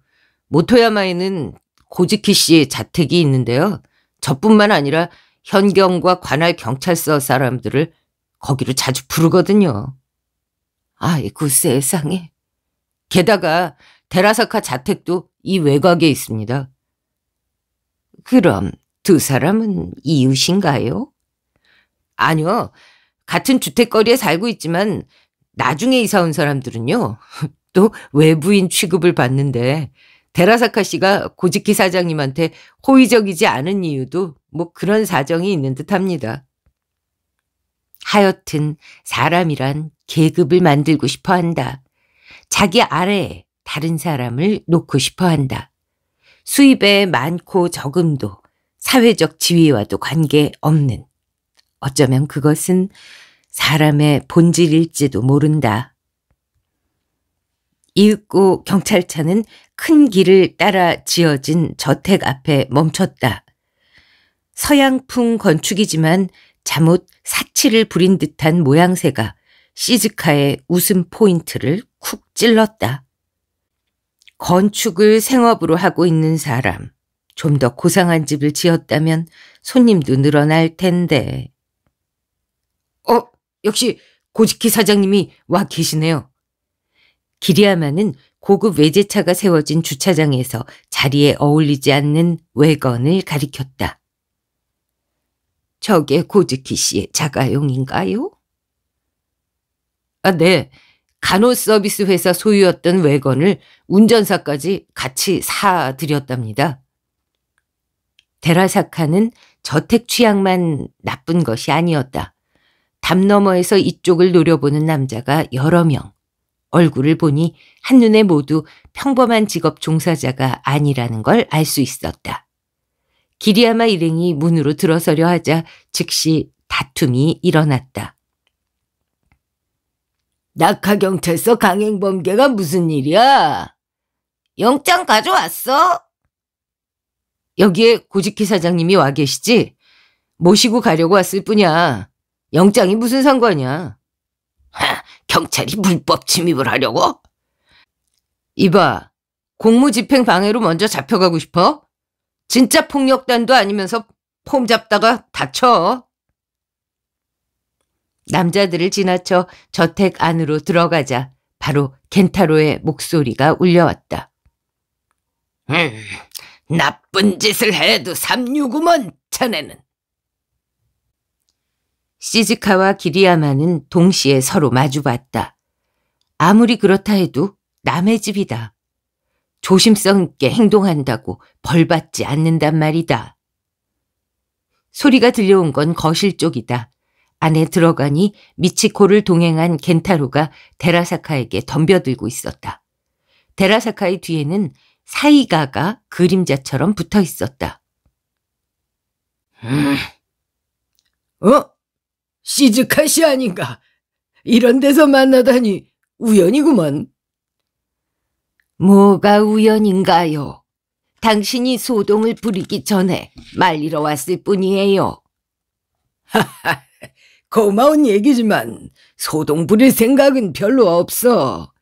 모토야마에는 고지키 씨의 자택이 있는데요. 저뿐만 아니라 현경과 관할 경찰서 사람들을 거기로 자주 부르거든요. 아이고 그 세상에. 게다가 테라사카 자택도 이 외곽에 있습니다. 그럼 두 사람은 이웃인가요? 아니요. 같은 주택거리에 살고 있지만 나중에 이사 온 사람들은요. 또 외부인 취급을 받는데 데라사카 씨가 고지키 사장님한테 호의적이지 않은 이유도 뭐 그런 사정이 있는 듯합니다. 하여튼 사람이란 계급을 만들고 싶어 한다. 자기 아래에 다른 사람을 놓고 싶어 한다. 수입에 많고 적음도 사회적 지위와도 관계없는 어쩌면 그것은 사람의 본질일지도 모른다. 이윽고 경찰차는 큰 길을 따라 지어진 저택 앞에 멈췄다. 서양풍 건축이지만 잠옷 사치를 부린 듯한 모양새가 시즈카의 웃음 포인트를 쿡 찔렀다. 건축을 생업으로 하고 있는 사람, 좀 더 고상한 집을 지었다면 손님도 늘어날 텐데. 어, 역시 고지키 사장님이 와 계시네요. 기리야마는 고급 외제차가 세워진 주차장에서 자리에 어울리지 않는 외건을 가리켰다. 저게 고즈키 씨의 자가용인가요? 아, 네. 간호 서비스 회사 소유였던 외건을 운전사까지 같이 사들였답니다. 데라사카는 저택 취향만 나쁜 것이 아니었다. 담 너머에서 이쪽을 노려보는 남자가 여러 명. 얼굴을 보니 한눈에 모두 평범한 직업 종사자가 아니라는 걸 알 수 있었다. 기리아마 일행이 문으로 들어서려 하자 즉시 다툼이 일어났다. 낙하경찰서 강행범계가 무슨 일이야? 영장 가져왔어? 여기에 고직키 사장님이 와 계시지? 모시고 가려고 왔을 뿐이야. 영장이 무슨 상관이야? 하, 경찰이 불법 침입을 하려고? 이봐, 공무집행 방해로 먼저 잡혀가고 싶어? 진짜 폭력단도 아니면서 폼 잡다가 다쳐. 남자들을 지나쳐 저택 안으로 들어가자 바로 겐타로의 목소리가 울려왔다. 음, 나쁜 짓을 해도 삼육구먼 자네는. 시즈카와 기리야마는 동시에 서로 마주봤다. 아무리 그렇다 해도 남의 집이다. 조심성 있게 행동한다고 벌받지 않는단 말이다. 소리가 들려온 건 거실 쪽이다. 안에 들어가니 미치코를 동행한 겐타로가 데라사카에게 덤벼들고 있었다. 데라사카의 뒤에는 사이가가 그림자처럼 붙어 있었다. 음. 어? 시즈카시 아닌가? 이런 데서 만나다니 우연이구먼. 뭐가 우연인가요? 당신이 소동을 부리기 전에 말리러 왔을 뿐이에요. 하하. 고마운 얘기지만 소동 부릴 생각은 별로 없어.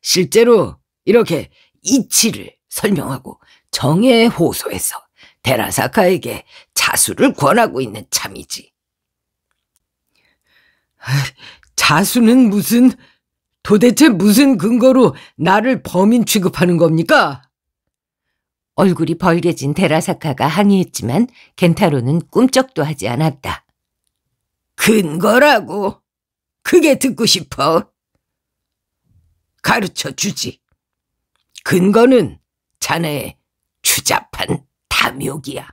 실제로 이렇게 이치를 설명하고 정의에 호소해서 데라사카에게 자수를 권하고 있는 참이지. 자수는 무슨 도대체 무슨 근거로 나를 범인 취급하는 겁니까? 얼굴이 벌개진 데라사카가 항의했지만 겐타로는 꿈쩍도 하지 않았다. 근거라고. 그게 듣고 싶어. 가르쳐 주지. 근거는 자네의 추잡한 탐욕이야.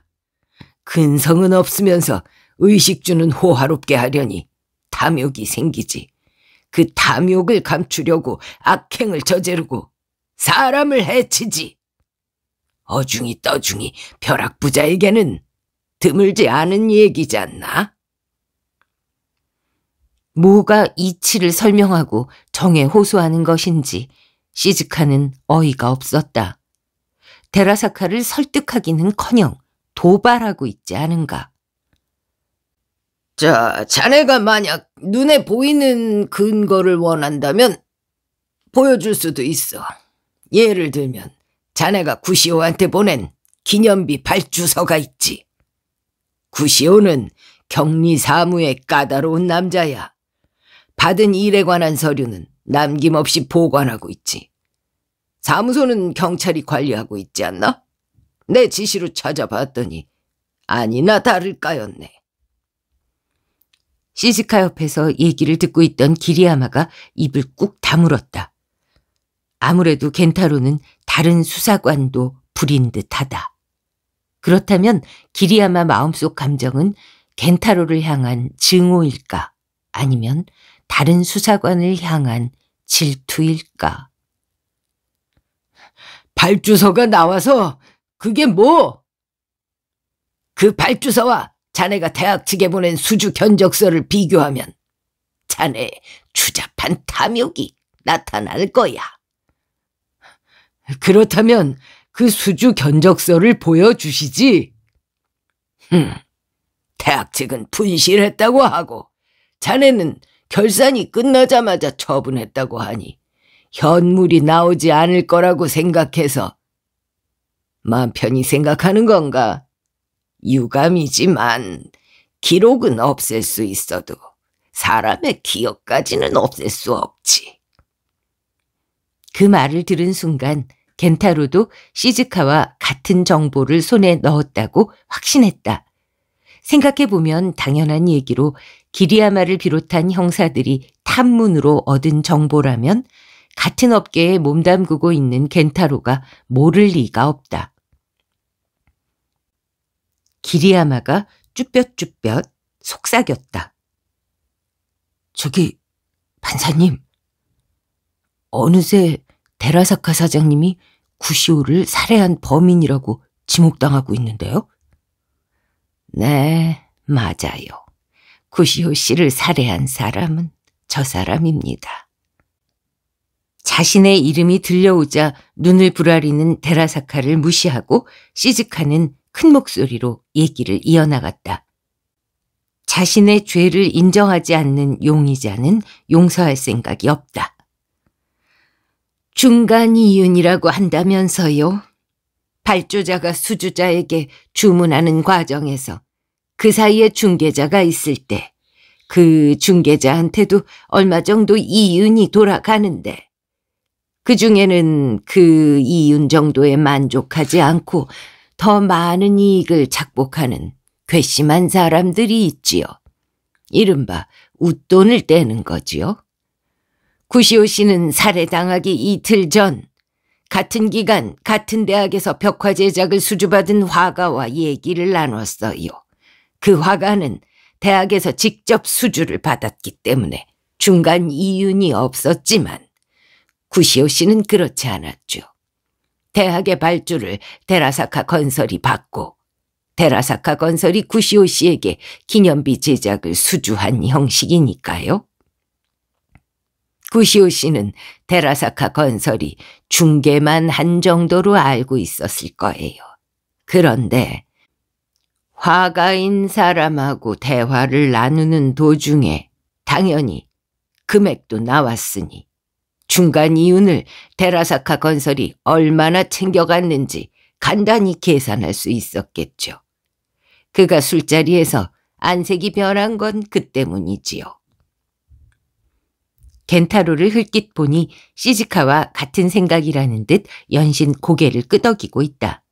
근성은 없으면서 의식주는 호화롭게 하려니 탐욕이 생기지. 그 탐욕을 감추려고 악행을 저지르고 사람을 해치지. 어중이 떠중이 벼락부자에게는 드물지 않은 얘기지 않나? 뭐가 이치를 설명하고 정에 호소하는 것인지 시즈카는 어이가 없었다. 데라사카를 설득하기는커녕 도발하고 있지 않은가. 자, 자네가 만약 눈에 보이는 근거를 원한다면 보여줄 수도 있어. 예를 들면 자네가 구시오한테 보낸 기념비 발주서가 있지. 구시오는 격리 사무에 까다로운 남자야. 받은 일에 관한 서류는 남김없이 보관하고 있지. 사무소는 경찰이 관리하고 있지 않나? 내 지시로 찾아봤더니 아니나 다를까였네. 시즈카 옆에서 얘기를 듣고 있던 기리야마가 입을 꾹 다물었다. 아무래도 겐타로는 다른 수사관도 부린 듯하다. 그렇다면 기리야마 마음속 감정은 겐타로를 향한 증오일까 아니면 다른 수사관을 향한 질투일까. 발주서가 나와서 그게 뭐? 그 발주서와 자네가 대학 측에 보낸 수주 견적서를 비교하면 자네의 추잡한 탐욕이 나타날 거야. 그렇다면 그 수주 견적서를 보여주시지. 흠, 대학 측은 분실했다고 하고 자네는 결산이 끝나자마자 처분했다고 하니 현물이 나오지 않을 거라고 생각해서 마 편히 생각하는 건가? 유감이지만 기록은 없앨 수 있어도 사람의 기억까지는 없앨 수 없지. 그 말을 들은 순간 겐타로도 시즈카와 같은 정보를 손에 넣었다고 확신했다. 생각해보면 당연한 얘기로 기리아마를 비롯한 형사들이 탐문으로 얻은 정보라면 같은 업계에 몸담그고 있는 겐타로가 모를 리가 없다. 기리아마가 쭈뼛쭈뼛 속삭였다. 저기 반사님 어느새 데라사카 사장님이 구시오를 살해한 범인이라고 지목당하고 있는데요. 네, 맞아요. 구시호 씨를 살해한 사람은 저 사람입니다. 자신의 이름이 들려오자 눈을 부라리는 데라사카를 무시하고 시즈카는 큰 목소리로 얘기를 이어나갔다. 자신의 죄를 인정하지 않는 용의자는 용서할 생각이 없다. 중간 이윤이라고 한다면서요. 발주자가 수주자에게 주문하는 과정에서 그 사이에 중개자가 있을 때 그 중개자한테도 얼마 정도 이윤이 돌아가는데 그 중에는 그 이윤 정도에 만족하지 않고 더 많은 이익을 착복하는 괘씸한 사람들이 있지요. 이른바 웃돈을 떼는 거지요. 구시오 씨는 살해당하기 이틀 전 같은 기간 같은 대학에서 벽화 제작을 수주받은 화가와 얘기를 나눴어요. 그 화가는 대학에서 직접 수주를 받았기 때문에 중간 이윤이 없었지만 구시오 씨는 그렇지 않았죠. 대학의 발주를 데라사카 건설이 받고 데라사카 건설이 구시오 씨에게 기념비 제작을 수주한 형식이니까요. 구시오 씨는 데라사카 건설이 중계만한 정도로 알고 있었을 거예요. 그런데 화가인 사람하고 대화를 나누는 도중에 당연히 금액도 나왔으니 중간 이윤을 데라사카 건설이 얼마나 챙겨갔는지 간단히 계산할 수 있었겠죠. 그가 술자리에서 안색이 변한 건 그 때문이지요. 겐타로를 흘낏 보니 시즈카와 같은 생각이라는 듯 연신 고개를 끄덕이고 있다.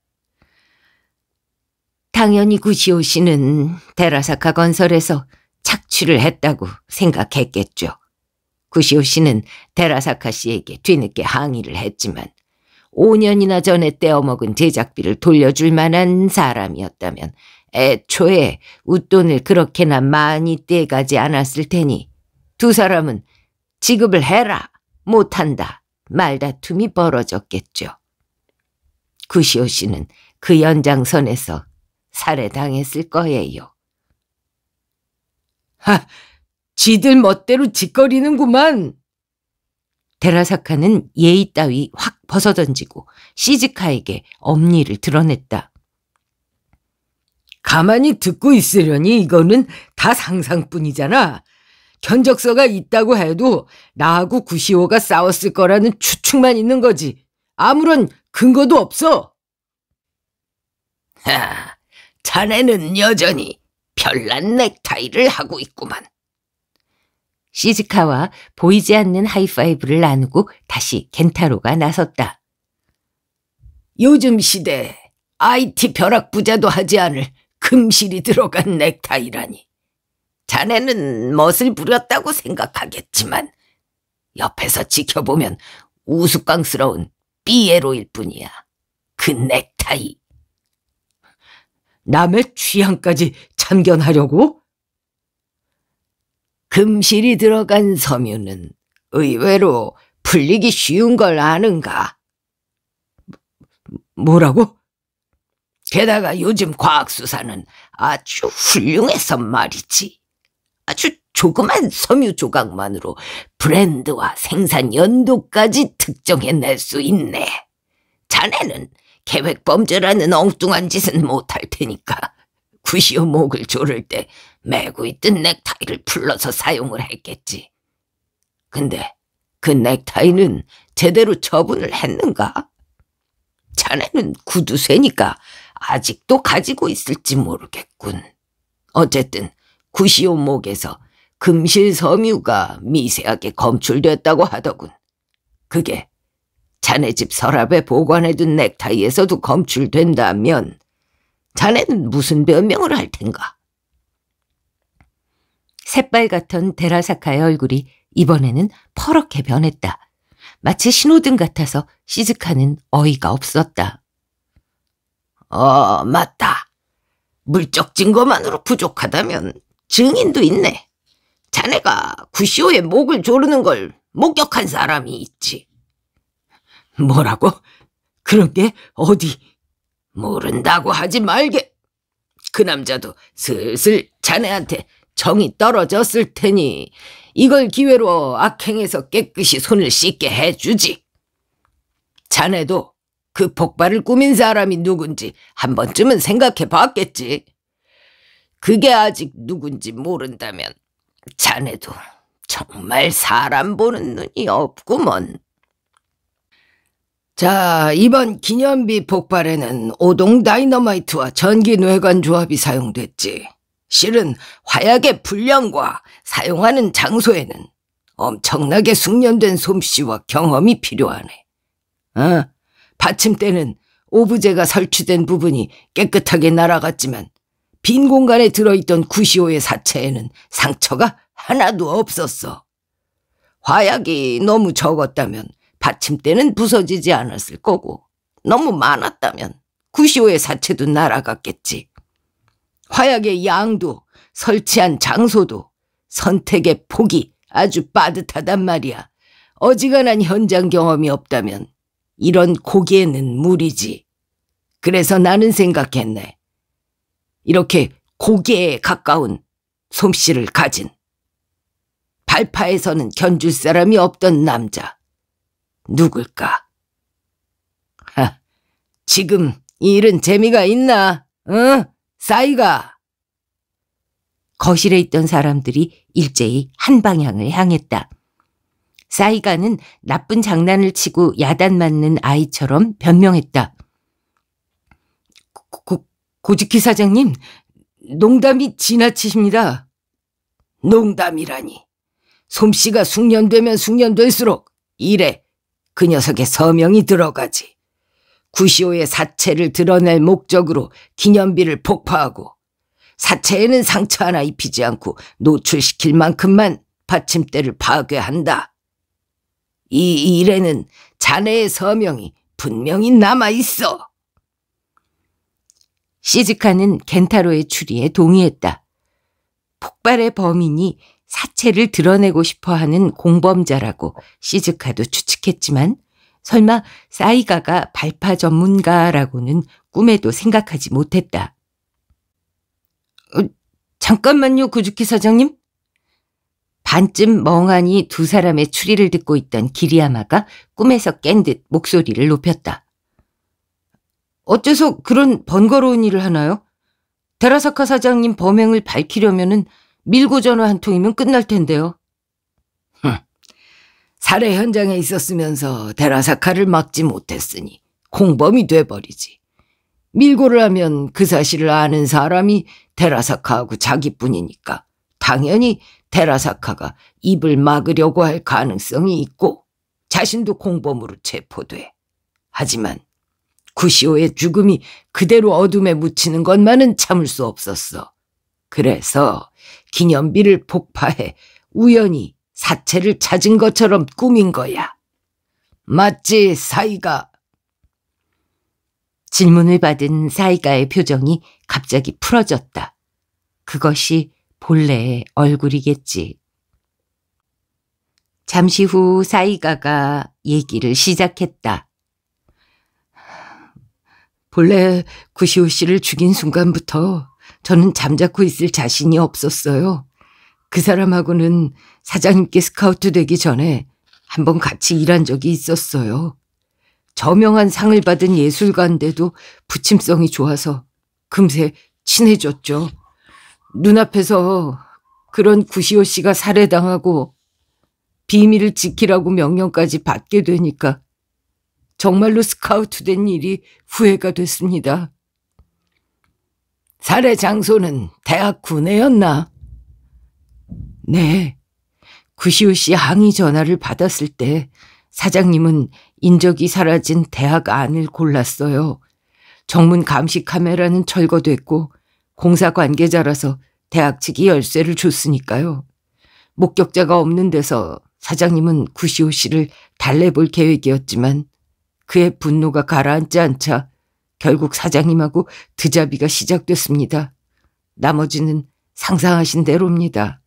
당연히 구시오 씨는 데라사카 건설에서 착취를 했다고 생각했겠죠. 구시오 씨는 데라사카 씨에게 뒤늦게 항의를 했지만 5년이나 전에 떼어먹은 제작비를 돌려줄 만한 사람이었다면 애초에 웃돈을 그렇게나 많이 떼가지 않았을 테니 두 사람은 지급을 해라 못한다 말다툼이 벌어졌겠죠. 구시오 씨는 그 연장선에서 살해당했을 거예요. 하, 지들 멋대로 짓거리는구만. 데라사카는 예의 따위 확 벗어던지고 시즈카에게 엄니를 드러냈다. 가만히 듣고 있으려니 이거는 다 상상뿐이잖아. 견적서가 있다고 해도 나하고 구시오가 싸웠을 거라는 추측만 있는 거지. 아무런 근거도 없어. 하, 자네는 여전히 별난 넥타이를 하고 있구만. 시즈카와 보이지 않는 하이파이브를 나누고 다시 겐타로가 나섰다. 요즘 시대에 IT 벼락 부자도 하지 않을 금실이 들어간 넥타이라니. 자네는 멋을 부렸다고 생각하겠지만 옆에서 지켜보면 우스꽝스러운 삐에로일 뿐이야. 그 넥타이 남의 취향까지 참견하려고? 금실이 들어간 섬유는 의외로 풀리기 쉬운 걸 아는가? 뭐, 뭐라고? 게다가 요즘 과학수사는 아주 훌륭해서 말이지. 아주 조그만 섬유 조각만으로 브랜드와 생산 연도까지 특정해낼 수 있네. 자네는 계획 범죄라는 엉뚱한 짓은 못할 테니까 구시오 목을 조를 때 매고 있던 넥타이를 풀러서 사용을 했겠지. 근데 그 넥타이는 제대로 처분을 했는가? 자네는 구두쇠니까 아직도 가지고 있을지 모르겠군. 어쨌든 구시오 목에서 금실 섬유가 미세하게 검출됐다고 하더군. 그게 자네 집 서랍에 보관해둔 넥타이에서도 검출된다면 자네는 무슨 변명을 할 텐가? 새빨갛던 데라사카의 얼굴이 이번에는 퍼렇게 변했다. 마치 신호등 같아서 시즈카는 어이가 없었다. 어, 맞다. 물적 증거만으로 부족하다면 증인도 있네. 자네가 구시오의 목을 조르는 걸 목격한 사람이 있지. 뭐라고? 그런 게 어디? 모른다고 하지 말게. 그 남자도 슬슬 자네한테 정이 떨어졌을 테니 이걸 기회로 악행에서 깨끗이 손을 씻게 해주지. 자네도 그 폭발을 꾸민 사람이 누군지 한 번쯤은 생각해 봤겠지. 그게 아직 누군지 모른다면 자네도 정말 사람 보는 눈이 없구먼. 자, 이번 기념비 폭발에는 오동 다이너마이트와 전기 뇌관 조합이 사용됐지. 실은 화약의 분량과 사용하는 장소에는 엄청나게 숙련된 솜씨와 경험이 필요하네. 아, 받침대는 오브제가 설치된 부분이 깨끗하게 날아갔지만 빈 공간에 들어있던 구시오의 사체에는 상처가 하나도 없었어. 화약이 너무 적었다면 받침대는 부서지지 않았을 거고 너무 많았다면 구시오의 사체도 날아갔겠지. 화약의 양도 설치한 장소도 선택의 폭이 아주 빠듯하단 말이야. 어지간한 현장 경험이 없다면 이런 고기에는 무리지. 그래서 나는 생각했네. 이렇게 고개에 가까운 솜씨를 가진 발파에서는 견줄 사람이 없던 남자. 누굴까? 하, 지금 이 일은 재미가 있나? 응? 어? 싸이가? 거실에 있던 사람들이 일제히 한 방향을 향했다. 싸이가는 나쁜 장난을 치고 야단 맞는 아이처럼 변명했다. 고, 고지키 사장님, 농담이 지나치십니다. 농담이라니. 솜씨가 숙련되면 숙련될수록 이래 그 녀석의 서명이 들어가지. 구시오의 사체를 드러낼 목적으로 기념비를 폭파하고 사체에는 상처 하나 입히지 않고 노출시킬 만큼만 받침대를 파괴한다. 이 일에는 자네의 서명이 분명히 남아있어. 시즈카는 겐타로의 추리에 동의했다. 폭발의 범인이 사체를 드러내고 싶어 하는 공범자라고 시즈카도 추측했지만 설마 사이가가 발파 전문가라고는 꿈에도 생각하지 못했다. 어, 잠깐만요, 구주키 사장님. 반쯤 멍하니 두 사람의 추리를 듣고 있던 기리야마가 꿈에서 깬 듯 목소리를 높였다. 어째서 그런 번거로운 일을 하나요? 데라사카 사장님 범행을 밝히려면은 밀고 전화 한 통이면 끝날 텐데요. 흠, 살해 현장에 있었으면서 데라사카를 막지 못했으니 공범이 돼버리지. 밀고를 하면 그 사실을 아는 사람이 데라사카하고 자기뿐이니까 당연히 데라사카가 입을 막으려고 할 가능성이 있고 자신도 공범으로 체포돼. 하지만 구시오의 죽음이 그대로 어둠에 묻히는 것만은 참을 수 없었어. 그래서 기념비를 폭파해 우연히 사체를 찾은 것처럼 꾸민 거야. 맞지, 사이가? 질문을 받은 사이가의 표정이 갑자기 풀어졌다. 그것이 본래의 얼굴이겠지. 잠시 후 사이가가 얘기를 시작했다. 본래 구시오 씨를 죽인 순간부터 저는 잠자코 있을 자신이 없었어요. 그 사람하고는 사장님께 스카우트 되기 전에 한번 같이 일한 적이 있었어요. 저명한 상을 받은 예술가인데도 부침성이 좋아서 금세 친해졌죠. 눈앞에서 그런 구시오 씨가 살해당하고 비밀을 지키라고 명령까지 받게 되니까 정말로 스카우트 된 일이 후회가 됐습니다. 살해 장소는 대학 구내였나? 네. 구시우 씨 항의 전화를 받았을 때 사장님은 인적이 사라진 대학 안을 골랐어요. 정문 감시 카메라는 철거됐고 공사 관계자라서 대학 측이 열쇠를 줬으니까요. 목격자가 없는 데서 사장님은 구시오 씨를 달래볼 계획이었지만 그의 분노가 가라앉지 않자 결국 사장님하고 드자비가 시작됐습니다. 나머지는 상상하신 대로입니다.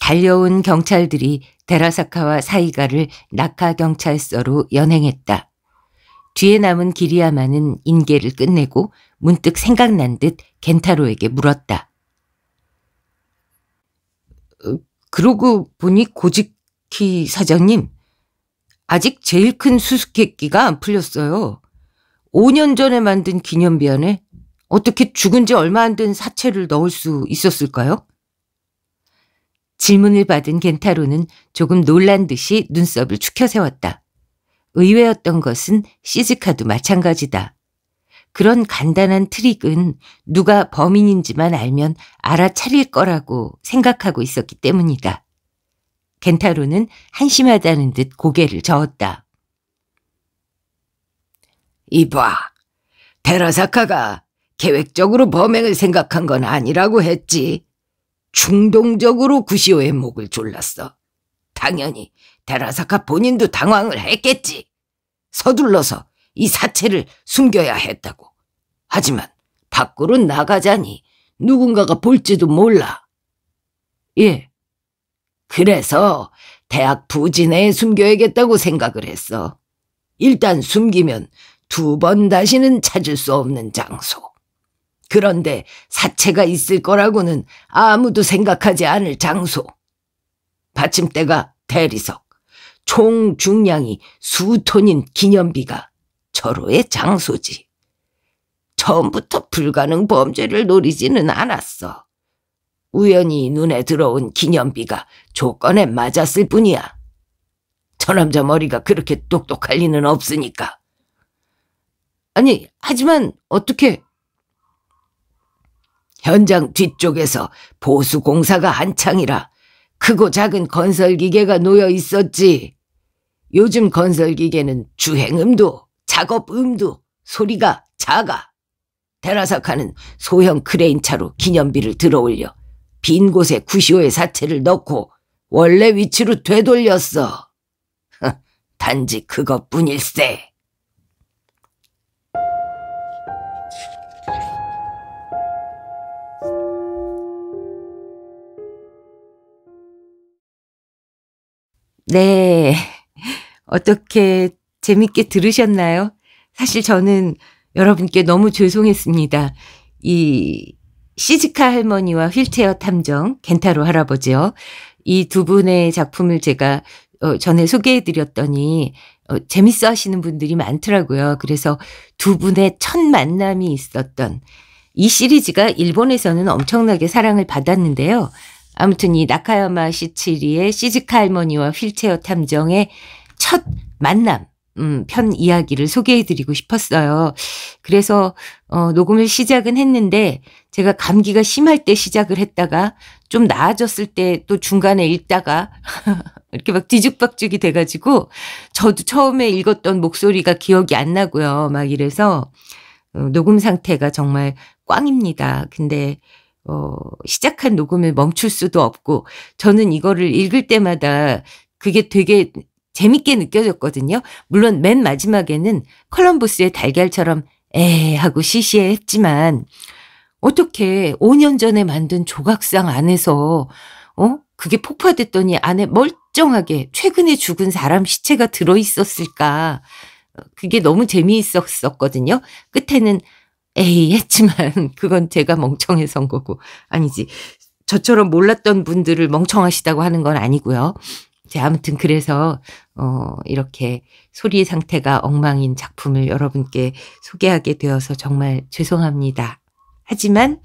달려온 경찰들이 데라사카와 사이가를 낙하경찰서로 연행했다. 뒤에 남은 기리야마는 인계를 끝내고 문득 생각난 듯 겐타로에게 물었다. 어, 그러고 보니 고지키 사장님, 아직 제일 큰 수수께끼가 안 풀렸어요. 5년 전에 만든 기념비 안에 어떻게 죽은 지 얼마 안 된 사체를 넣을 수 있었을까요? 질문을 받은 겐타로는 조금 놀란 듯이 눈썹을 축혀 세웠다. 의외였던 것은 시즈카도 마찬가지다. 그런 간단한 트릭은 누가 범인인지만 알면 알아차릴 거라고 생각하고 있었기 때문이다. 겐타로는 한심하다는 듯 고개를 저었다. 이봐, 테라사카가 계획적으로 범행을 생각한 건 아니라고 했지. 충동적으로 구시오의 목을 졸랐어. 당연히 테라사카 본인도 당황을 했겠지. 서둘러서 이 사체를 숨겨야 했다고. 하지만 밖으로 나가자니 누군가가 볼지도 몰라. 예, 그래서 대학 부진에 숨겨야겠다고 생각을 했어. 일단 숨기면 두 번 다시는 찾을 수 없는 장소. 그런데 사체가 있을 거라고는 아무도 생각하지 않을 장소. 받침대가 대리석, 총 중량이 수톤인 기념비가 절호의 장소지. 처음부터 불가능 범죄를 노리지는 않았어. 우연히 눈에 들어온 기념비가 조건에 맞았을 뿐이야. 저 남자 머리가 그렇게 똑똑할 리는 없으니까. 아니, 하지만 어떻게... 현장 뒤쪽에서 보수 공사가 한창이라 크고 작은 건설 기계가 놓여 있었지. 요즘 건설 기계는 주행음도 작업음도 소리가 작아. 테라사카는 소형 크레인 차로 기념비를 들어올려 빈 곳에 구시오의 사체를 넣고 원래 위치로 되돌렸어. 단지 그것뿐일세. 네. 어떻게 재밌게 들으셨나요? 사실 저는 여러분께 너무 죄송했습니다. 이 시즈카 할머니와 휠체어 탐정 겐타로 할아버지요. 이 두 분의 작품을 제가 어, 전에 소개해드렸더니 어, 재밌어 하시는 분들이 많더라고요. 그래서 두 분의 첫 만남이 있었던 이 시리즈가 일본에서는 엄청나게 사랑을 받았는데요. 아무튼 이 나카야마 시치리의 시즈카 할머니와 휠체어 탐정의 첫 만남. 음, 편 이야기를 소개해드리고 싶었어요. 그래서 어, 녹음을 시작은 했는데 제가 감기가 심할 때 시작을 했다가 좀 나아졌을 때 또 중간에 읽다가 이렇게 막 뒤죽박죽이 돼가지고 저도 처음에 읽었던 목소리가 기억이 안 나고요. 막 이래서 어, 녹음 상태가 정말 꽝입니다. 근데 어, 시작한 녹음을 멈출 수도 없고 저는 이거를 읽을 때마다 그게 되게 재밌게 느껴졌거든요. 물론 맨 마지막에는 컬럼버스의 달걀처럼 에 하고 시시했지만 해 어떻게 5년 전에 만든 조각상 안에서 어? 그게 폭파됐더니 안에 멀쩡하게 최근에 죽은 사람 시체가 들어 있었을까? 그게 너무 재미있었었거든요. 끝에는 에이 했지만 그건 제가 멍청해서인 거고 아니지. 저처럼 몰랐던 분들을 멍청하시다고 하는 건 아니고요. 이 아무튼 그래서 어 이렇게 소리 상태가 엉망인 작품을 여러분께 소개하게 되어서 정말 죄송합니다. 하지만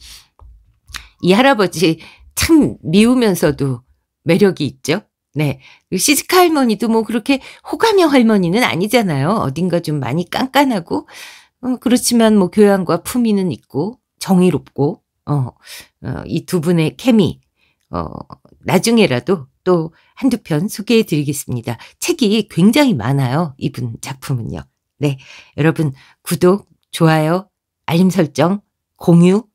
이 할아버지 참 미우면서도 매력이 있죠. 네. 그 시즈카 할머니도 뭐 그렇게 호감형 할머니는 아니잖아요. 어딘가 좀 많이 깐깐하고, 어, 그렇지만 뭐 교양과 품위는 있고, 정의롭고, 어, 어이두 분의 케미, 어, 나중에라도 또 한두 편 소개해 드리겠습니다. 책이 굉장히 많아요. 이분 작품은요. 네. 여러분, 구독, 좋아요, 알림 설정, 공유,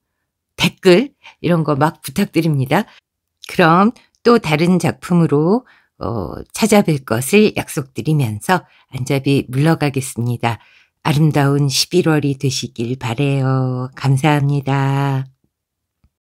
댓글, 이런 거 막 부탁드립니다. 그럼 또 다른 작품으로 어, 찾아뵐 것을 약속드리면서 안잡이 물러가겠습니다. 아름다운 11월이 되시길 바래요. 감사합니다.